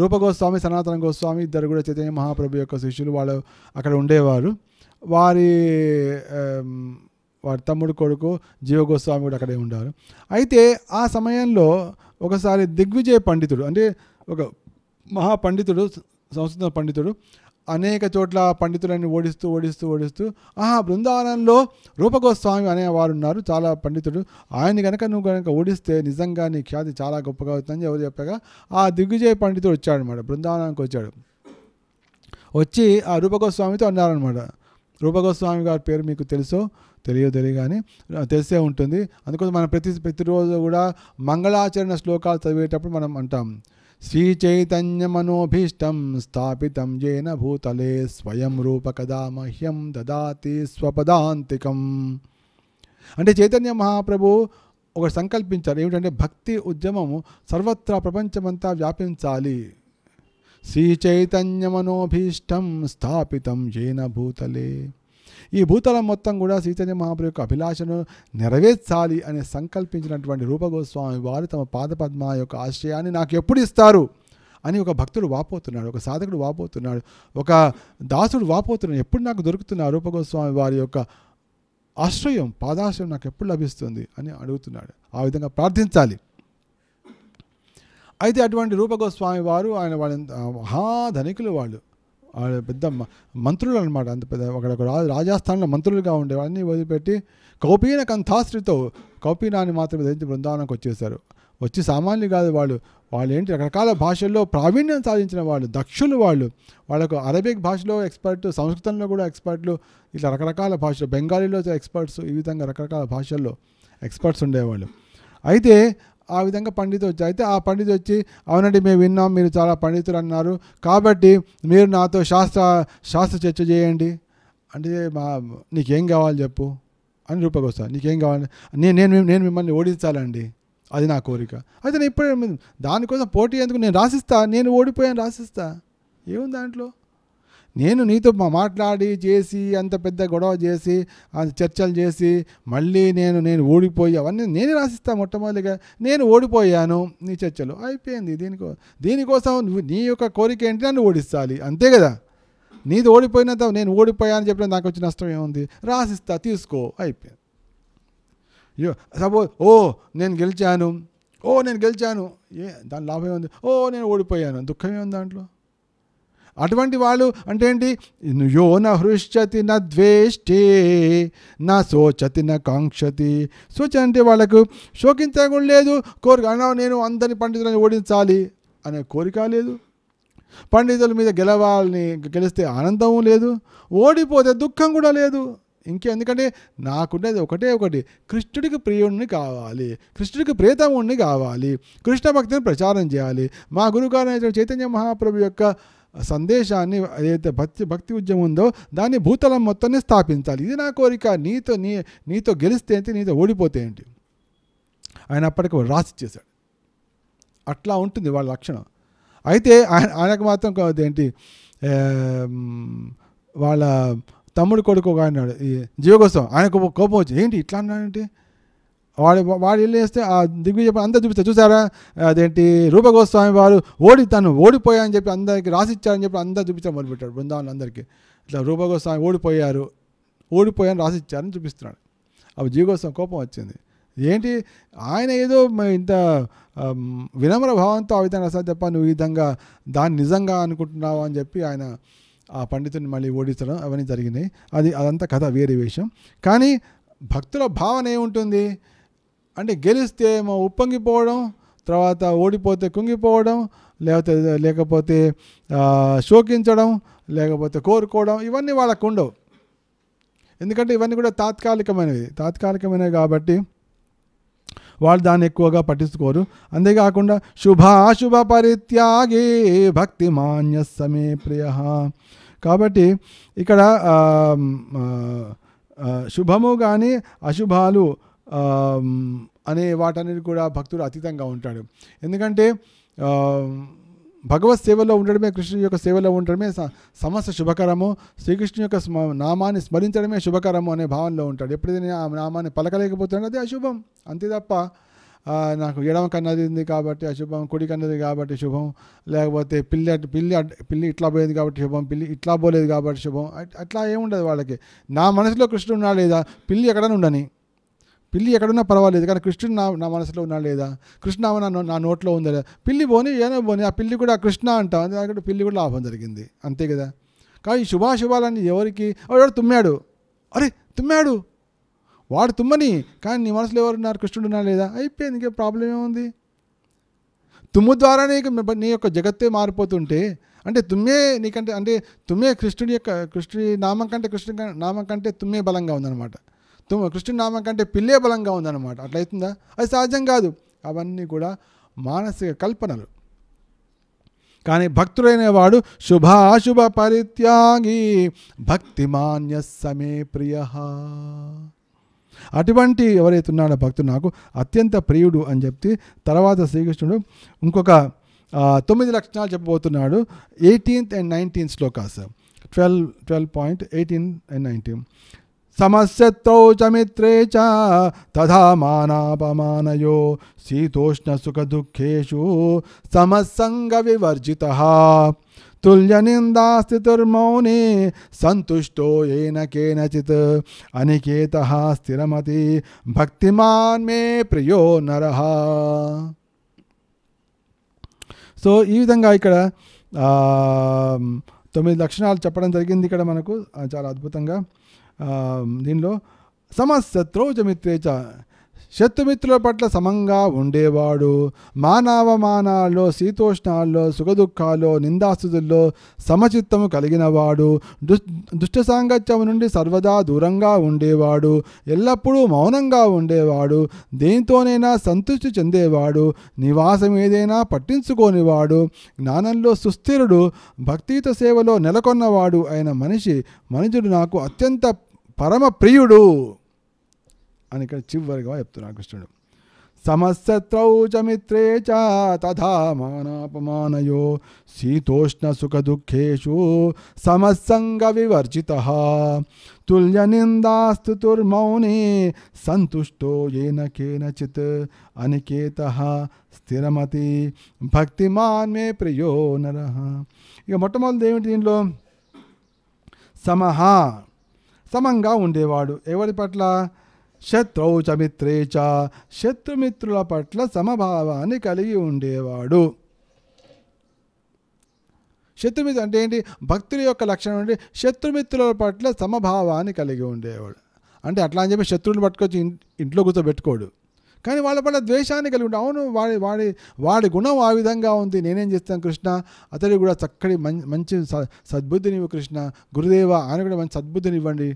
రూపగోస్వామి సనాతన గోస్వామి ఇద్దరు కూడా చైతన్య మహాప్రభు యొక్క శిష్యులు వాళ్ళు అక్కడ ఉండేవారు వారి వారి తమ్ముడు కొడుకు జీవగోస్వామి కూడా అక్కడే ఉండారు అయితే ఆ సమయంలో ఒకసారి దిగ్విజయ పండితుడు అంటే ఒక మహాపండితుడు సంస్కృత పండితుడు అనేక చోట్ల పండితులన్నీ ఓడిస్తూ ఓడిస్తూ ఓడిస్తూ ఆహా బృందావనంలో రూపగోస్వామి అనే వారు ఉన్నారు చాలా పండితుడు ఆయన కనుక నువ్వు కనుక ఓడిస్తే నిజంగా నీ ఖ్యాతి చాలా గొప్పగా అవుతుందని ఎవరు చెప్పగా ఆ దిగ్విజయ పండితుడు వచ్చాడు అనమాట బృందావనానికి వచ్చాడు వచ్చి ఆ రూపగోస్వామితో అన్నారనమాట రూపగోస్వామి గారి పేరు మీకు తెలుసో తెలియదు తెలియ కానీ తెలిసే ఉంటుంది అందుకోసం మనం ప్రతి ప్రతిరోజు కూడా మంగళాచరణ శ్లోకాలు చదివేటప్పుడు మనం అంటాం శ్రీచైతన్యమనోభీష్టం స్థాపితం జేన భూతలే స్వయం రూపకదా మహ్యం దదాతి స్వపదాంతికం అంటే చైతన్య మహాప్రభు ఒక సంకల్పించారు ఏమిటంటే భక్తి ఉద్యమము సర్వత్రా ప్రపంచమంతా వ్యాపించాలి శ్రీచైతన్యమనోభీష్టం స్థాపితం జేన భూతలే ఈ భూతలం మొత్తం కూడా చైతన్య మహాప్రభు యొక్క అభిలాషను నెరవేర్చాలి అని సంకల్పించినటువంటి రూపగోస్వామి వారు తమ పాదపద్మ యొక్క ఆశ్రయాన్ని నాకు ఎప్పుడు ఇస్తారు అని ఒక భక్తుడు వాపోతున్నాడు ఒక సాధకుడు వాపోతున్నాడు ఒక దాసుడు వాపోతున్నాడు ఎప్పుడు నాకు దొరుకుతున్న రూపగోస్వామి వారి యొక్క ఆశ్రయం పాదాశ్రయం నాకు ఎప్పుడు లభిస్తుంది అని అడుగుతున్నాడు ఆ విధంగా ప్రార్థించాలి అయితే అటువంటి రూపగోస్వామి వారు ఆయన వాళ్ళ మహాధనికులు వాళ్ళు పెద్ద మంత్రులు అనమాట అంత పెద్ద అక్కడ రాజస్థాన్లో మంత్రులుగా ఉండేవాడిని వదిలిపెట్టి కౌపీన కంథాశ్రితో కౌపీనాన్ని మాత్రమే ధరించి బృందావనకు వచ్చేసారు వచ్చి సామాన్యులు కాదు వాళ్ళు వాళ్ళు ఏంటి రకరకాల భాషల్లో ప్రావీణ్యం సాధించిన వాళ్ళు దక్షులు వాళ్ళు వాళ్ళకు అరబిక్ భాషలో ఎక్స్పర్ట్ సంస్కృతంలో కూడా ఎక్స్పర్ట్లు ఇట్లా రకరకాల భాషలు బెంగాలీలో ఎక్స్పర్ట్స్ ఈ విధంగా రకరకాల భాషల్లో ఎక్స్పర్ట్స్ ఉండేవాళ్ళు అయితే ఆ విధంగా పండితులు వచ్చి అయితే ఆ పండితులు వచ్చి అవునండి మేము విన్నాం మీరు చాలా పండితులు అన్నారు కాబట్టి మీరు నాతో శాస్త్ర శాస్త్ర చర్చ చేయండి అంటే మా నీకేం కావాలి చెప్పు అని రూపకొస్తా నీకేం కావాలి నేను నేను నేను మిమ్మల్ని ఓడించాలండి అది నా కోరిక అయితే నేను ఇప్పుడే దానికోసం పోటీ ఎందుకు నేను రాసిస్తా నేను ఓడిపోయాను రాసిస్తా ఏముంది దాంట్లో నేను నీతో మాట్లాడి చేసి అంత పెద్ద గొడవ చేసి చర్చలు చేసి మళ్ళీ నేను నేను ఓడిపోయి అవన్నీ నేనే రాసిస్తాను మొట్టమొదటిగా నేను ఓడిపోయాను నీ చర్చలు అయిపోయింది దీనికో దీనికోసం నీ యొక్క కోరిక ఏంటి నన్ను ఓడిస్తాలి అంతే కదా నీది ఓడిపోయినంత నేను ఓడిపోయా అని చెప్పిన నాకు వచ్చిన నష్టం ఏముంది రాసిస్తా తీసుకో అయిపోయింది యో సపోజ్ ఓ నేను గెలిచాను ఓ నేను గెలిచాను ఏ దాని లాభం ఉంది ఓ నేను ఓడిపోయాను దుఃఖం ఏముంది దాంట్లో అటువంటి వాళ్ళు అంటే ఏంటి యో న హృష్యతి నా ద్వేష్టే నా శోచతి నా కాంక్షతి శోచ అంటే వాళ్ళకు శోకించకుండా లేదు కోరిక అన్నా నేను అందరిని పండితులను ఓడించాలి అనే కోరిక లేదు పండితుల మీద గెలవాలని గెలిస్తే ఆనందం లేదు ఓడిపోతే దుఃఖం కూడా లేదు ఇంకెందుకంటే నాకుండేది ఒకటే ఒకటి కృష్ణుడికి ప్రియుణ్ణి కావాలి కృష్ణుడికి ప్రేతముణ్ణి కావాలి కృష్ణ భక్తిని ప్రచారం చేయాలి మా గురుగారైన చైతన్య మహాప్రభు యొక్క సందేశాన్ని ఏదైతే భక్తి భక్తి ఉద్యమం ఉందో దాన్ని భూతలం మొత్తాన్ని స్థాపించాలి ఇది నా కోరిక నీతో నీ నీతో గెలిస్తే ఏంటి నీతో ఓడిపోతే ఏంటి ఆయన అప్పటికి రాసి చేశాడు అట్లా ఉంటుంది వాళ్ళ లక్షణం అయితే ఆయన ఆయనకు మాత్రం ఏంటి వాళ్ళ తమ్ముడు కొడుకు ఆయన జీవ కోసం ఆయనకు కోపం వచ్చింది ఏంటి ఇట్లా అన్నాడంటే వాడు వాడు వెళ్ళి వేస్తే ఆ దిగ్విజయ అంతా చూపిస్తారు చూసారా అదేంటి రూపగోస్వామి వారు ఓడి తను ఓడిపోయా అని చెప్పి అందరికి రాసిచ్చారని చెప్పి అంతా చూపించడం మొదలుపెట్టాడు బృందావనం అందరికీ ఇట్లా రూపగోస్వామి ఓడిపోయారు ఓడిపోయాను రాసిచ్చారని చూపిస్తున్నాడు అవి జీవగోస్వామి కోపం వచ్చింది ఏంటి ఆయన ఏదో ఇంత వినమ్ర భావంతో ఆ విధంగా రాశారు తప్ప నువ్వు ఈ విధంగా దాన్ని నిజంగా అనుకుంటున్నావు అని చెప్పి ఆయన ఆ పండితుని మళ్ళీ ఓడించడం అవన్నీ జరిగినాయి అది అదంతా కథ వేరే విషయం కానీ భక్తుల భావన ఏముంటుంది ఉంటుంది అంటే గెలిస్తే ఏమో ఉప్పొంగిపోవడం తర్వాత ఓడిపోతే కుంగిపోవడం లేకపోతే లేకపోతే శోకించడం లేకపోతే కోరుకోవడం ఇవన్నీ వాళ్ళకు ఉండవు ఎందుకంటే ఇవన్నీ కూడా తాత్కాలికమైనవి తాత్కాలికమైనవి కాబట్టి వాళ్ళు దాన్ని ఎక్కువగా పట్టించుకోరు అంతేకాకుండా శుభాశుభ పరిత్యాగి భక్తి మాన్య సమే ప్రియ కాబట్టి ఇక్కడ శుభము కానీ అశుభాలు అనే వాటన్నిటి కూడా భక్తుడు అతీతంగా ఉంటాడు ఎందుకంటే భగవత్ సేవలో ఉండడమే కృష్ణుని యొక్క సేవలో ఉండడమే సమస్త శుభకరము శ్రీకృష్ణు యొక్క నామాన్ని స్మరించడమే శుభకరము అనే భావనలో ఉంటాడు ఎప్పుడైతే ఆ నామాన్ని పలకలేకపోతున్నాడు అది అశుభం అంతే తప్ప నాకు ఎడమ కన్నది ఉంది కాబట్టి అశుభం కుడి కన్నది కాబట్టి శుభం లేకపోతే పిల్లి పిల్లి పిల్లి ఇట్లా పోయేది కాబట్టి శుభం పిల్లి ఇట్లా పోలేదు కాబట్టి శుభం అట్లా ఏముండదు వాళ్ళకి నా మనసులో కృష్ణుడు ఉన్నాడు లేదా పిల్లి ఎక్కడనుండని పిల్లి ఎక్కడున్నా పర్వాలేదు కానీ కృష్ణుడు నా నా మనసులో ఉన్నా లేదా కృష్ణ నా నా నోట్లో ఉందా లేదా పిల్లి పోని ఏనో పోని ఆ పిల్లి కూడా కృష్ణ అంటాం అక్కడ పిల్లి కూడా లాభం జరిగింది అంతే కదా కానీ ఈ శుభాశుభాలన్నీ ఎవరికి వాడు తుమ్మాడు అరే తుమ్మాడు వాడు తుమ్మని కానీ నీ మనసులో ఎవరు ఉన్నారు కృష్ణుడు ఉన్నా లేదా అయిపోయింది ఇంకే ప్రాబ్లం ఏముంది తుమ్ము ద్వారా నీకు నీ యొక్క జగత్తే మారిపోతుంటే అంటే తుమ్మే నీకంటే అంటే తుమ్మే కృష్ణుడి యొక్క కృష్ణుడి నామం కంటే కృష్ణుడి నామం కంటే తుమ్మే బలంగా ఉందన్నమాట తుమ్మ కృష్ణుడి నామం కంటే పిల్లే బలంగా ఉందన్నమాట అట్లయితుందా అది సహజం కాదు అవన్నీ కూడా మానసిక కల్పనలు కానీ భక్తుడైన వాడు శుభాశుభ పరిత్యాగి భక్తిమాన్య సమే ప్రియ అటువంటి ఎవరైతే ఉన్నాడో భక్తుడు నాకు అత్యంత ప్రియుడు అని చెప్తే తర్వాత శ్రీకృష్ణుడు ఇంకొక తొమ్మిది లక్షణాలు చెప్పబోతున్నాడు ఎయిటీన్త్ అండ్ నైన్టీన్త్ శ్లోకాస్ twelve twelve point eighteen and nineteen సమశత్రౌ చమిత్రే చ తథా మానాపమానయో శీతోష్ణ సుఖ దుఃఖేషు సమస్సంగ వివర్జిత తుల్యనిందాస్థితుర్మౌనే సంతుష్టో ఏన కేనచిత్ అనికేత స్థిరమతి భక్తిమాన్ మే ప్రియో నర సో ఈ విధంగా ఇక్కడ తొమ్మిది లక్షణాలు చెప్పడం జరిగింది ఇక్కడ మనకు చాలా అద్భుతంగా దీనిలో సమశత్రో చమిత్రేచ శత్రుమిత్రుల పట్ల సమంగా ఉండేవాడు మానవమానాల్లో శీతోష్ణాల్లో సుఖదుఖాల్లో నిందాస్థుతుల్లో సమచిత్తము కలిగినవాడు దుష్ట సాంగత్యం నుండి సర్వదా దూరంగా ఉండేవాడు ఎల్లప్పుడూ మౌనంగా ఉండేవాడు దేనితోనైనా సంతృష్టి చెందేవాడు నివాసం ఏదైనా పట్టించుకోనివాడు జ్ఞానంలో సుస్థిరుడు భక్తిత సేవలో నెలకొన్నవాడు అయిన మనిషి మనుషుడు నాకు అత్యంత పరమ ప్రియుడు అని ఇక్కడ చివరిగా చెప్తున్నాడు కృష్ణుడు సమశత్రౌ చ మిత్రే చ తథా మానాపమానయో శీతోష్ణ సుఖ దుఃఖేషు సమస్సంగ వివర్జిత తుల్య నిందాస్తుర్మౌని సుష్టో ఏన కేనచిత్ అనికేత స్థిరమతి భక్తిమాన్ మే ప్రియో నర ఇక మొట్టమొదటి ఏమిటి దీంట్లో సమహ ఉత్తమంగా ఉండేవాడు ఎవరి పట్ల శత్రువు చమిత్రేచ శత్రుమిత్రుల పట్ల సమభావాన్ని కలిగి ఉండేవాడు శత్రుమిత్రు అంటే ఏంటి భక్తుల యొక్క లక్షణం అంటే శత్రుమిత్రుల పట్ల సమభావాన్ని కలిగి ఉండేవాడు అంటే అట్లా అని చెప్పి శత్రువుని పట్టుకొచ్చి ఇంట్లో కూర్చోబెట్టుకోడు కానీ వాళ్ళ పట్ల ద్వేషాన్ని కలిగి ఉంటాం అవును వాడి వాడి వాడి గుణం ఆ విధంగా ఉంది నేనేం చేస్తాను కృష్ణ అతడికి కూడా చక్కటి మంచి ఇవ్వు కృష్ణ గురుదేవ ఆయన కూడా మంచి సద్బుద్ధినివ్వండి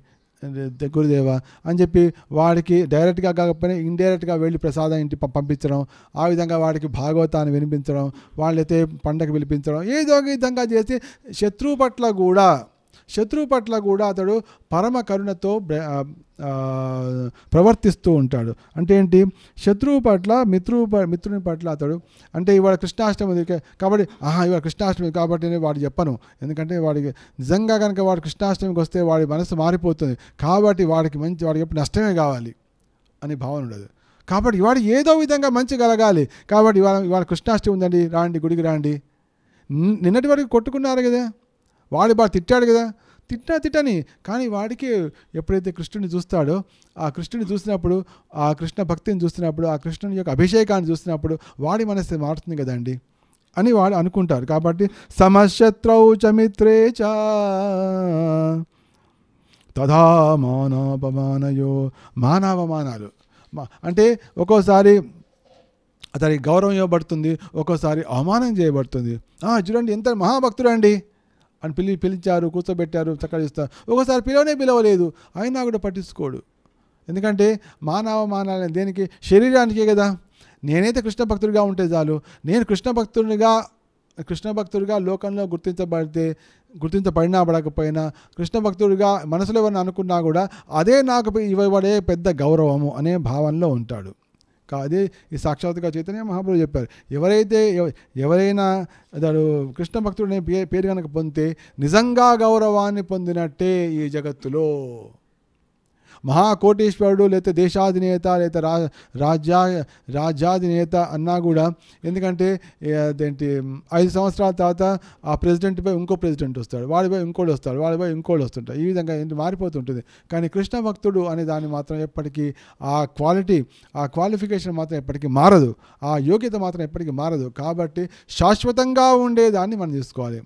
గురుదేవ అని చెప్పి వాడికి డైరెక్ట్గా కాకపోయినా ఇండైరెక్ట్గా వెళ్ళి ప్రసాదం ఇంటి పంపించడం ఆ విధంగా వాడికి భాగవతాన్ని వినిపించడం వాళ్ళైతే పండగ పిలిపించడం ఏదో విధంగా చేస్తే శత్రువు పట్ల కూడా శత్రువు పట్ల కూడా అతడు పరమ కరుణతో ప్రవర్తిస్తూ ఉంటాడు అంటే ఏంటి శత్రువు పట్ల మిత్రువు మిత్రుని పట్ల అతడు అంటే ఇవాడు కృష్ణాష్టమి కాబట్టి ఆహా ఇవాడు కృష్ణాష్టమి కాబట్టి నేను వాడు చెప్పను ఎందుకంటే వాడికి నిజంగా కనుక వాడు కృష్ణాష్టమికి వస్తే వాడి మనసు మారిపోతుంది కాబట్టి వాడికి మంచి వాడికి ఎప్పుడు నష్టమే కావాలి అని భావన ఉండదు కాబట్టి ఇవాడు ఏదో విధంగా మంచి కలగాలి కాబట్టి ఇవాళ ఇవాళ కృష్ణాష్టమి ఉందండి రాండి గుడికి రాండి నిన్నటి వరకు కొట్టుకున్నారు కదా వాడి బాగా తిట్టాడు కదా తిట్టా తిట్టని కానీ వాడికి ఎప్పుడైతే కృష్ణుని చూస్తాడో ఆ కృష్ణుని చూసినప్పుడు ఆ కృష్ణ భక్తిని చూసినప్పుడు ఆ కృష్ణుని యొక్క అభిషేకాన్ని చూసినప్పుడు వాడి మనసు మారుతుంది కదండి అని వాడు అనుకుంటారు కాబట్టి సమశత్రౌ చమిత్రే చ తథా మానాపమానయో మానావమానాలు అంటే ఒక్కోసారి అతనికి గౌరవం ఇవ్వబడుతుంది ఒక్కోసారి అవమానం చేయబడుతుంది చూడండి ఎంత మహాభక్తుడు అండి అని పిలి పిలిచారు కూర్చోబెట్టారు చక్కగా ఇస్తారు ఒకసారి పిలవనే పిలవలేదు అయినా కూడా పట్టించుకోడు ఎందుకంటే మానవ మానాలని దేనికి శరీరానికే కదా నేనైతే కృష్ణ భక్తుడిగా ఉంటే చాలు నేను కృష్ణ భక్తుడిగా కృష్ణ భక్తుడిగా లోకంలో గుర్తించబడితే గుర్తించబడినా పడకపోయినా కృష్ణ భక్తుడిగా మనసులో ఎవరిని అనుకున్నా కూడా అదే నాకు ఇవ్వబడే పెద్ద గౌరవము అనే భావనలో ఉంటాడు కాదే ఈ సాక్షాత్గా చైతన్య మహాప్రభు చెప్పారు ఎవరైతే ఎవరైనా అతడు కృష్ణ భక్తుడు పేరు కనుక పొందితే నిజంగా గౌరవాన్ని పొందినట్టే ఈ జగత్తులో మహాకోటేశ్వరుడు లేకపోతే దేశాధినేత లేకపోతే రా రాజ్యా రాజ్యాధినేత అన్నా కూడా ఎందుకంటే అదేంటి ఐదు సంవత్సరాల తర్వాత ఆ ప్రెసిడెంట్పై ఇంకో ప్రెసిడెంట్ వస్తాడు వాడిపై ఇంకోటి వస్తాడు వాడిపై ఇంకోటి వస్తుంటాడు ఈ విధంగా మారిపోతుంటుంది కానీ కృష్ణ భక్తుడు అనే దాన్ని మాత్రం ఎప్పటికీ ఆ క్వాలిటీ ఆ క్వాలిఫికేషన్ మాత్రం ఎప్పటికీ మారదు ఆ యోగ్యత మాత్రం ఎప్పటికీ మారదు కాబట్టి శాశ్వతంగా ఉండేదాన్ని మనం తీసుకోవాలి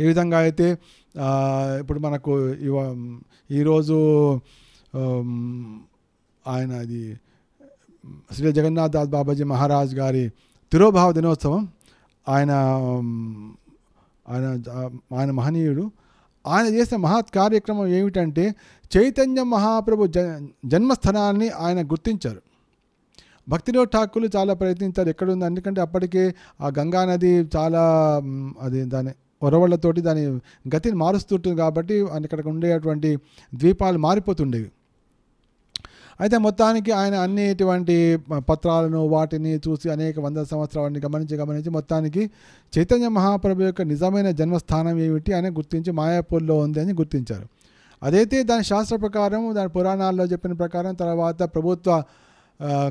ఏ విధంగా అయితే ఇప్పుడు మనకు ఇవ ఈరోజు ఆయన అది శ్రీ జగన్నాథ్ దాస్ బాబాజీ మహారాజ్ గారి తిరోభావ దినోత్సవం ఆయన ఆయన ఆయన మహనీయుడు ఆయన చేసిన మహత్ కార్యక్రమం ఏమిటంటే చైతన్య మహాప్రభు జ జన్మస్థానాన్ని ఆయన గుర్తించారు భక్తిలో ఠాకూర్లు చాలా ప్రయత్నించారు ఎక్కడుందో ఎందుకంటే అప్పటికే ఆ గంగానది చాలా అది దాని ఒరవళ్లతోటి దాని గతిని మారుస్తుంటుంది కాబట్టి అక్కడ ఉండేటువంటి ద్వీపాలు మారిపోతుండేవి అయితే మొత్తానికి ఆయన అన్నిటువంటి పత్రాలను వాటిని చూసి అనేక వందల సంవత్సరాలని గమనించి గమనించి మొత్తానికి చైతన్య మహాప్రభు యొక్క నిజమైన జన్మస్థానం ఏమిటి అని గుర్తించి మాయాపూర్లో ఉంది అని గుర్తించారు అదైతే దాని శాస్త్ర ప్రకారం దాని పురాణాల్లో చెప్పిన ప్రకారం తర్వాత ప్రభుత్వ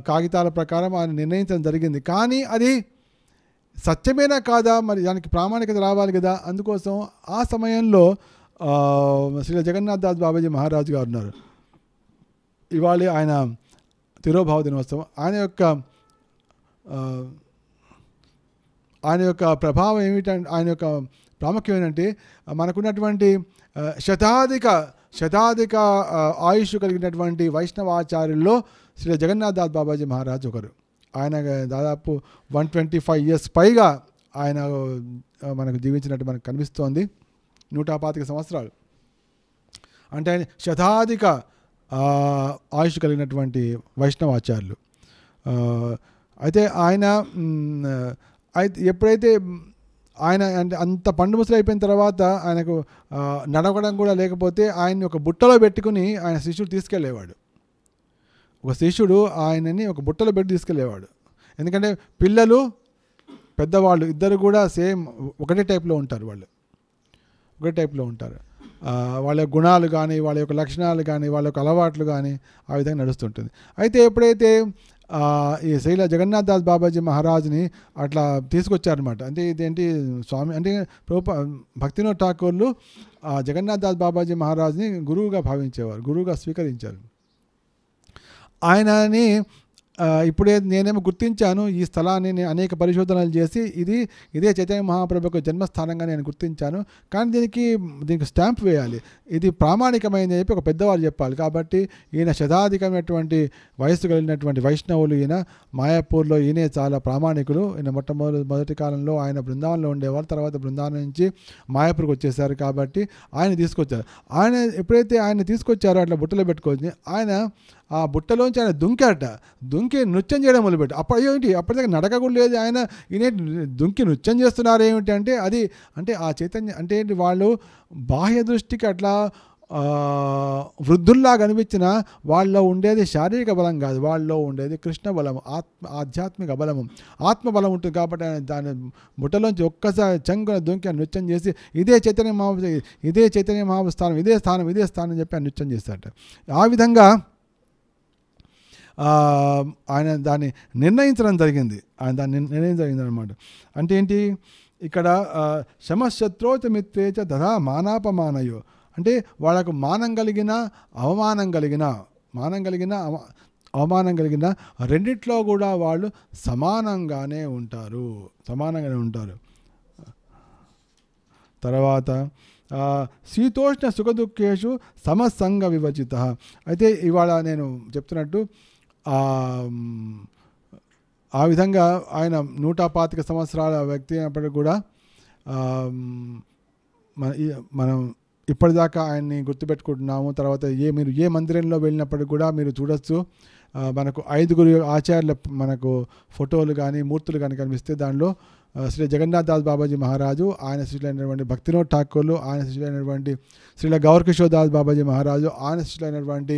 కాగితాల ప్రకారం ఆయన నిర్ణయించడం జరిగింది కానీ అది సత్యమేనా కాదా మరి దానికి ప్రామాణికత రావాలి కదా అందుకోసం ఆ సమయంలో శ్రీ జగన్నాథ్ దాస్ బాబాజీ మహారాజు గారు ఉన్నారు ఇవాళ ఆయన తిరోభావ దినోత్సవం ఆయన యొక్క ఆయన యొక్క ప్రభావం ఏమిటంటే ఆయన యొక్క ప్రాముఖ్యం ఏంటంటే మనకున్నటువంటి శతాధిక శతాధిక ఆయుష్ కలిగినటువంటి వైష్ణవాచార్యుల్లో శ్రీ జగన్నాథ్ దాస్ బాబాజీ మహారాజ్ ఒకరు ఆయన దాదాపు వన్ ట్వంటీ ఫైవ్ ఇయర్స్ పైగా ఆయన మనకు జీవించినట్టు మనకు కనిపిస్తోంది నూట పాతిక సంవత్సరాలు అంటే ఆయన శతాధిక ఆయుష్ కలిగినటువంటి వైష్ణవాచార్యులు అయితే ఆయన అయితే ఎప్పుడైతే ఆయన అంటే అంత పండు ముసలి అయిపోయిన తర్వాత ఆయనకు నడవడం కూడా లేకపోతే ఆయన్ని ఒక బుట్టలో పెట్టుకుని ఆయన శిష్యుడు తీసుకెళ్ళేవాడు ఒక శిష్యుడు ఆయనని ఒక బుట్టలో పెట్టి తీసుకెళ్ళేవాడు ఎందుకంటే పిల్లలు పెద్దవాళ్ళు ఇద్దరు కూడా సేమ్ ఒకటే టైప్లో ఉంటారు వాళ్ళు ఒకటే టైప్లో ఉంటారు వాళ్ళ గుణాలు కానీ వాళ్ళ యొక్క లక్షణాలు కానీ వాళ్ళ యొక్క అలవాట్లు కానీ ఆ విధంగా నడుస్తుంటుంది అయితే ఎప్పుడైతే ఈ శైల జగన్నాథ్దాస్ బాబాజీ మహారాజ్ని అట్లా తీసుకొచ్చారనమాట అంటే ఇదేంటి స్వామి అంటే ప్రభుపా భక్తినో ఠాకూర్లు జగన్నాథ్ దాస్ బాబాజీ మహారాజ్ని గురువుగా భావించేవారు గురువుగా స్వీకరించారు ఆయనని ఇప్పుడే నేనేమో గుర్తించాను ఈ స్థలాన్ని నేను అనేక పరిశోధనలు చేసి ఇది ఇదే చైతన్య మహాప్రభుకు జన్మస్థానంగా నేను గుర్తించాను కానీ దీనికి దీనికి స్టాంప్ వేయాలి ఇది ప్రామాణికమైనది చెప్పి ఒక పెద్దవారు చెప్పాలి కాబట్టి ఈయన శతాధికమైనటువంటి వయస్సు కలిగినటువంటి వైష్ణవులు ఈయన మాయాపూర్లో ఈయనే చాలా ప్రామాణికులు ఈయన మొట్టమొదటి మొదటి కాలంలో ఆయన బృందావనంలో ఉండేవారు తర్వాత బృందావనం నుంచి మాయాపూర్కి వచ్చేసారు కాబట్టి ఆయన తీసుకొచ్చారు ఆయన ఎప్పుడైతే ఆయన తీసుకొచ్చారో అట్లా బుట్టలో పెట్టుకొని ఆయన ఆ బుట్టలోంచి ఆయన దుంకాట దుంకి నృత్యం చేయడం మొదలుపెట్టి అప్పుడు అయ్యో ఏంటి అప్పటిదాకా నడక కూడా లేదు ఆయన ఈయన దుంకి నృత్యం చేస్తున్నారు ఏమిటి అంటే అది అంటే ఆ చైతన్య అంటే ఏంటి వాళ్ళు బాహ్య దృష్టికి అట్లా వృద్ధుల్లా కనిపించిన వాళ్ళలో ఉండేది శారీరక బలం కాదు వాళ్ళలో ఉండేది కృష్ణ బలం ఆత్మ ఆధ్యాత్మిక బలము ఆత్మబలం ఉంటుంది కాబట్టి ఆయన దాని బుట్టలోంచి ఒక్కసారి చంగున దొంకి నృత్యం చేసి ఇదే చైతన్య మహాభ ఇదే చైతన్య స్థానం ఇదే స్థానం ఇదే స్థానం చెప్పి ఆయన నృత్యం చేస్తారట ఆ విధంగా ఆయన దాన్ని నిర్ణయించడం జరిగింది ఆయన దాన్ని నిర్ణయం జరిగింది అనమాట అంటే ఏంటి ఇక్కడ శమశత్రోచమిత్వేచ తథా మానాపమానయో అంటే వాళ్ళకు మానం కలిగిన అవమానం కలిగిన మానం కలిగిన అవమానం కలిగిన రెండిట్లో కూడా వాళ్ళు సమానంగానే ఉంటారు సమానంగానే ఉంటారు తర్వాత శీతోష్ణ సుఖదుఖేషు సమసంగ విభజిత అయితే ఇవాళ నేను చెప్తున్నట్టు ఆ విధంగా ఆయన నూట పాతిక సంవత్సరాల వ్యక్తి అయినప్పటికీ కూడా మన మనం ఇప్పటిదాకా ఆయన్ని గుర్తుపెట్టుకుంటున్నాము తర్వాత ఏ మీరు ఏ మందిరంలో వెళ్ళినప్పటికీ కూడా మీరు చూడొచ్చు మనకు ఐదుగురు ఆచార్యుల మనకు ఫోటోలు కానీ మూర్తులు కానీ కనిపిస్తే దానిలో శ్రీ జగన్నాథ్ దాస్ బాబాజీ మహారాజు ఆయన శిష్యులైనటువంటి భక్తినోద్ ఠాకూర్లు ఆయన శిష్యులైనటువంటి శ్రీల గౌరకిషోర్ దాస్ బాబాజీ మహారాజు ఆయన శిష్యులైనటువంటి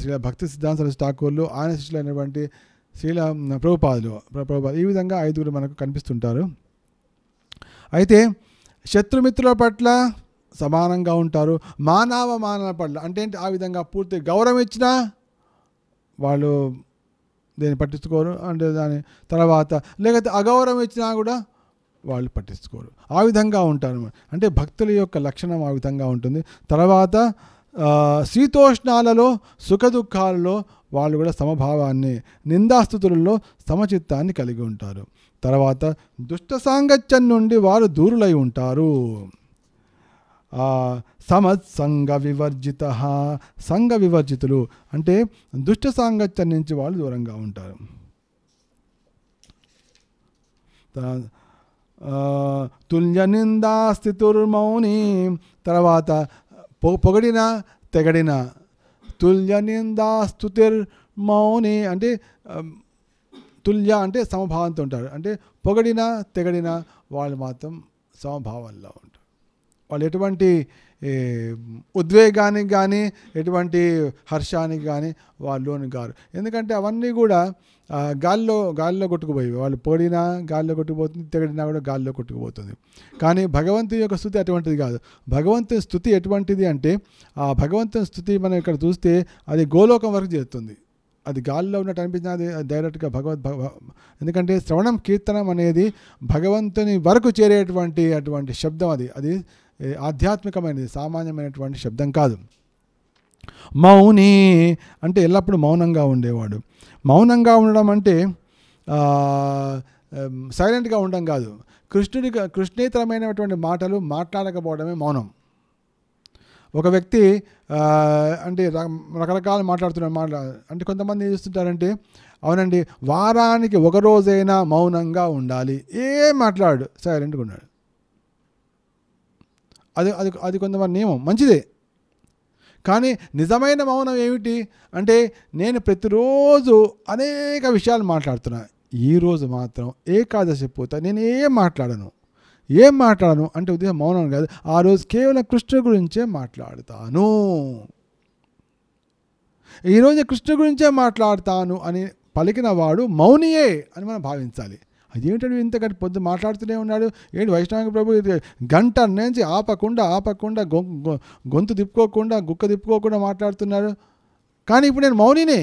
శ్రీల భక్తి సిద్ధాంత సరస్సు ఠాకూర్లు ఆయన శిష్యులైనటువంటి శ్రీల ప్రభుపాదులు ప్రభుపాదులు ఈ విధంగా ఐదుగురు మనకు కనిపిస్తుంటారు అయితే శత్రుమిత్రుల పట్ల సమానంగా ఉంటారు మానవ పట్ల అంటే ఆ విధంగా పూర్తి గౌరవం ఇచ్చినా వాళ్ళు దీన్ని పట్టించుకోరు అంటే దాని తర్వాత లేకపోతే అగౌరవం ఇచ్చినా కూడా వాళ్ళు పట్టించుకోరు ఆ విధంగా ఉంటారు అంటే భక్తుల యొక్క లక్షణం ఆ విధంగా ఉంటుంది తర్వాత శీతోష్ణాలలో సుఖదుఖాలలో వాళ్ళు కూడా సమభావాన్ని నిందాస్థుతులలో సమచిత్తాన్ని కలిగి ఉంటారు తర్వాత దుష్ట సాంగత్యం నుండి వారు దూరులై ఉంటారు సమత్సంగ వివర్జిత సంఘ వివర్జితులు అంటే దుష్ట సాంగత్యం నుంచి వాళ్ళు దూరంగా ఉంటారు తుల్య నిందాస్థితుర్మౌని తర్వాత పొగడిన తెగడిన తుల్య నిందా స్థుతిర్ మౌని అంటే తుల్య అంటే సమభావంతో ఉంటారు అంటే పొగడిన తెగడిన వాళ్ళు మాత్రం సమభావంలో ఉంటారు వాళ్ళు ఎటువంటి ఉద్వేగానికి కానీ ఎటువంటి హర్షానికి కానీ వాళ్ళు గారు ఎందుకంటే అవన్నీ కూడా గాల్లో గాల్లో కొట్టుకుపోయి వాళ్ళు పొడినా గాల్లో కొట్టుకుపోతుంది తెగడినా కూడా గాల్లో కొట్టుకుపోతుంది కానీ భగవంతుని యొక్క స్థుతి అటువంటిది కాదు భగవంతుని స్థుతి ఎటువంటిది అంటే ఆ భగవంతుని స్థుతి మనం ఇక్కడ చూస్తే అది గోలోకం వరకు చేస్తుంది అది గాల్లో ఉన్నట్టు అనిపించిన అది డైరెక్ట్గా భగవద్ ఎందుకంటే శ్రవణం కీర్తనం అనేది భగవంతుని వరకు చేరేటువంటి అటువంటి శబ్దం అది అది ఆధ్యాత్మికమైనది సామాన్యమైనటువంటి శబ్దం కాదు మౌని అంటే ఎల్లప్పుడూ మౌనంగా ఉండేవాడు మౌనంగా ఉండడం అంటే సైలెంట్గా ఉండడం కాదు కృష్ణుడి కృష్ణేతరమైనటువంటి మాటలు మాట్లాడకపోవడమే మౌనం ఒక వ్యక్తి అంటే రకరకాలు మాట్లాడుతున్న మాట అంటే కొంతమంది ఏం చేస్తుంటారంటే అవునండి వారానికి ఒకరోజైనా మౌనంగా ఉండాలి ఏం మాట్లాడు సైలెంట్గా ఉన్నాడు అది అది అది కొంతమంది నియమం మంచిదే కానీ నిజమైన మౌనం ఏమిటి అంటే నేను ప్రతిరోజు అనేక విషయాలు మాట్లాడుతున్నా ఈరోజు మాత్రం ఏకాదశి పూత నేను ఏం మాట్లాడను ఏం మాట్లాడను అంటే ఉదయం మౌనం కాదు ఆ రోజు కేవలం కృష్ణ గురించే మాట్లాడుతాను ఈరోజు కృష్ణ గురించే మాట్లాడతాను అని పలికిన వాడు మౌనియే అని మనం భావించాలి అదేంటాడు ఇంతకటి పొద్దు మాట్లాడుతూనే ఉన్నాడు ఏంటి వైష్ణవ ప్రభు గంట నుంచి ఆపకుండా ఆపకుండా గొంతు తిప్పుకోకుండా గుక్క తిప్పుకోకుండా మాట్లాడుతున్నాడు కానీ ఇప్పుడు నేను మౌనినే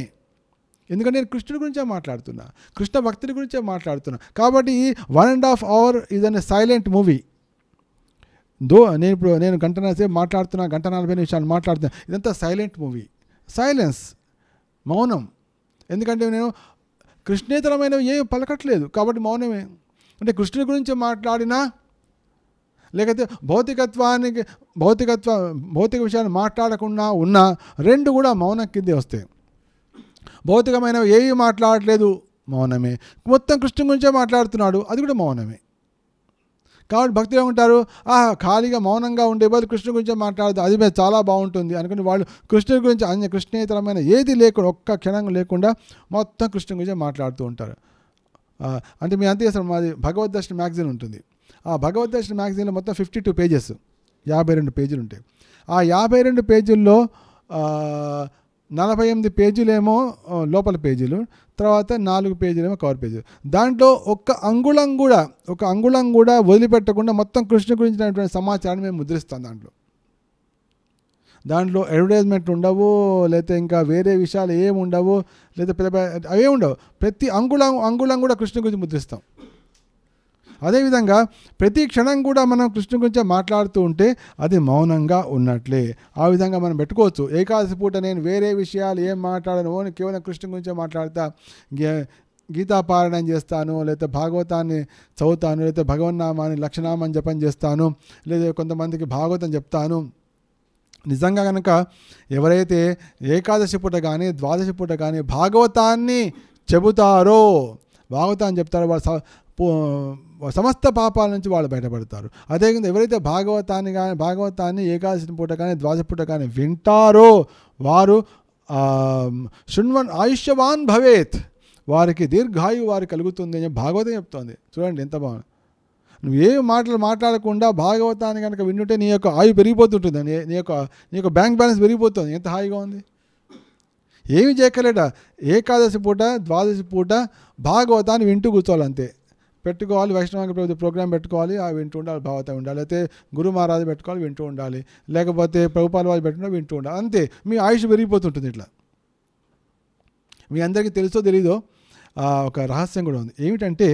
ఎందుకంటే నేను కృష్ణుడి గురించే మాట్లాడుతున్నా కృష్ణ భక్తుడి గురించే మాట్లాడుతున్నా కాబట్టి one and half hour is an silent movie though నేను ఇప్పుడు నేను గంటనసేపు మాట్లాడుతున్నా గంట నలభై నిమిషాలు మాట్లాడుతున్నా ఇదంతా సైలెంట్ మూవీ సైలెన్స్ మౌనం ఎందుకంటే నేను కృష్ణేతరమైనవి ఏ పలకట్లేదు కాబట్టి మౌనమే అంటే కృష్ణుని గురించి మాట్లాడినా లేకపోతే భౌతికత్వానికి భౌతికత్వ భౌతిక విషయాన్ని మాట్లాడకుండా ఉన్న రెండు కూడా మౌనం కింద వస్తాయి భౌతికమైనవి ఏవి మాట్లాడలేదు మౌనమే మొత్తం కృష్ణ గురించే మాట్లాడుతున్నాడు అది కూడా మౌనమే కాబట్టి భక్తులు ఏమంటారు ఆహా ఖాళీగా మౌనంగా ఉండే బదులు కృష్ణ గురించి మాట్లాడదు అది మీద చాలా బాగుంటుంది అనుకుని వాళ్ళు కృష్ణుడి గురించి అన్య కృష్ణేతరమైన ఏది లేకుండా ఒక్క క్షణం లేకుండా మొత్తం కృష్ణ గురించి మాట్లాడుతూ ఉంటారు అంటే మీ అంతే మాది భగవద్ దర్శన మ్యాగజైన్ ఉంటుంది ఆ భగవద్ దర్శన మ్యాగజైన్లో మొత్తం ఫిఫ్టీ టూ పేజెస్ యాభై రెండు పేజీలు ఉంటాయి ఆ యాభై రెండు పేజీల్లో నలభై ఎనిమిది పేజీలేమో లోపల పేజీలు తర్వాత నాలుగు పేజీలేమో కవర్ పేజీలు దాంట్లో ఒక్క అంగుళం కూడా ఒక అంగుళం కూడా వదిలిపెట్టకుండా మొత్తం కృష్ణ గురించినటువంటి సమాచారాన్ని మేము ముద్రిస్తాం దాంట్లో దాంట్లో అడ్వర్టైజ్మెంట్లు ఉండవు లేకపోతే ఇంకా వేరే విషయాలు ఏమి ఉండవు లేదా పెద్ద అవే ఉండవు ప్రతి అంగుళం అంగుళం కూడా కృష్ణ గురించి ముద్రిస్తాం అదేవిధంగా ప్రతి క్షణం కూడా మనం కృష్ణు గురించి మాట్లాడుతూ ఉంటే అది మౌనంగా ఉన్నట్లే ఆ విధంగా మనం పెట్టుకోవచ్చు ఏకాదశి పూట నేను వేరే విషయాలు ఏం మాట్లాడను కేవలం కృష్ణు గురించే మాట్లాడతా గీతాపారాయణం చేస్తాను లేకపోతే భాగవతాన్ని చదువుతాను లేకపోతే భగవన్నామాన్ని లక్షణామాన్ని జపం చేస్తాను లేదా కొంతమందికి భాగవతం చెప్తాను నిజంగా కనుక ఎవరైతే ఏకాదశి పూట కానీ ద్వాదశి పూట కానీ భాగవతాన్ని చెబుతారో భాగవతాన్ని చెప్తారో వాళ్ళు సమస్త పాపాల నుంచి వాళ్ళు బయటపడతారు అదేవిధంగా ఎవరైతే భాగవతాన్ని కానీ భాగవతాన్ని ఏకాదశి పూట కానీ ద్వాదశ పూట కానీ వింటారో వారు శృణ్వన్ ఆయుష్యవాన్ భవేత్ వారికి దీర్ఘాయువు వారికి కలుగుతుంది అని భాగవతం చెప్తోంది చూడండి ఎంత బాగుంది నువ్వు ఏ మాటలు మాట్లాడకుండా భాగవతాన్ని కనుక వింటుంటే నీ యొక్క ఆయు పెరిగిపోతుంటుంది నీ యొక్క నీ యొక్క బ్యాంక్ బ్యాలెన్స్ పెరిగిపోతుంది ఎంత హాయిగా ఉంది ఏమి చేయకలేట ఏకాదశి పూట ద్వాదశి పూట భాగవతాన్ని వింటూ కూర్చోవాలంతే పెట్టుకోవాలి వైష్ణవాంగ ప్రభుత్వ ప్రోగ్రాం పెట్టుకోవాలి అవి వింటూ ఉండాలి భావత ఉండాలి అయితే గురు మహారాజు పెట్టుకోవాలి వింటూ ఉండాలి లేకపోతే ప్రభుపాల వాళ్ళు పెట్టుకున్నా వింటూ ఉండాలి అంతే మీ ఆయుష్ పెరిగిపోతుంటుంది ఇట్లా మీ అందరికీ తెలుసో తెలీదో ఒక రహస్యం కూడా ఉంది ఏమిటంటే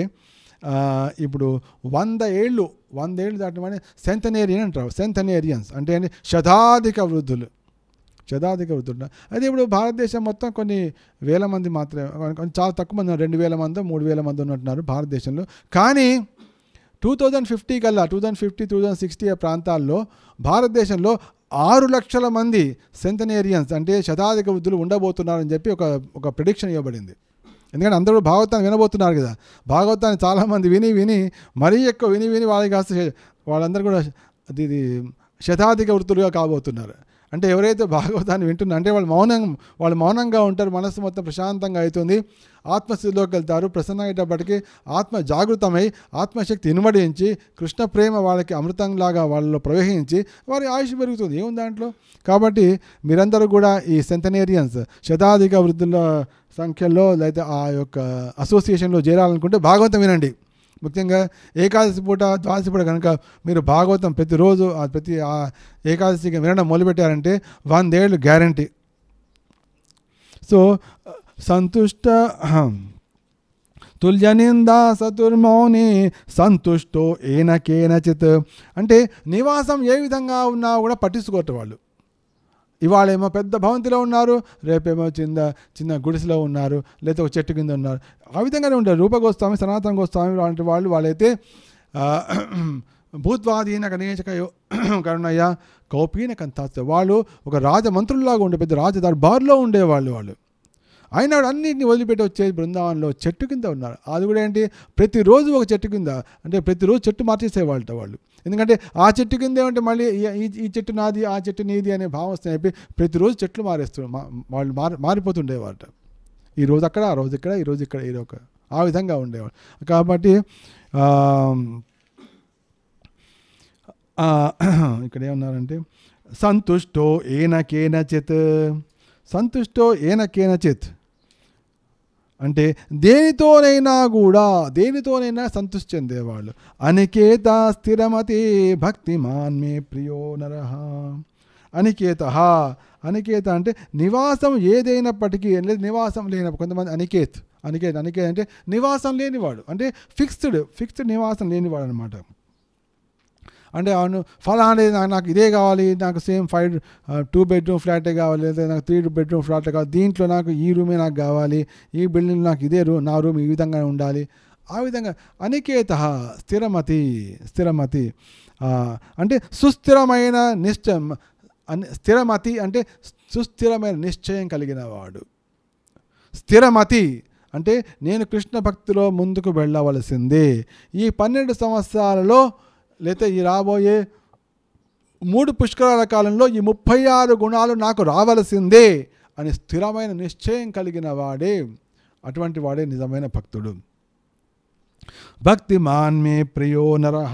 ఇప్పుడు వంద ఏళ్ళు వంద ఏళ్ళు దాటమని సెంతనేరియన్ అంటారు సెంతనేరియన్స్ అంటే శతాధిక వృద్ధులు శతాధిక వృద్ధులు అయితే ఇప్పుడు భారతదేశం మొత్తం కొన్ని వేల మంది మాత్రమే చాలా తక్కువ మంది రెండు వేల మంది మూడు వేల మంది ఉన్నట్టున్నారు భారతదేశంలో కానీ టూ థౌజండ్ ఫిఫ్టీ కల్లా two thousand fifty two thousand sixty ప్రాంతాల్లో భారతదేశంలో ఆరు లక్షల మంది సెంతనేరియన్స్ అంటే శతాధిక వృద్ధులు ఉండబోతున్నారని చెప్పి ఒక ఒక ప్రిడిక్షన్ ఇవ్వబడింది ఎందుకంటే అందరూ భాగవతాన్ని వినబోతున్నారు కదా భాగవతాన్ని చాలామంది విని విని మరీ ఎక్కువ విని విని వాళ్ళకి కాస్త వాళ్ళందరూ కూడా అది శతాధిక వృత్తులుగా కాబోతున్నారు అంటే ఎవరైతే భాగవతాన్ని వింటున్నారో అంటే వాళ్ళు మౌనం వాళ్ళు మౌనంగా ఉంటారు మనసు మొత్తం ప్రశాంతంగా అవుతుంది ఆత్మస్థితిలోకి వెళ్తారు ప్రసన్న ప్రసన్నమయ్యేటప్పటికీ ఆత్మ జాగృతమై ఆత్మశక్తి ఇనుమడించి కృష్ణ ప్రేమ వాళ్ళకి అమృతంలాగా వాళ్ళలో ప్రవహించి వారి ఆయుష్ పెరుగుతుంది ఏముంది దాంట్లో కాబట్టి మీరందరూ కూడా ఈ సెంటనేరియన్స్ శతాధిక వృద్ధుల సంఖ్యలో లేదా ఆ యొక్క అసోసియేషన్లో చేరాలనుకుంటే భాగవతం వినండి ముఖ్యంగా ఏకాదశి పూట ద్వాదశి పూట కనుక మీరు భాగవతం ప్రతిరోజు ప్రతి ఏకాదశికి వినడం మొదలుపెట్టారంటే వందేళ్ళు గ్యారంటీ సో సంతుష్ట తుల్యనింద సతుర్మౌని సంతుష్టో ఏనకేనచిత్ అంటే నివాసం ఏ విధంగా ఉన్నా కూడా పట్టించుకోవటం వాళ్ళు ఇవాళేమో పెద్ద భవంతిలో ఉన్నారు రేపేమో చిన్న చిన్న గుడిసెలో ఉన్నారు లేదా ఒక చెట్టు కింద ఉన్నారు ఆ విధంగానే ఉంటారు రూపగోస్వామి సనాతన గోస్వామి లాంటి వాళ్ళు వాళ్ళైతే భూత్వాధీన గణేశక కరుణయ్య కౌపీన కంతాస్త వాళ్ళు ఒక రాజమంత్రుల్లాగా ఉండే పెద్ద రాజ ఉండేవాళ్ళు వాళ్ళు ఆయన అన్నింటిని వదిలిపెట్టి వచ్చే బృందావనంలో చెట్టు కింద ఉన్నారు అది కూడా ఏంటి ప్రతిరోజు ఒక చెట్టు కింద అంటే ప్రతిరోజు చెట్టు మార్చేసేవాళ్ళట వాళ్ళు ఎందుకంటే ఆ చెట్టు కింద ఏమంటే మళ్ళీ ఈ చెట్టు నాది ఆ చెట్టు నీది అనే భావం వస్తాయి చెప్పి ప్రతిరోజు చెట్లు మారేస్తు వాళ్ళు మారి మారిపోతుండేవారట ఈ రోజు అక్కడ ఆ రోజు ఇక్కడ ఈ రోజు ఇక్కడ ఇది ఒక ఆ విధంగా ఉండేవాళ్ళు కాబట్టి ఇక్కడ ఏమన్నారంటే సంతుష్టో ఏనకేనచిత్ సంతుష్టో ఏనకేనచిత్ అంటే దేనితోనైనా కూడా దేనితోనైనా సంతృష్టి చెందేవాళ్ళు అనికేత స్థిరమతి భక్తి మాన్మే ప్రియో నరహ అనికేత అనికేత అంటే నివాసం ఏదైనప్పటికీ లేదు నివాసం లేని కొంతమంది అనికేత్ అనికేత్ అనికేత్ అంటే నివాసం లేనివాడు అంటే ఫిక్స్డ్ ఫిక్స్డ్ నివాసం లేనివాడు అనమాట అంటే అవును అనేది నాకు ఇదే కావాలి నాకు సేమ్ ఫైవ్ టూ బెడ్రూమ్ ఫ్లాటే కావాలి లేదా నాకు త్రీ బెడ్రూమ్ ఫ్లాటే కావాలి దీంట్లో నాకు ఈ రూమే నాకు కావాలి ఈ బిల్డింగ్ నాకు ఇదే రూమ్ నా రూమ్ ఈ విధంగా ఉండాలి ఆ విధంగా అనికేత స్థిరమతి స్థిరమతి అంటే సుస్థిరమైన నిశ్చయం స్థిరమతి అంటే సుస్థిరమైన నిశ్చయం కలిగిన వాడు స్థిరమతి అంటే నేను కృష్ణ భక్తిలో ముందుకు వెళ్ళవలసిందే ఈ పన్నెండు సంవత్సరాలలో లేతే ఈ రాబోయే మూడు పుష్కరాల కాలంలో ఈ ముప్పై ఆరు గుణాలు నాకు రావలసిందే అని స్థిరమైన నిశ్చయం కలిగిన వాడే అటువంటి వాడే నిజమైన భక్తుడు భక్తి మాన్మే ప్రియో నరహ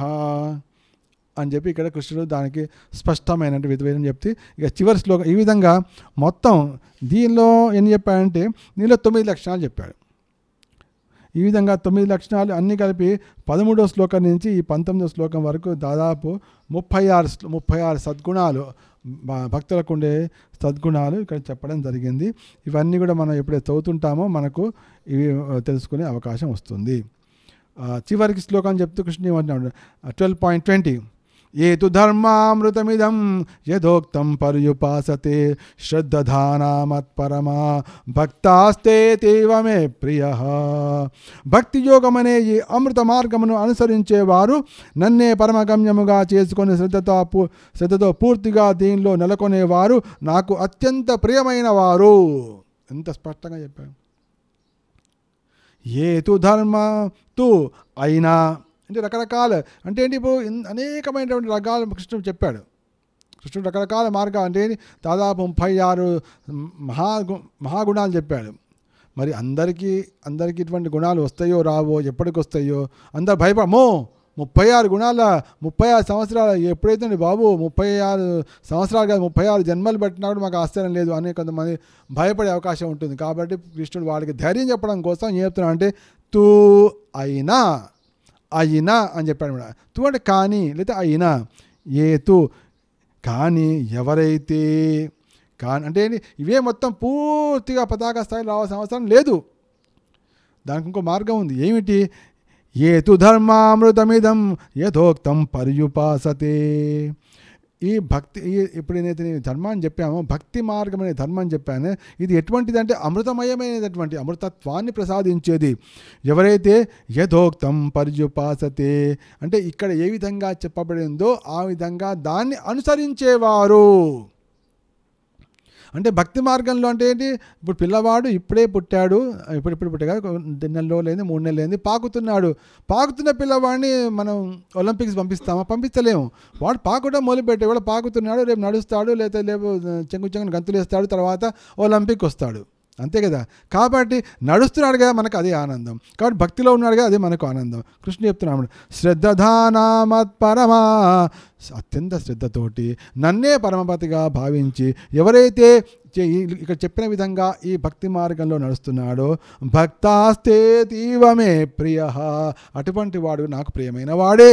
అని చెప్పి ఇక్కడ కృష్ణుడు దానికి స్పష్టమైన విధమైన చెప్తే ఇక చివరి శ్లోకం ఈ విధంగా మొత్తం దీనిలో ఏం చెప్పాడంటే దీనిలో తొమ్మిది లక్షణాలు చెప్పాడు ఈ విధంగా తొమ్మిది లక్షణాలు అన్నీ కలిపి పదమూడో శ్లోకం నుంచి ఈ పంతొమ్మిదో శ్లోకం వరకు దాదాపు ముప్పై ఆరు ముప్పై ఆరు సద్గుణాలు భక్తులకు ఉండే సద్గుణాలు ఇక్కడ చెప్పడం జరిగింది ఇవన్నీ కూడా మనం ఎప్పుడైతే చదువుతుంటామో మనకు ఇవి తెలుసుకునే అవకాశం వస్తుంది చివరికి శ్లోకం చెప్తూ కృష్ణ ట్వెల్వ్ పాయింట్ ట్వంటీ ఏతు ధర్మామృతమిదం యథోక్తం పర్యుపాసతే శ్రద్ధానామత్పరమా భక్తాస్తే తీవ ప్రియ భక్తి యోగమనే ఈ అమృత మార్గమును అనుసరించేవారు నన్నే పరమగమ్యముగా చేసుకుని శ్రద్ధతో శ్రద్ధతో పూర్తిగా దీనిలో నెలకొనేవారు నాకు అత్యంత ప్రియమైన వారు ఎంత స్పష్టంగా చెప్పాను ఏతు ధర్మ తు అయినా అంటే రకరకాల అంటే ఏంటి ఇప్పుడు అనేకమైనటువంటి రకాలు కృష్ణుడు చెప్పాడు కృష్ణుడు రకరకాల మార్గాలు అంటే దాదాపు ముప్పై ఆరు మహా మహాగుణాలు చెప్పాడు మరి అందరికీ అందరికీ ఇటువంటి గుణాలు వస్తాయో రావో ఎప్పటికి వస్తాయో అందరు భయపడమో ముప్పై ఆరు గుణాల ముప్పై ఆరు సంవత్సరాలు ఎప్పుడైతే బాబు ముప్పై ఆరు సంవత్సరాలు కాదు ముప్పై ఆరు జన్మలు పెట్టినప్పుడు మాకు ఆశ్చర్యం లేదు అని కొంతమంది భయపడే అవకాశం ఉంటుంది కాబట్టి కృష్ణుడు వాళ్ళకి ధైర్యం చెప్పడం కోసం ఏం చెప్తున్నాడు అంటే తూ అయినా అయినా అని చెప్పాడు అనమాట తు అంటే కానీ లేదా అయినా ఏతు కానీ ఎవరైతే కానీ అంటే ఇవే మొత్తం పూర్తిగా పతాక స్థాయిలో రావాల్సిన అవసరం లేదు దానికి ఇంకో మార్గం ఉంది ఏమిటి ఏతు ధర్మామృతమిదం యథోక్తం పర్యుపాసతే ఈ భక్తి ఇప్పుడు ఎప్పుడైతే నేను ధర్మం చెప్పామో భక్తి మార్గం అనే ధర్మం అని చెప్పాను ఇది ఎటువంటిదంటే అమృతమయమైనటువంటి అమృతత్వాన్ని ప్రసాదించేది ఎవరైతే యథోక్తం పర్యుపాసతే అంటే ఇక్కడ ఏ విధంగా చెప్పబడిందో ఆ విధంగా దాన్ని అనుసరించేవారు అంటే భక్తి మార్గంలో అంటే ఏంటి ఇప్పుడు పిల్లవాడు ఇప్పుడే పుట్టాడు ఇప్పుడు ఇప్పుడు కదా నెలలో లేని మూడు నెలలు లేని పాకుతున్నాడు పాకుతున్న పిల్లవాడిని మనం ఒలింపిక్స్ పంపిస్తామా పంపించలేము వాడు పాకుట మొదలుపెట్టే వాడు పాకుతున్నాడు రేపు నడుస్తాడు లేకపోతే రేపు చెంగు చెంగును గంతులు వేస్తాడు తర్వాత ఒలింపిక్ వస్తాడు అంతే కదా కాబట్టి నడుస్తున్నాడు కదా మనకు అదే ఆనందం కాబట్టి భక్తిలో ఉన్నాడుగా అదే మనకు ఆనందం కృష్ణ చెప్తున్నాడు నామత్ పరమా అత్యంత శ్రద్ధతోటి నన్నే పరమపతిగా భావించి ఎవరైతే ఇక్కడ చెప్పిన విధంగా ఈ భక్తి మార్గంలో నడుస్తున్నాడో భక్తాస్తే తీవమే ప్రియ అటువంటి వాడు నాకు ప్రియమైన వాడే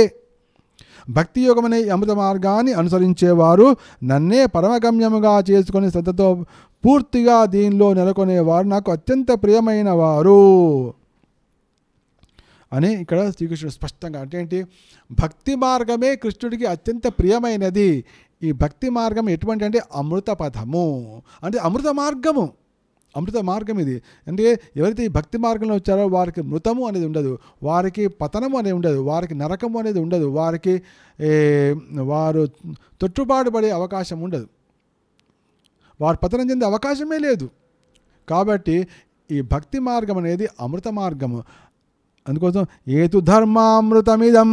భక్తి యోగమనే అమృత మార్గాన్ని అనుసరించేవారు నన్నే పరమగమ్యముగా చేసుకొని శ్రద్ధతో పూర్తిగా దీనిలో నెలకొనేవారు నాకు అత్యంత ప్రియమైన వారు అని ఇక్కడ శ్రీకృష్ణుడు స్పష్టంగా అంటే ఏంటి భక్తి మార్గమే కృష్ణుడికి అత్యంత ప్రియమైనది ఈ భక్తి మార్గం ఎటువంటి అంటే అమృత పథము అంటే అమృత మార్గము అమృత మార్గం ఇది అంటే ఎవరైతే ఈ భక్తి మార్గంలో వచ్చారో వారికి మృతము అనేది ఉండదు వారికి పతనము అనేది ఉండదు వారికి నరకము అనేది ఉండదు వారికి వారు తొట్టుబాటు పడే అవకాశం ఉండదు వారు పతనం చెందే అవకాశమే లేదు కాబట్టి ఈ భక్తి మార్గం అనేది అమృత మార్గము అందుకోసం ఏతు ధర్మామృతమిదం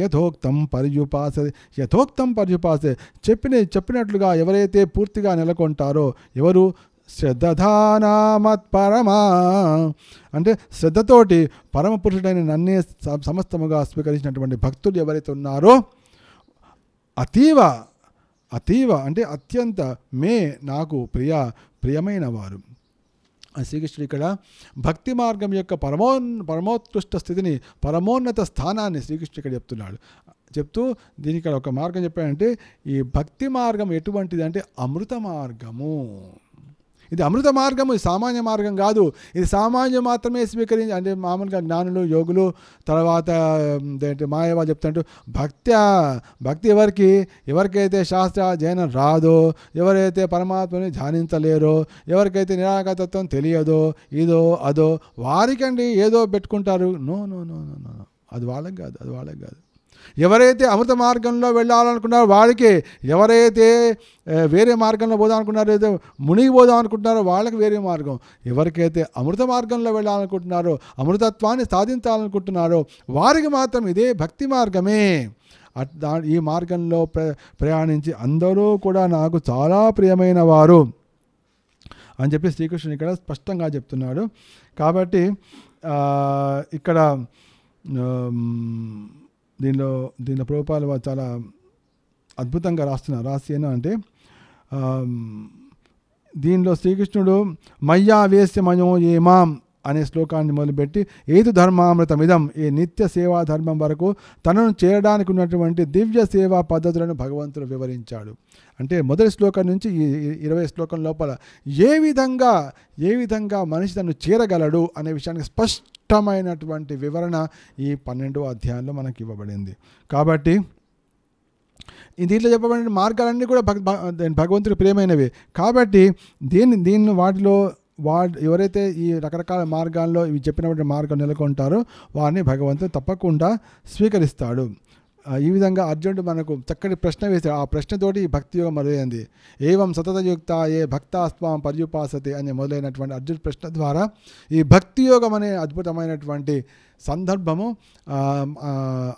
యథోక్తం పర్యుపాసే యథోక్తం పర్యుపాసే చెప్పిన చెప్పినట్లుగా ఎవరైతే పూర్తిగా నెలకొంటారో ఎవరు శ్రద్ధానామత్పరమా అంటే శ్రద్ధతోటి పరమ పురుషుడైన నన్నే సమస్తముగా స్వీకరించినటువంటి భక్తులు ఎవరైతే ఉన్నారో అతీవ అతీవ అంటే అత్యంత మే నాకు ప్రియ ప్రియమైన వారు శ్రీకృష్ణుడు ఇక్కడ భక్తి మార్గం యొక్క పరమోన్ పరమోత్కృష్ట స్థితిని పరమోన్నత స్థానాన్ని శ్రీకృష్ణుడు ఇక్కడ చెప్తున్నాడు చెప్తూ దీనికి ఇక్కడ ఒక మార్గం చెప్పాడంటే ఈ భక్తి మార్గం ఎటువంటిది అంటే అమృత మార్గము ఇది అమృత మార్గము సామాన్య మార్గం కాదు ఇది సామాన్యం మాత్రమే స్వీకరించి అంటే మామూలుగా జ్ఞానులు యోగులు తర్వాత ఏంటి మాయవాళ్ళు చెప్తాడు భక్త భక్తి ఎవరికి ఎవరికైతే శాస్త్ర జైనం రాదో ఎవరైతే పరమాత్మని ధ్యానించలేరో ఎవరికైతే నిరాకతత్వం తెలియదో ఇదో అదో వారికండి ఏదో పెట్టుకుంటారు no no no no no అది వాళ్ళకి కాదు అది వాళ్ళకి కాదు ఎవరైతే అమృత మార్గంలో వెళ్ళాలనుకున్నారో వాళ్ళకి ఎవరైతే వేరే మార్గంలో పోదాం అనుకున్నారో అయితే మునిగి పోదాం అనుకుంటున్నారో వాళ్ళకి వేరే మార్గం ఎవరికైతే అమృత మార్గంలో వెళ్ళాలనుకుంటున్నారో అమృతత్వాన్ని సాధించాలనుకుంటున్నారో వారికి మాత్రం ఇదే భక్తి మార్గమే ఈ మార్గంలో ప్రయాణించి అందరూ కూడా నాకు చాలా ప్రియమైన వారు అని చెప్పి శ్రీకృష్ణుడు ఇక్కడ స్పష్టంగా చెప్తున్నాడు కాబట్టి ఇక్కడ దీనిలో దీనిలో ప్రభుపాలు చాలా అద్భుతంగా రాస్తున్నారు రాసి ఏంటంటే దీనిలో శ్రీకృష్ణుడు మయ్యా వేస్యమయో ఏమాం అనే శ్లోకాన్ని మొదలుపెట్టి ఏదు ధర్మామృతమిదం ఈ నిత్య సేవా ధర్మం వరకు తనను చేరడానికి ఉన్నటువంటి దివ్య సేవా పద్ధతులను భగవంతుడు వివరించాడు అంటే మొదటి శ్లోకం నుంచి ఈ ఇరవై శ్లోకం లోపల ఏ విధంగా ఏ విధంగా మనిషి తను చేరగలడు అనే విషయానికి స్పష్ట స్పష్టమైనటువంటి వివరణ ఈ పన్నెండో అధ్యాయంలో మనకి ఇవ్వబడింది కాబట్టి దీంట్లో చెప్పబడిన మార్గాలన్నీ కూడా భగ భగవంతుడి ప్రేమైనవి కాబట్టి దీన్ని దీన్ని వాటిలో వా ఎవరైతే ఈ రకరకాల మార్గాల్లో ఇవి చెప్పినటువంటి మార్గం నెలకొంటారో వారిని భగవంతుడు తప్పకుండా స్వీకరిస్తాడు ఈ విధంగా అర్జునుడు మనకు చక్కటి ప్రశ్న వేశాడు ఆ ప్రశ్నతోటి భక్తి యోగం మొదలైంది ఏవం సతతయుక్త ఏ భక్తాస్వాం పర్యుపాసతి అనే మొదలైనటువంటి అర్జున్ ప్రశ్న ద్వారా ఈ భక్తి యోగం అనే అద్భుతమైనటువంటి సందర్భము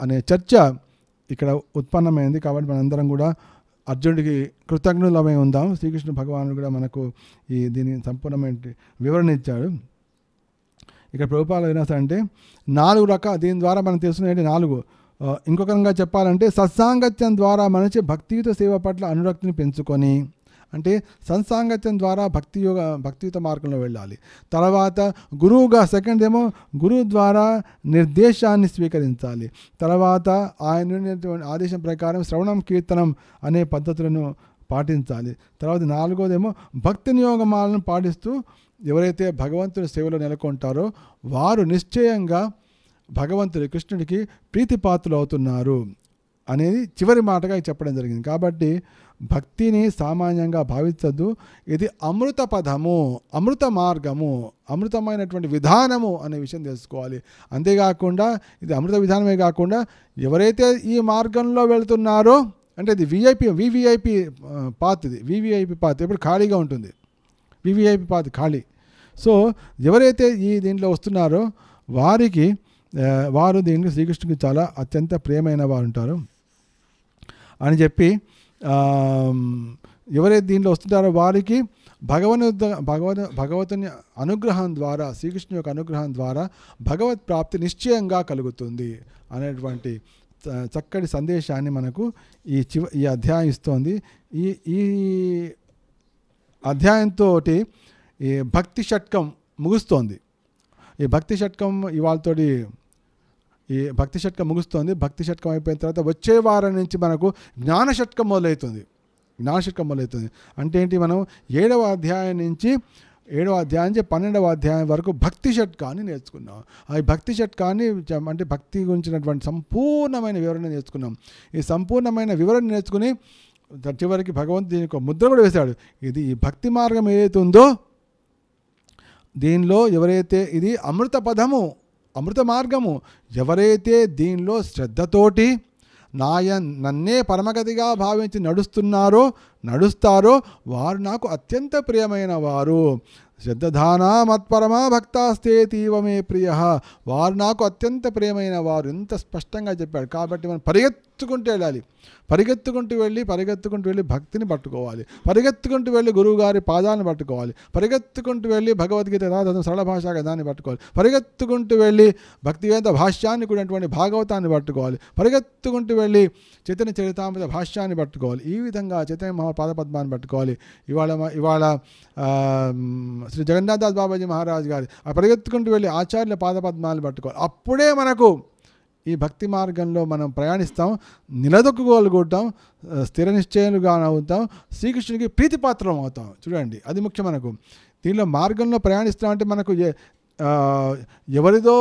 అనే చర్చ ఇక్కడ ఉత్పన్నమైంది కాబట్టి మనందరం కూడా అర్జునుడికి కృతజ్ఞులమై ఉందాం శ్రీకృష్ణ భగవానుడు కూడా మనకు ఈ దీని సంపూర్ణమైన వివరణ ఇచ్చాడు ఇక్కడ ప్రభుపాలు సరే అంటే నాలుగు రకాల దీని ద్వారా మనం తెలుసుకునేది నాలుగు ఇంకొక రకంగా చెప్పాలంటే సత్సాంగత్యం ద్వారా మనిషి భక్తియుత సేవ పట్ల అనురక్తిని పెంచుకొని అంటే సత్సాంగత్యం ద్వారా భక్తి యోగ భక్తియుత మార్గంలో వెళ్ళాలి తర్వాత గురువుగా సెకండ్ ఏమో గురువు ద్వారా నిర్దేశాన్ని స్వీకరించాలి తర్వాత ఆయన ఆదేశం ప్రకారం శ్రవణం కీర్తనం అనే పద్ధతులను పాటించాలి తర్వాత నాలుగోదేమో భక్తి నియోగమాలను పాటిస్తూ ఎవరైతే భగవంతుని సేవలో నెలకొంటారో వారు నిశ్చయంగా భగవంతుడి కృష్ణుడికి ప్రీతిపాత్రులు అవుతున్నారు అనేది చివరి మాటగా చెప్పడం జరిగింది కాబట్టి భక్తిని సామాన్యంగా భావించద్దు ఇది అమృత పదము అమృత మార్గము అమృతమైనటువంటి విధానము అనే విషయం తెలుసుకోవాలి అంతేకాకుండా ఇది అమృత విధానమే కాకుండా ఎవరైతే ఈ మార్గంలో వెళుతున్నారో అంటే ఇది విఐపి వివిఐపి పాత్ ఇది వివిఐపి పాత్ ఎప్పుడు ఖాళీగా ఉంటుంది వివిఐపి పాత్ ఖాళీ సో ఎవరైతే ఈ దీంట్లో వస్తున్నారో వారికి వారు దీనికి శ్రీకృష్ణుడికి చాలా అత్యంత ప్రియమైన వారు ఉంటారు అని చెప్పి ఎవరైతే దీనిలో వస్తుంటారో వారికి భగవన్ భగవత్ భగవతుని అనుగ్రహం ద్వారా శ్రీకృష్ణు యొక్క అనుగ్రహం ద్వారా భగవత్ ప్రాప్తి నిశ్చయంగా కలుగుతుంది అనేటువంటి చక్కటి సందేశాన్ని మనకు ఈ చివ ఈ అధ్యాయం ఇస్తోంది ఈ ఈ అధ్యాయంతో ఈ భక్తి షట్కం ముగుస్తోంది ఈ భక్తి షట్కం ఇవాళతోటి ఈ భక్తి షట్కం ముగుస్తుంది భక్తి షట్కం అయిపోయిన తర్వాత వచ్చే వారం నుంచి మనకు జ్ఞాన షట్కం మొదలవుతుంది జ్ఞాన షట్కం మొదలవుతుంది అంటే ఏంటి మనం ఏడవ అధ్యాయం నుంచి ఏడవ అధ్యాయం నుంచి పన్నెండవ అధ్యాయం వరకు భక్తి షట్కాన్ని నేర్చుకున్నాం ఆ భక్తి షట్కాన్ని అంటే భక్తి గురించినటువంటి సంపూర్ణమైన వివరణ నేర్చుకున్నాం ఈ సంపూర్ణమైన వివరణ నేర్చుకుని చివరికి భగవంతు దీనికి ముద్ర కూడా వేశాడు ఇది ఈ భక్తి మార్గం ఏదైతే ఉందో దీనిలో ఎవరైతే ఇది అమృత పదము అమృత మార్గము ఎవరైతే దీనిలో శ్రద్ధతోటి నాయ నన్నే పరమగతిగా భావించి నడుస్తున్నారో నడుస్తారో వారు నాకు అత్యంత ప్రియమైన వారు శ్రద్ధానా మత్పరమా భక్తాస్తే తీవమే ప్రియ వారు నాకు అత్యంత ప్రియమైన వారు ఎంత స్పష్టంగా చెప్పాడు కాబట్టి మనం పరిగెత్తుకుంటూ వెళ్ళాలి పరిగెత్తుకుంటూ వెళ్ళి పరిగెత్తుకుంటూ వెళ్ళి భక్తిని పట్టుకోవాలి పరిగెత్తుకుంటూ వెళ్ళి గురువుగారి పాదాన్ని పట్టుకోవాలి పరిగెత్తుకుంటూ వెళ్ళి భగవద్గీత యథాతథం సరళ భాషగా గదాన్ని పట్టుకోవాలి పరిగెత్తుకుంటూ వెళ్ళి భక్తివేంత భాష్యాన్ని కూడినటువంటి భాగవతాన్ని పట్టుకోవాలి పరిగెత్తుకుంటూ వెళ్ళి చైతన్య చరితామృత భాష్యాన్ని పట్టుకోవాలి ఈ విధంగా చైతన్య మహా పద్మాన్ని పట్టుకోవాలి ఇవాళ ఇవాళ శ్రీ జగన్నాథాస్ దాస్ బాబాజీ మహారాజ్ గారి ఆ పరిగెత్తుకుంటూ వెళ్ళి ఆచార్యుల పాదపద్మాలు పట్టుకోవాలి అప్పుడే మనకు ఈ భక్తి మార్గంలో మనం ప్రయాణిస్తాం నిలదొక్కుకోగలుగుతాం స్థిర నిశ్చయాలుగా అవుతాం శ్రీకృష్ణుడికి ప్రీతిపాత్రం అవుతాం చూడండి అది ముఖ్యం మనకు దీనిలో మార్గంలో ప్రయాణిస్తామంటే మనకు ఎవరిదో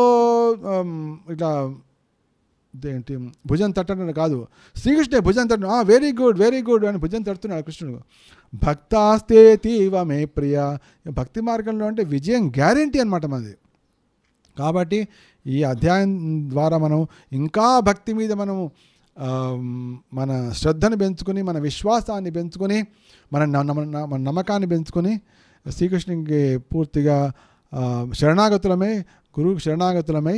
ఇట్లా ఏంటి భుజం తట్టడం కాదు శ్రీకృష్ణే భుజం తట్టడం వెరీ గుడ్ వెరీ గుడ్ అని భుజం తడుతున్నాడు కృష్ణుడు భక్తాస్తేతి తీవమే ప్రియ భక్తి మార్గంలో అంటే విజయం గ్యారంటీ అనమాట మనది కాబట్టి ఈ అధ్యాయం ద్వారా మనం ఇంకా భక్తి మీద మనము మన శ్రద్ధను పెంచుకొని మన విశ్వాసాన్ని పెంచుకొని మన మన నమ్మకాన్ని పెంచుకొని శ్రీకృష్ణునికి పూర్తిగా శరణాగతులమై గురువు శరణాగతులమై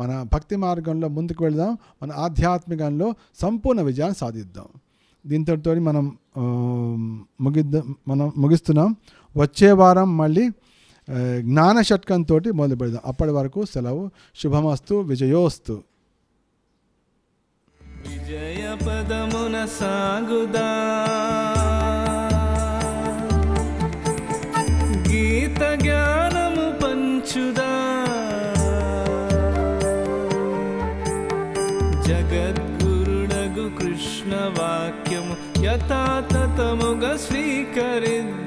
మన భక్తి మార్గంలో ముందుకు వెళదాం మన ఆధ్యాత్మికంలో సంపూర్ణ విజయాన్ని సాధిద్దాం దీంతో మనం ముగిద్దాం మనం ముగిస్తున్నాం వచ్చే వారం మళ్ళీ జ్ఞాన షట్కంతో మొదలు పెడదాం అప్పటి వరకు సెలవు శుభమస్తు విజయోస్తు విజయ పదమున సాగుదా గీత జ్ఞానము పంచుదా ಸ್ವೀಕರಿದ್ದ